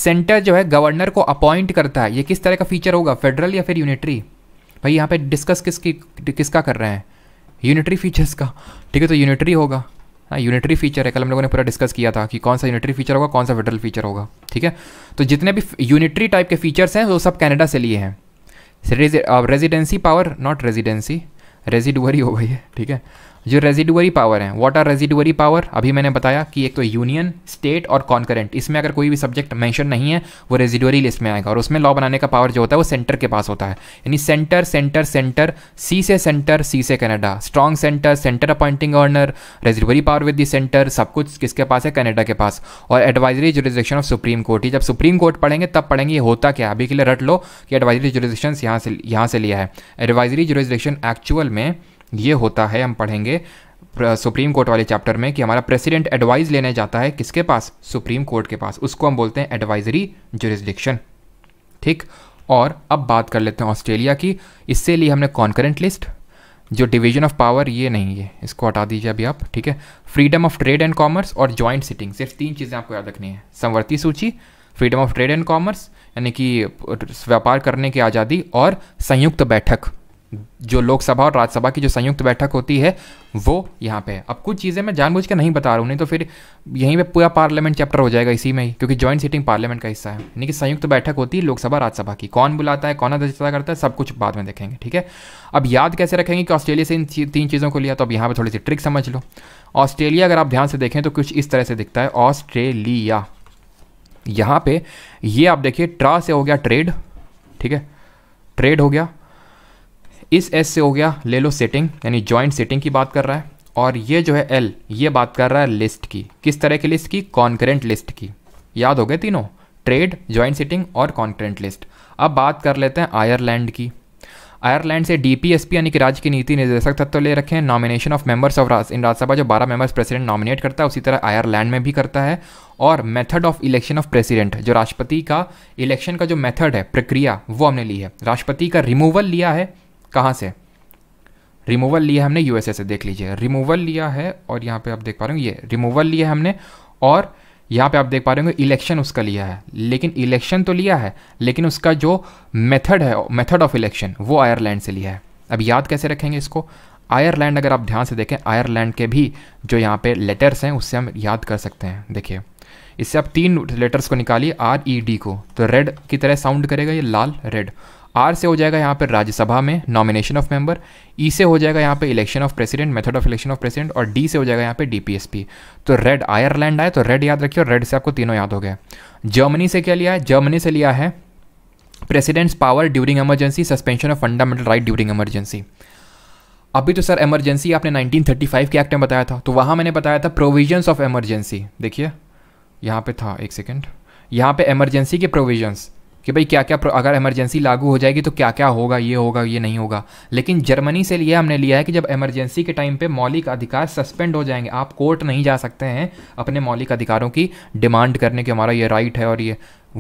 सेंटर जो है गवर्नर को अपॉइंट करता है ये किस तरह का फीचर होगा फेडरल या फिर यूनिटरी भाई यहाँ पे डिस्कस किसकी किसका कर रहे हैं यूनिटरी फीचर्स का ठीक है तो यूनिटरी होगा हाँ यूनिटरी फीचर है कल हम लोगों ने पूरा डिस्कस किया था कि कौन सा यूनिटरी फीचर होगा कौन सा फेडरल फीचर होगा ठीक है तो जितने भी यूनिटरी टाइप के फीचर्स हैं वो सब कैनेडा से लिए हैं residency power not residency residuary हो गई है ठीक है जो रेजिडुअरी पावर हैं वॉट आर रेजिडुअरी पावर अभी मैंने बताया कि एक तो यूनियन स्टेट और कॉन्करेंट इसमें अगर कोई भी सब्जेक्ट मैंशन नहीं है वो रेजिडुअरी लिस्ट में आएगा और उसमें लॉ बनाने का पावर जो होता है वो सेंटर के पास होता है यानी सेंटर सेंटर सेंटर सी से सेंटर सी से Canada strong centre centre appointing governor residuary power with the centre सब कुछ किसके पास है कनाडा के पास और advisory jurisdiction of supreme court ही जब सुप्रीम कोर्ट पढ़ेंगे तब पढ़ेंगे ये होता क्या अभी के लिए रट लो कि एडवाइजरी जुरिस्डिक्शन यहाँ से यहाँ से लिया है एडवाइजरी जुरिस्डिक्शन एक्चुअल में ये होता है हम पढ़ेंगे सुप्रीम कोर्ट वाले चैप्टर में कि हमारा प्रेसिडेंट एडवाइस लेने जाता है किसके पास सुप्रीम कोर्ट के पास उसको हम बोलते हैं एडवाइजरी जुरिस्डिक्शन ठीक और अब बात कर लेते हैं ऑस्ट्रेलिया की इससे लिए हमने कॉन्करेंट लिस्ट जो डिवीजन ऑफ पावर ये नहीं है इसको हटा दीजिए अभी आप ठीक है freedom of trade and commerce और ज्वाइंट सिटिंग सिर्फ तीन चीज़ें आपको याद रखनी है संवर्ती सूची freedom of trade and commerce यानी कि व्यापार करने की आज़ादी और संयुक्त बैठक जो लोकसभा और राज्यसभा की जो संयुक्त बैठक होती है वो यहाँ पे है अब कुछ चीज़ें मैं जानबूझ के नहीं बता रहा हूँ नहीं तो फिर यहीं पे पूरा पार्लियामेंट चैप्टर हो जाएगा इसी में ही क्योंकि जॉइंट सिटिंग पार्लियामेंट का हिस्सा है यानी कि संयुक्त बैठक होती है लोकसभा राज्यसभा की कौन बुलाता है कौन अध्यक्षता करता है सब कुछ बाद में देखेंगे ठीक है अब याद कैसे रखेंगे कि ऑस्ट्रेलिया से इन तीन चीज़ों को लिया तो अब यहाँ पर थोड़ी सी ट्रिक समझ लो ऑस्ट्रेलिया अगर आप ध्यान से देखें तो कुछ इस तरह से दिखता है ऑस्ट्रेलिया यहाँ पे ये आप देखिए ट्रा से हो गया ट्रेड ठीक है ट्रेड हो गया इस एस से हो गया ले लो सेटिंग यानी ज्वाइंट सेटिंग की बात कर रहा है और ये जो है एल ये बात कर रहा है लिस्ट की किस तरह की लिस्ट की कॉन्करेंट लिस्ट की याद हो गए तीनों ट्रेड ज्वाइंट सेटिंग और कॉन्करेंट लिस्ट अब बात कर लेते हैं आयरलैंड की आयरलैंड से डीपीएसपी यानी कि राज्य की नीति निर्देशक तत्व ले रखे हैं nomination of members of in Rajya Sabha जो 12 मेंबर्स प्रेसिडेंट नॉमिनेट करता है उसी तरह आयरलैंड में भी करता है और method of election of president जो राष्ट्रपति का इलेक्शन का जो मेथड है प्रक्रिया वो हमने ली है राष्ट्रपति का रिमूवल लिया है कहाँ से रिमूवल लिया हमने यूएसए से देख लीजिए रिमूवल लिया है और यहाँ पे आप देख पा रहे हो ये रिमूवल लिया हमने और यहाँ पे आप देख पा रहे हो इलेक्शन उसका लिया है लेकिन इलेक्शन तो लिया है लेकिन उसका जो मेथड है मेथड ऑफ इलेक्शन वो आयरलैंड से लिया है अब याद कैसे रखेंगे इसको आयरलैंड अगर आप ध्यान से देखें आयरलैंड के भी जो यहाँ पे लेटर्स हैं उससे हम याद कर सकते हैं देखिए इससे आप तीन लेटर्स को निकालिए आर ई डी को तो रेड की तरह साउंड करेगा ये लाल रेड आर से हो जाएगा यहाँ पर राज्यसभा में नॉमिनेशन ऑफ मेंबर ई से हो जाएगा यहाँ पे election of president method of election of president और डी से हो जाएगा यहाँ पे डीपीएसपी तो रेड आयरलैंड आए तो रेड याद रखिए और रेड से आपको तीनों याद हो गया जर्मनी से क्या लिया है जर्मनी से लिया है president's power during emergency suspension of fundamental right during emergency अभी तो सर एमरजेंसी आपने 1935 के एक्ट में बताया था तो वहाँ मैंने बताया था प्रोविजंस ऑफ एमरजेंसी देखिए यहाँ पे था एक सेकेंड यहाँ पे एमरजेंसी के प्रोविजंस कि भाई क्या क्या अगर इमरजेंसी लागू हो जाएगी तो क्या क्या होगा ये होगा ये नहीं होगा लेकिन जर्मनी से लिए हमने लिया है कि जब इमरजेंसी के टाइम पे मौलिक अधिकार सस्पेंड हो जाएंगे आप कोर्ट नहीं जा सकते हैं अपने मौलिक अधिकारों की डिमांड करने के हमारा ये राइट है और ये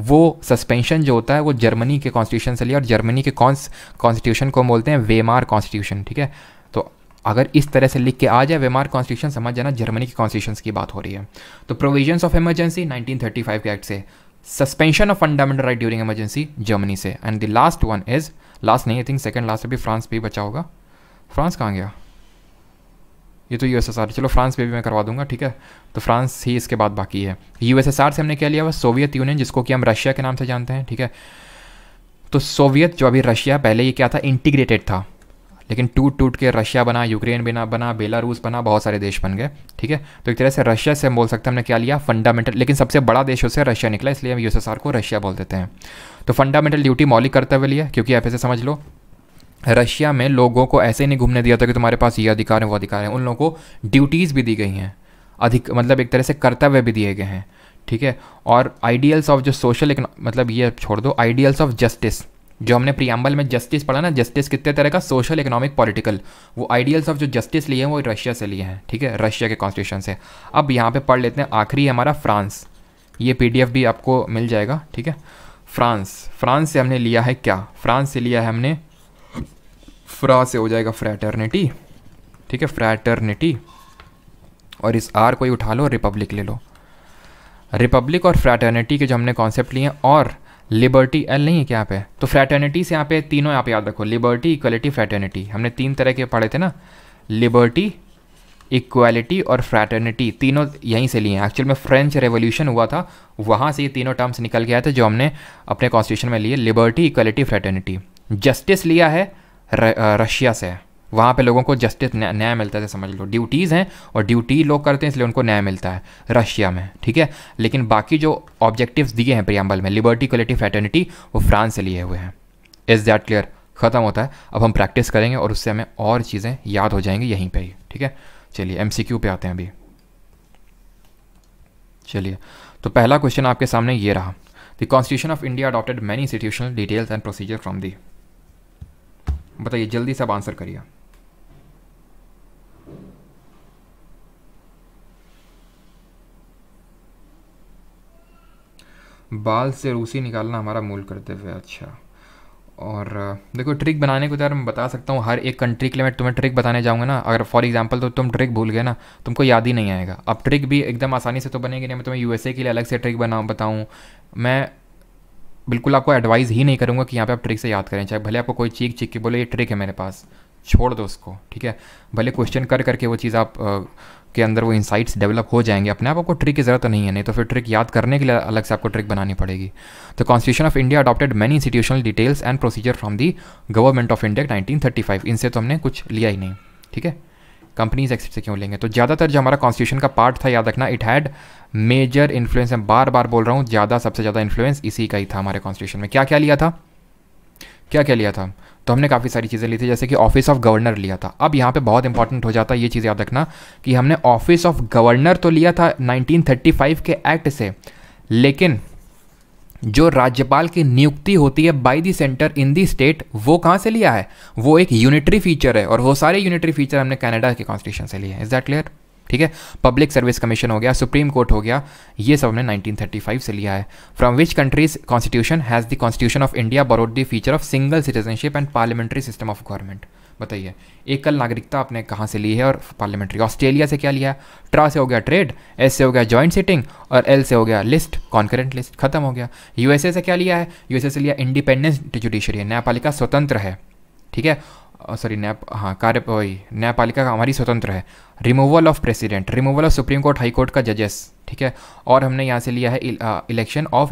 वो सस्पेंशन जो होता है वो जर्मनी के कॉन्स्टिट्यूशन से लिया और जर्मनी के कॉन्स्टिट्यूशन को हम बोलते हैं वेमार कॉन्स्टिट्यूशन ठीक है तो अगर इस तरह से लिख के आ जाए वेमार कॉन्स्टिट्यूशन समझ जाना जर्मनी के कॉन्स्टिट्यूशन की बात हो रही है तो प्रोविजन ऑफ इमरजेंसी नाइनटीन के एक्ट से suspension of fundamental right during emergency Germany से and the last one is last नहीं आई थिंक सेकेंड लास्ट अभी फ्रांस भी ही बचा होगा फ्रांस कहाँ गया ये तो यूएसएसआर चलो फ्रांस पे भी मैं करवा दूंगा ठीक है तो फ्रांस ही इसके बाद बाकी है यूएसएसआर से हमने क्या लिया हुआ सोवियत यूनियन जिसको कि हम रशिया के नाम से जानते हैं ठीक है तो सोवियत जो अभी रशिया पहले ये क्या था इंटीग्रेटेड था लेकिन टूट टूट के रशिया बना यूक्रेन बिना बना बेलारूस बना बहुत सारे देश बन गए ठीक है तो एक तरह से रशिया से हम बोल सकते हैं हमने क्या लिया फंडामेंटल लेकिन सबसे बड़ा देशों से रशिया निकला इसलिए हम यूएसएसआर को रशिया बोल देते हैं तो फंडामेंटल ड्यूटी मौलिक कर्तव्य लिया क्योंकि आप ऐसे समझ लो रशिया में लोगों को ऐसे ही नहीं घूमने दिया था कि तुम्हारे पास ये अधिकार है वो अधिकार है उन लोगों को ड्यूटीज़ भी दी गई हैं अधिक मतलब एक तरह से कर्तव्य भी दिए गए हैं ठीक है और आइडियल्स ऑफ जो सोशल मतलब ये छोड़ दो आइडियल्स ऑफ जस्टिस जो हमने प्रियम्बल में जस्टिस पढ़ा ना जस्टिस कितने तरह का सोशल इकोनॉमिक पॉलिटिकल वो आइडियल्स ऑफ जो जस्टिस लिए हैं वो रशिया से लिए हैं ठीक है रशिया के कॉन्स्टिट्यूशन से अब यहाँ पे पढ़ लेते हैं आखिरी हमारा फ्रांस ये पीडीएफ भी आपको मिल जाएगा ठीक है फ्रांस फ्रांस से हमने लिया है क्या फ्रांस से लिया है हमने फ्रा से हो जाएगा फ्रैटर्निटी ठीक है फ्रैटर्निटी और इस आर को ही उठा लो रिपब्लिक ले लो रिपब्लिक और फ्रैटर्निटी के जो हमने कॉन्सेप्ट लिए हैं और लिबर्टी एल नहीं है क्या पे तो फ्रैटर्निटी से यहाँ पे तीनों यहाँ पे याद रखो लिबर्टी इक्वलिटी फ्रैटर्निटी हमने तीन तरह के पढ़े थे ना लिबर्टी इक्वलिटी और फ्रैटर्निटी तीनों यहीं से लिए हैं एक्चुअल में फ्रेंच रेवोल्यूशन हुआ था वहाँ से ये तीनों टर्म्स निकल गया था जो हमने अपने कॉन्स्टिट्यूशन में लिए लिबर्टी इक्वलिटी फ्रैटर्निटी जस्टिस लिया है रशिया से वहाँ पे लोगों को जस्टिस न्याय मिलता है तो समझ लो ड्यूटीज़ हैं और ड्यूटी लोग करते हैं इसलिए उनको न्याय मिलता है रशिया में ठीक है लेकिन बाकी जो ऑब्जेक्टिव्स दिए हैं प्रियम्बल में लिबर्टी क्वालिटी फ्रेटर्निटी वो फ्रांस से लिए हुए हैं इज़ दैट क्लियर ख़त्म होता है अब हम प्रैक्टिस करेंगे और उससे हमें और चीज़ें याद हो जाएंगी यहीं पर ही ठीक है चलिए एम पे आते हैं अभी चलिए तो पहला क्वेश्चन आपके सामने ये रहा the constitution of India adopted many institutional details and procedure from the बताइए जल्दी से आप आंसर करिए बाल से रूसी निकालना हमारा मूल कर्तव्य है अच्छा और देखो ट्रिक बनाने को तो यार मैं बता सकता हूँ हर एक कंट्री के लिए मैं तुम्हें ट्रिक बताने जाऊँगा ना अगर फॉर एग्जांपल तो तुम ट्रिक भूल गए ना तुमको याद ही नहीं आएगा अब ट्रिक भी एकदम आसानी से तो बनेगी नहीं मैं तुम्हें यूएसए के लिए अलग से ट्रिक बना बताऊँ मैं बिल्कुल आपको एडवाइस ही नहीं करूँगा कि यहाँ पे आप ट्रिक से याद करें चाहे भले आपको कोई चीख चीख के बोले ये ट्रिक है मेरे पास छोड़ दो उसको ठीक है भले क्वेश्चन कर करके वो चीज़ आप के अंदर वो इंसाइट्स डेवलप हो जाएंगे अपने आप आपको ट्रिक की ज़रूरत नहीं है नहीं तो फिर ट्रिक याद करने के लिए अलग से आपको ट्रिक बनानी पड़ेगी तो constitution of India adopted many institutional details and procedure from the government of India nineteen thirty five इनसे तो हमने कुछ लिया ही नहीं ठीक है कंपनीज एक्सेप्ट से क्यों लेंगे तो ज़्यादातर जो हमारा कॉन्स्टिट्यूशन का पार्ट था याद रखना इट हैड मेजर इन्फ्लुएंस मैं बार बार बोल रहा हूँ ज़्यादा सबसे ज़्यादा इन्फ्लुएंस इसी का ही था हमारे कॉन्स्टिट्यूशन में क्या क्या लिया था क्या क्या लिया था तो हमने काफ़ी सारी चीज़ें ली थी जैसे कि ऑफिस ऑफ गवर्नर लिया था अब यहाँ पे बहुत इंपॉर्टेंट हो जाता है ये चीज़ याद रखना कि हमने ऑफिस ऑफ गवर्नर तो लिया था 1935 के एक्ट से लेकिन जो राज्यपाल की नियुक्ति होती है by the centre in the state वो कहाँ से लिया है वो एक यूनिटरी फीचर है और वो सारे यूनिटरी फीचर हमने कनाडा के कॉन्स्टिट्यूशन से लिए हैं इज दैट क्लियर ठीक है पब्लिक सर्विस कमीशन हो गया सुप्रीम कोर्ट हो गया ये सब हमने 1935 से लिया है from which countries constitution has the constitution of India borrowed the feature of single citizenship and parliamentary system of government बताइए एकल नागरिकता आपने कहाँ से ली है और पार्लियामेंट्री ऑस्ट्रेलिया से क्या लिया है ट्रा से हो गया ट्रेड एस से हो गया जॉइंट सिटिंग और एल से हो गया लिस्ट कॉन्करेंट लिस्ट खत्म हो गया यूएसए से क्या लिया है यूएसए से लिया इंडिपेंडेंस जुडिशरी है न्यायपालिका स्वतंत्र है ठीक है सॉरी न्याय हाँ कार्य न्यायपालिका का हमारी स्वतंत्र है removal of president removal of supreme court high court का जजेस ठीक है और हमने यहाँ से लिया है इलेक्शन ऑफ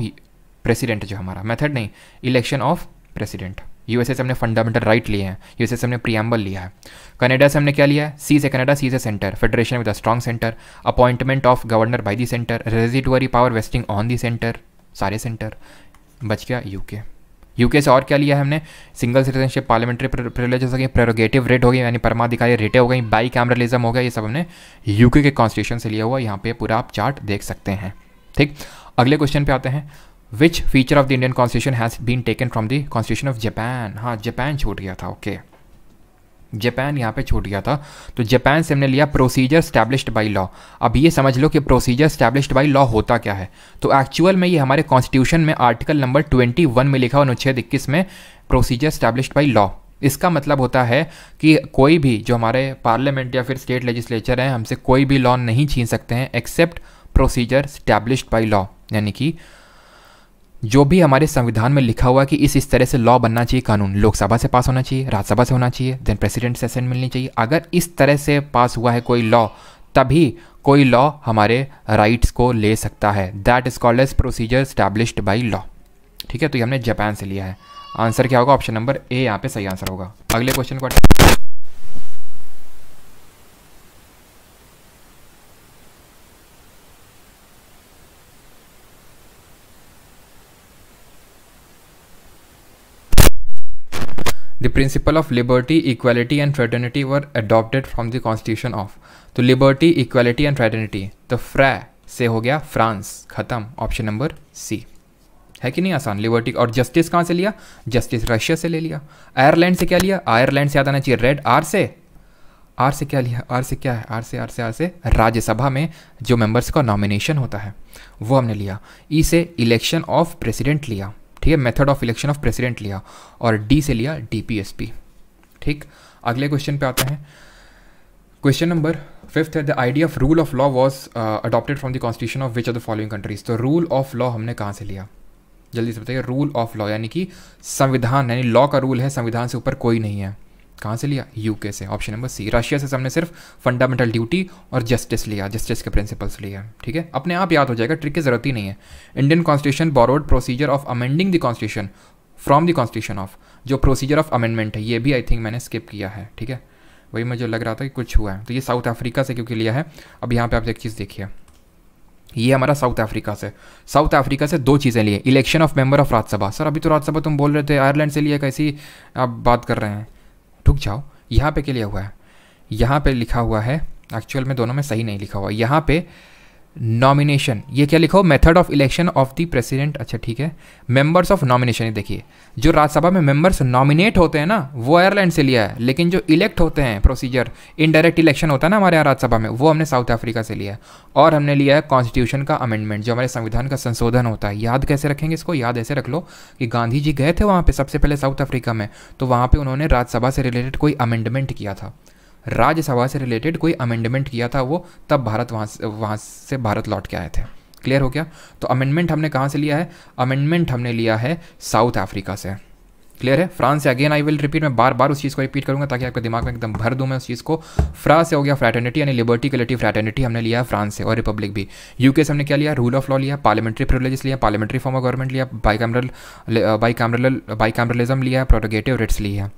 प्रेसिडेंट जो हमारा मेथड नहीं इलेक्शन ऑफ प्रेसिडेंट यूएसए से हमने फंडामेंटल राइट लिए हैं यूएसए से हमने प्रियम्बल लिया है कनाडा से हमने क्या लिया है सी से कनाडा सी से centre federation with a strong centre appointment of governor by the centre residuary power vesting on the centre सारे सेंटर बच गया यूके यूके से और क्या लिया है हमने सिंगल सिटीजनशिप पार्लियामेंट्री प्रिविलेज जैसा कि प्रेरोगेटिव रेट हो गई यानी परमाधिकारी रेटें हो गई बाई कैमरलिज्म हो गया ये सब हमने यूके के कॉन्स्टिट्यूशन से लिया हुआ यहाँ पे पूरा आप चार्ट देख सकते हैं ठीक अगले क्वेश्चन पे आते हैं which feature of the Indian constitution has been taken from the constitution of Japan हाँ जापान छूट गया था ओके okay. जापान यहाँ पे छूट गया था तो जापान से हमने लिया प्रोसीजर स्टैब्लिश्ड बाई लॉ अब ये समझ लो कि प्रोसीजर स्टैब्लिश्ड बाई लॉ होता क्या है तो एक्चुअल में ये हमारे कॉन्स्टिट्यूशन में आर्टिकल नंबर ट्वेंटी वन में लिखा अनुच्छेद इक्कीस में प्रोसीजर स्टैब्लिश्ड बाई लॉ इसका मतलब होता है कि कोई भी जो हमारे पार्लियामेंट या फिर स्टेट लेजिस्लेचर हैं हमसे कोई भी लॉ नहीं छीन सकते हैं except procedure established by law यानी कि जो भी हमारे संविधान में लिखा हुआ कि इस इस तरह से लॉ बनना चाहिए कानून लोकसभा से पास होना चाहिए राज्यसभा से होना चाहिए देन प्रेसिडेंट से असेंट मिलनी चाहिए अगर इस तरह से पास हुआ है कोई लॉ तभी कोई लॉ हमारे राइट्स को ले सकता है that is called as procedure established by law ठीक है तो ये हमने जापान से लिया है आंसर क्या होगा ऑप्शन नंबर ए यहाँ पे सही आंसर होगा अगले क्वेश्चन को the principle of liberty equality and fraternity were adopted from the constitution of तो लिबर्टी इक्वालिटी एंड फ्रेटर्निटी तो फ्रे से हो गया फ्रांस खत्म ऑप्शन नंबर सी है कि नहीं आसान लिबर्टी और जस्टिस कहाँ से लिया जस्टिस रशिया से ले लिया आयरलैंड से क्या लिया आयरलैंड से याद आना चाहिए रेड आर से आर से क्या लिया आर से क्या है आर से आर से आर से राज्यसभा में जो मेंबर्स का नॉमिनेशन होता है वो हमने लिया ई e से इलेक्शन ऑफ प्रेसिडेंट लिया ठीक है method of election of president लिया और डी से लिया डीपीएसपी ठीक अगले क्वेश्चन पे आते हैं क्वेश्चन नंबर फिफ्थ है the idea of rule of law was adopted from the constitution of which of the following countries तो रूल ऑफ लॉ हमने कहाँ से लिया जल्दी से बताइए रूल ऑफ लॉ यानी कि संविधान यानी लॉ का रूल है संविधान से ऊपर कोई नहीं है कहाँ से लिया यूके से ऑप्शन नंबर सी रशिया से हमने सिर्फ फंडामेंटल ड्यूटी और जस्टिस लिया जस्टिस के प्रिंसिपल्स लिया ठीक है अपने आप याद हो जाएगा ट्रिक की जरूरत ही नहीं है Indian constitution borrowed procedure of amending the constitution from the constitution of जो प्रोसीजर ऑफ अमेंडमेंट है ये भी आई थिंक मैंने स्किप किया है ठीक है वही मुझे लग रहा था कि कुछ हुआ है तो ये साउथ अफ्रीका से क्योंकि लिया है अब यहाँ पे आप एक चीज़ देखिए ये हमारा साउथ अफ्रीका से साउथ अफ्रीका से दो चीज़ें लिए election of member of Rajya Sabha sir अभी तो राज्यसभा तुम बोल रहे थे आयरलैंड से लिए कैसी आप बात कर रहे हैं ढुक जाओ यहाँ पे क्या लिया हुआ है यहाँ पे लिखा हुआ है एक्चुअल में दोनों में सही नहीं लिखा हुआ यहाँ पे नॉमिनेशन ये क्या लिखो method of election of the president अच्छा ठीक है मेंबर्स ऑफ नॉमिनेशन देखिए जो राज्यसभा में मेंबर्स नॉमिनेट होते हैं ना वो आयरलैंड से लिया है लेकिन जो इलेक्ट होते हैं प्रोसीजर इनडायरेक्ट इलेक्शन होता है ना हमारे यहाँ राज्यसभा में वो हमने साउथ अफ्रीका से लिया है और हमने लिया है कॉन्स्टिट्यूशन का अमेंडमेंट जो हमारे संविधान का संशोधन होता है याद कैसे रखेंगे इसको याद ऐसे रख लो कि गांधी जी गए थे वहाँ पर सबसे पहले साउथ अफ्रीका में तो वहाँ पर उन्होंने राज्यसभा से रिलेटेड कोई अमेंडमेंट किया था राज्यसभा से रिलेटेड कोई अमेंडमेंट किया था वो तब भारत वहाँ से वहाँ से भारत लौट के आए थे क्लियर हो गया तो अमेंडमेंट हमने कहाँ से लिया है अमेंडमेंट हमने लिया है साउथ अफ्रीका से क्लियर है फ्रांस से अगेन आई विल रिपीट मैं बार बार उस चीज़ को रिपीट करूंगा ताकि आपके दिमाग में एकदम भर दूं मैं उस चीज़ को फ्रांस से हो गया फ्रैटर्निटी यानी लिबर्टी कलेटिव फ्रैटर्निटी हमने लिया फ्रांस से और रिपब्लिक भी यूके से हमने क्या लिया रूल ऑफ लॉ लिया पार्लियामेंट्री प्रिवलेजेस लिया पार्लियामेंट्री फॉर्म ऑफ गवर्नमेंट लिया bicameral bicameral bicameralism लिया प्रोटोगेटिव रिट्स लिया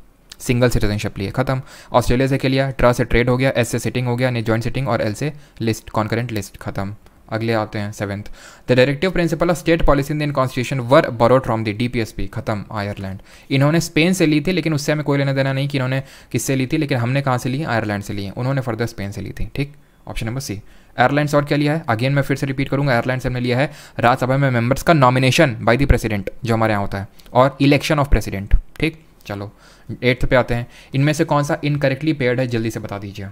सिंगल सिटीजनशिप लिए खत्म ऑस्ट्रेलिया से के लिया ट्रा से ट्रेड हो गया एस से सिटिंग हो गया नहीं जॉइंट सिटिंग और एल से लिस्ट कॉन्करेंट लिस्ट खत्म अगले आते हैं seventh the directive principle of state policy in constitution were borrowed from the DPSP खत्म आयरलैंड इन्होंने स्पेन से ली थी लेकिन उससे हमें कोई लेना देना नहीं कि इन्होंने किससे ली थी लेकिन हमने कहाँ से ली आयरलैंड से ली उन्होंने फर्दर स्पेन से ली थी ठीक ऑप्शन नंबर सी एयरलाइंस और क्या लिया है अगेन मैं फिर से रिपीट करूंगा एयरलाइंस हमने लिया है राज्यसभा में मेंबर्स का नॉमिनेशन बाय द प्रेसिडेंट जो हमारे यहाँ होता है और इलेक्शन ऑफ प्रेसिडेंट ठीक चलो एट्थ पे आते हैं इनमें से कौन सा इनकरेक्टली पेयर्ड है जल्दी से बता दीजिए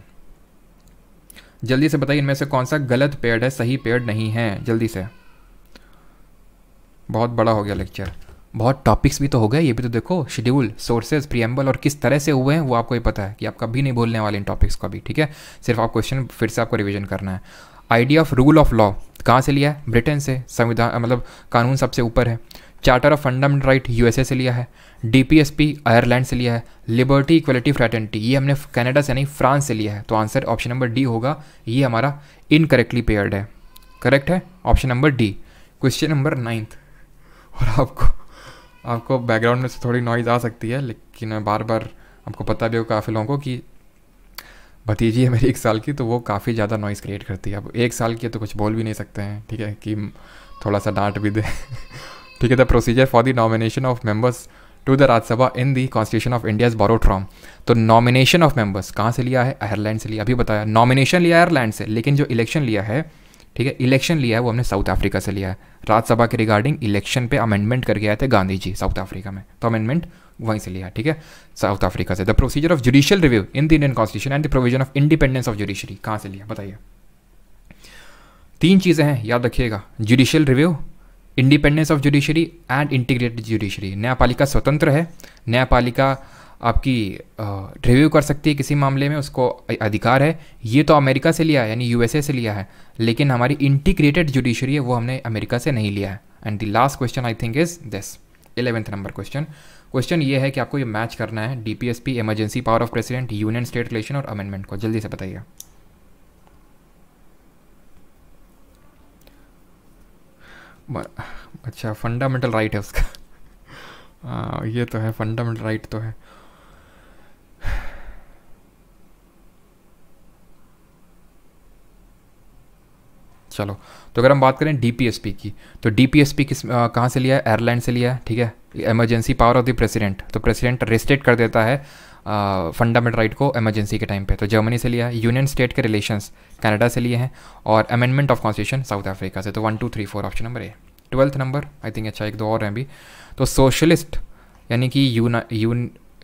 जल्दी से बताइए इनमें से कौन सा गलत पेयर्ड है सही पेयर्ड नहीं है जल्दी से बहुत बड़ा हो गया लेक्चर बहुत टॉपिक्स भी तो हो गए ये भी तो देखो शेड्यूल सोर्सेज प्रियम्बल और किस तरह से हुए हैं वो आपको ही पता है कि आप कभी नहीं बोलने वाले इन टॉपिक्स का भी ठीक है सिर्फ आप क्वेश्चन फिर से आपको रिविजन करना है idea of rule of law कहाँ से लिया है ब्रिटेन से संविधान मतलब कानून सबसे ऊपर है charter of fundamental right USA से लिया है डीपीएसपी आयरलैंड से लिया है लिबर्टी इक्वलिटी फ्रेटेंटी ये हमने कनाडा से नहीं फ्रांस से लिया है तो आंसर ऑप्शन नंबर डी होगा ये हमारा इनकरेक्टली पेयर्ड है करेक्ट है option number D question number ninth और आपको आपको बैकग्राउंड में से थोड़ी नॉइज़ आ सकती है लेकिन बार बार आपको पता भी हो काफ़ी लोगों को कि भतीजी है मेरी एक साल की तो वो काफ़ी ज़्यादा नॉइज़ क्रिएट करती है अब एक साल की है तो कुछ बोल भी नहीं सकते हैं ठीक है कि थोड़ा सा डांट भी दे ठीक है the procedure for the nomination of members to the Rajya Sabha in the constitution of India is तो नॉमिनेशन ऑफ मेंबर्स कहाँ से लिया है आयरलैंड से लिया अभी बताया नॉमिनेशन लिया आयरलैंड से लेकिन जो इलेक्शन लिया है ठीक है इलेक्शन लिया है वो हमने साउथ अफ्रीका से लिया है राज्यसभा के रिगार्डिंग इलेक्शन पे अमेंडमेंट करके आए थे गांधी जी साउथ अफ्रीका में तो अमेंडमेंट वहीं से लिया ठीक है साउथ अफ्रीका से the procedure of judicial review in the Indian constitution and the provision of independence of judiciary कहाँ से लिया बताइए तीन चीज़ें हैं याद रखिएगा judicial review independence of judiciary and integrated judiciary न्यायपालिका स्वतंत्र है न्यायपालिका आपकी रिव्यू कर सकती है किसी मामले में उसको अधिकार है ये तो अमेरिका से लिया है यानी यूएसए से लिया है लेकिन हमारी इंटीग्रेटेड जुडिशरी है वो हमने अमेरिका से नहीं लिया है and the last question I think is this eleventh number question question ये है कि आपको ये मैच करना है DPSP emergency power of president union state relation और अमेंडमेंट को जल्दी से बताइए अच्छा फंडामेंटल राइट है उसका आ, ये तो है फंडामेंटल राइट तो है चलो तो अगर हम बात करें डीपीएसपी की तो डीपीएसपी किस कहाँ से लिया है एयरलाइन से लिया है ठीक है emergency power of the president तो प्रेसिडेंट रेस्टेट कर देता है फंडामेंटल राइट को एमरजेंसी के टाइम पे तो जर्मनी से लिया है यूनियन स्टेट के रिलेशंस कनाडा से लिए हैं और amendment of constitution South Africa से तो one two three four option number A twelfth number I think अच्छा एक दो और हैं भी तो सोशलिस्ट यानी कि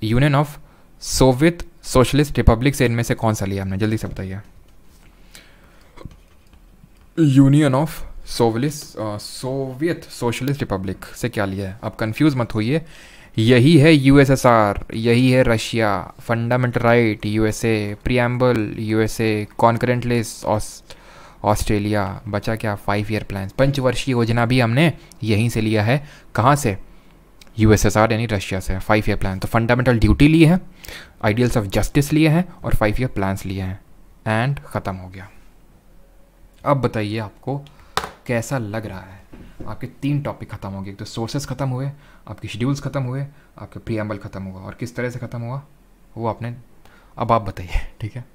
Union of Soviet Socialist Republic से इनमें से कौन सा लिया हमने जल्दी से बताइए Union of socialist Soviet Socialist Republic से क्या लिया है आप कंफ्यूज मत होइए यही है यूएसएसआर यही है Russia fundamental right USA preamble USA concurrent list Australia बचा क्या फाइव ईयर प्लान पंचवर्षीय योजना भी हमने यहीं से लिया है कहाँ से यूएसएसआर यानी रशिया से फाइव ईयर प्लान तो फंडामेंटल ड्यूटी लिए हैं आइडियल्स ऑफ जस्टिस लिए हैं और फाइव ईयर प्लान्स लिए हैं एंड ख़त्म हो गया अब बताइए आपको कैसा लग रहा है आपके तीन टॉपिक ख़त्म होंगे एक तो सोर्सेज ख़त्म हुए आपके शेड्यूल्स ख़त्म हुए आपके प्रियम्बल ख़त्म हुआ और किस तरह से ख़त्म हुआ वो आपने अब आप बताइए ठीक है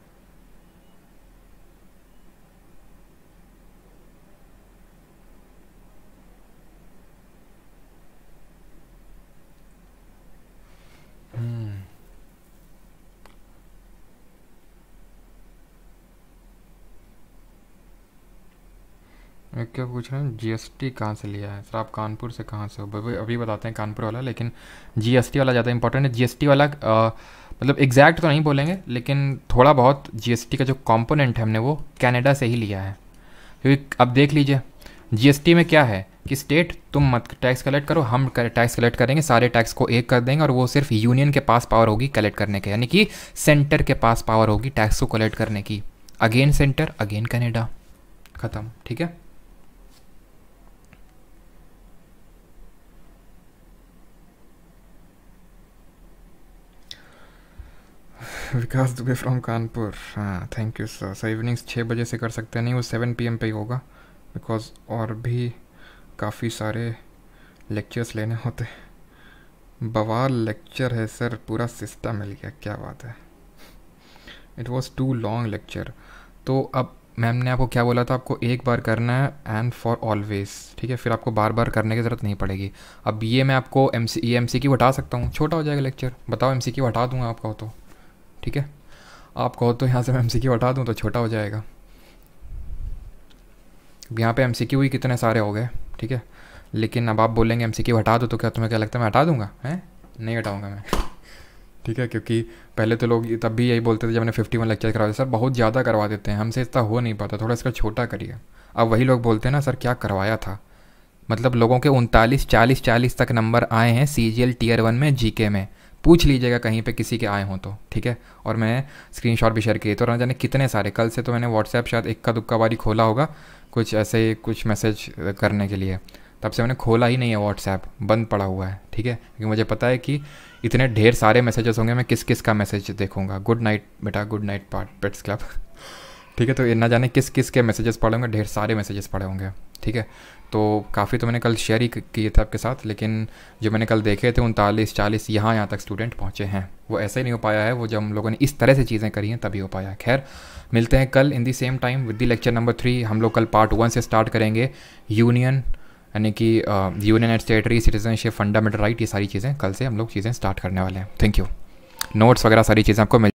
क्या पूछ रहे हैं जीएसटी कहाँ से लिया है सर आप कानपुर से कहाँ से हो अभी बताते हैं कानपुर वाला लेकिन जीएसटी वाला ज़्यादा इंपॉर्टेंट है जीएसटी वाला आ, मतलब एग्जैक्ट तो नहीं बोलेंगे लेकिन थोड़ा बहुत जीएसटी का जो कॉम्पोनेंट है हमने वो कैनेडा से ही लिया है क्योंकि अब देख लीजिए जीएसटी में क्या है कि स्टेट तुम मत टैक्स कलेक्ट करो हम टैक्स कलेक्ट करेंगे सारे टैक्स को एक कर देंगे और वो सिर्फ यूनियन के पास पावर होगी कलेक्ट करने के यानी कि सेंटर के पास पावर होगी टैक्स को कलेक्ट करने की अगेन सेंटर अगेन कैनेडा ख़त्म ठीक है विकास दुबे फ्रॉम कानपुर हाँ thank you sir sir evenings छः बजे से कर सकते हैं नहीं वो सेवन पी एम पर ही होगा बिकॉज और भी काफ़ी सारे लेक्चर्स लेने होते बवाल लेक्चर है सर पूरा सिस्टम मिल गया क्या बात है it was too long lecture तो अब मैम ने आपको क्या बोला था आपको एक बार करना है एंड फॉर ऑलवेज ठीक है फिर आपको बार बार करने की ज़रूरत नहीं पड़ेगी अब ये मैं आपको M C E M C की हटा सकता हूँ छोटा हो जाएगा लेक्चर बताओ एम सी की हटा दूँगा आपका तो ठीक है आप कहो तो यहाँ से मैं एम सी क्यू हटा दूँ तो छोटा हो जाएगा यहाँ पे एम सी क्यू ही कितने सारे हो गए ठीक है लेकिन अब आप बोलेंगे एम सी क्यू हटा दो तो क्या तुम्हें क्या लगता है मैं हटा दूँगा हैं नहीं हटाऊँगा मैं ठीक है क्योंकि पहले तो लोग तब भी यही बोलते थे जब मैंने फिफ्टी वन लेक्चर करवाया सर बहुत ज़्यादा करवा देते हैं हमसे इतना हो नहीं पाता थोड़ा इसका छोटा करिए अब वही लोग बोलते हैं ना सर क्या करवाया था मतलब लोगों के उनतालीस चालीस चालीस तक नंबर आए हैं C G L tier one में जी के में पूछ लीजिएगा कहीं पे किसी के आए हों तो ठीक है और मैं स्क्रीनशॉट भी शेयर किए तो ना जाने कितने सारे कल से तो मैंने व्हाट्सएप शायद इक्का दुक्का बारी खोला होगा कुछ ऐसे ही कुछ मैसेज करने के लिए तब से मैंने खोला ही नहीं है व्हाट्सएप बंद पड़ा हुआ है ठीक है क्योंकि मुझे पता है कि इतने ढेर सारे मैसेजेस होंगे मैं किस किस का मैसेज देखूंगा गुड नाइट बेटा good night part pets club ठीक है तो ना जाने किस किस के मैसेजेस पड़े होंगे ढेर सारे मैसेजेस पड़े होंगे ठीक है तो काफ़ी तो मैंने कल शेयर ही किए थे आपके साथ लेकिन जो मैंने कल देखे थे उनतालीस चालीस यहाँ यहाँ तक स्टूडेंट पहुँचे हैं वो ऐसे ही नहीं हो पाया है वो जब हम लोगों ने इस तरह से चीज़ें करी हैं तभी हो पाया है खैर मिलते हैं कल in the same time with the lecture number three हम लोग कल पार्ट वन से स्टार्ट करेंगे यूनियन यानी कि union and territory citizenship fundamental right ये सारी चीज़ें कल से हम लोग चीज़ें स्टार्ट करने वाले हैं थैंक यू नोट्स वगैरह सारी चीज़ें आपको मिल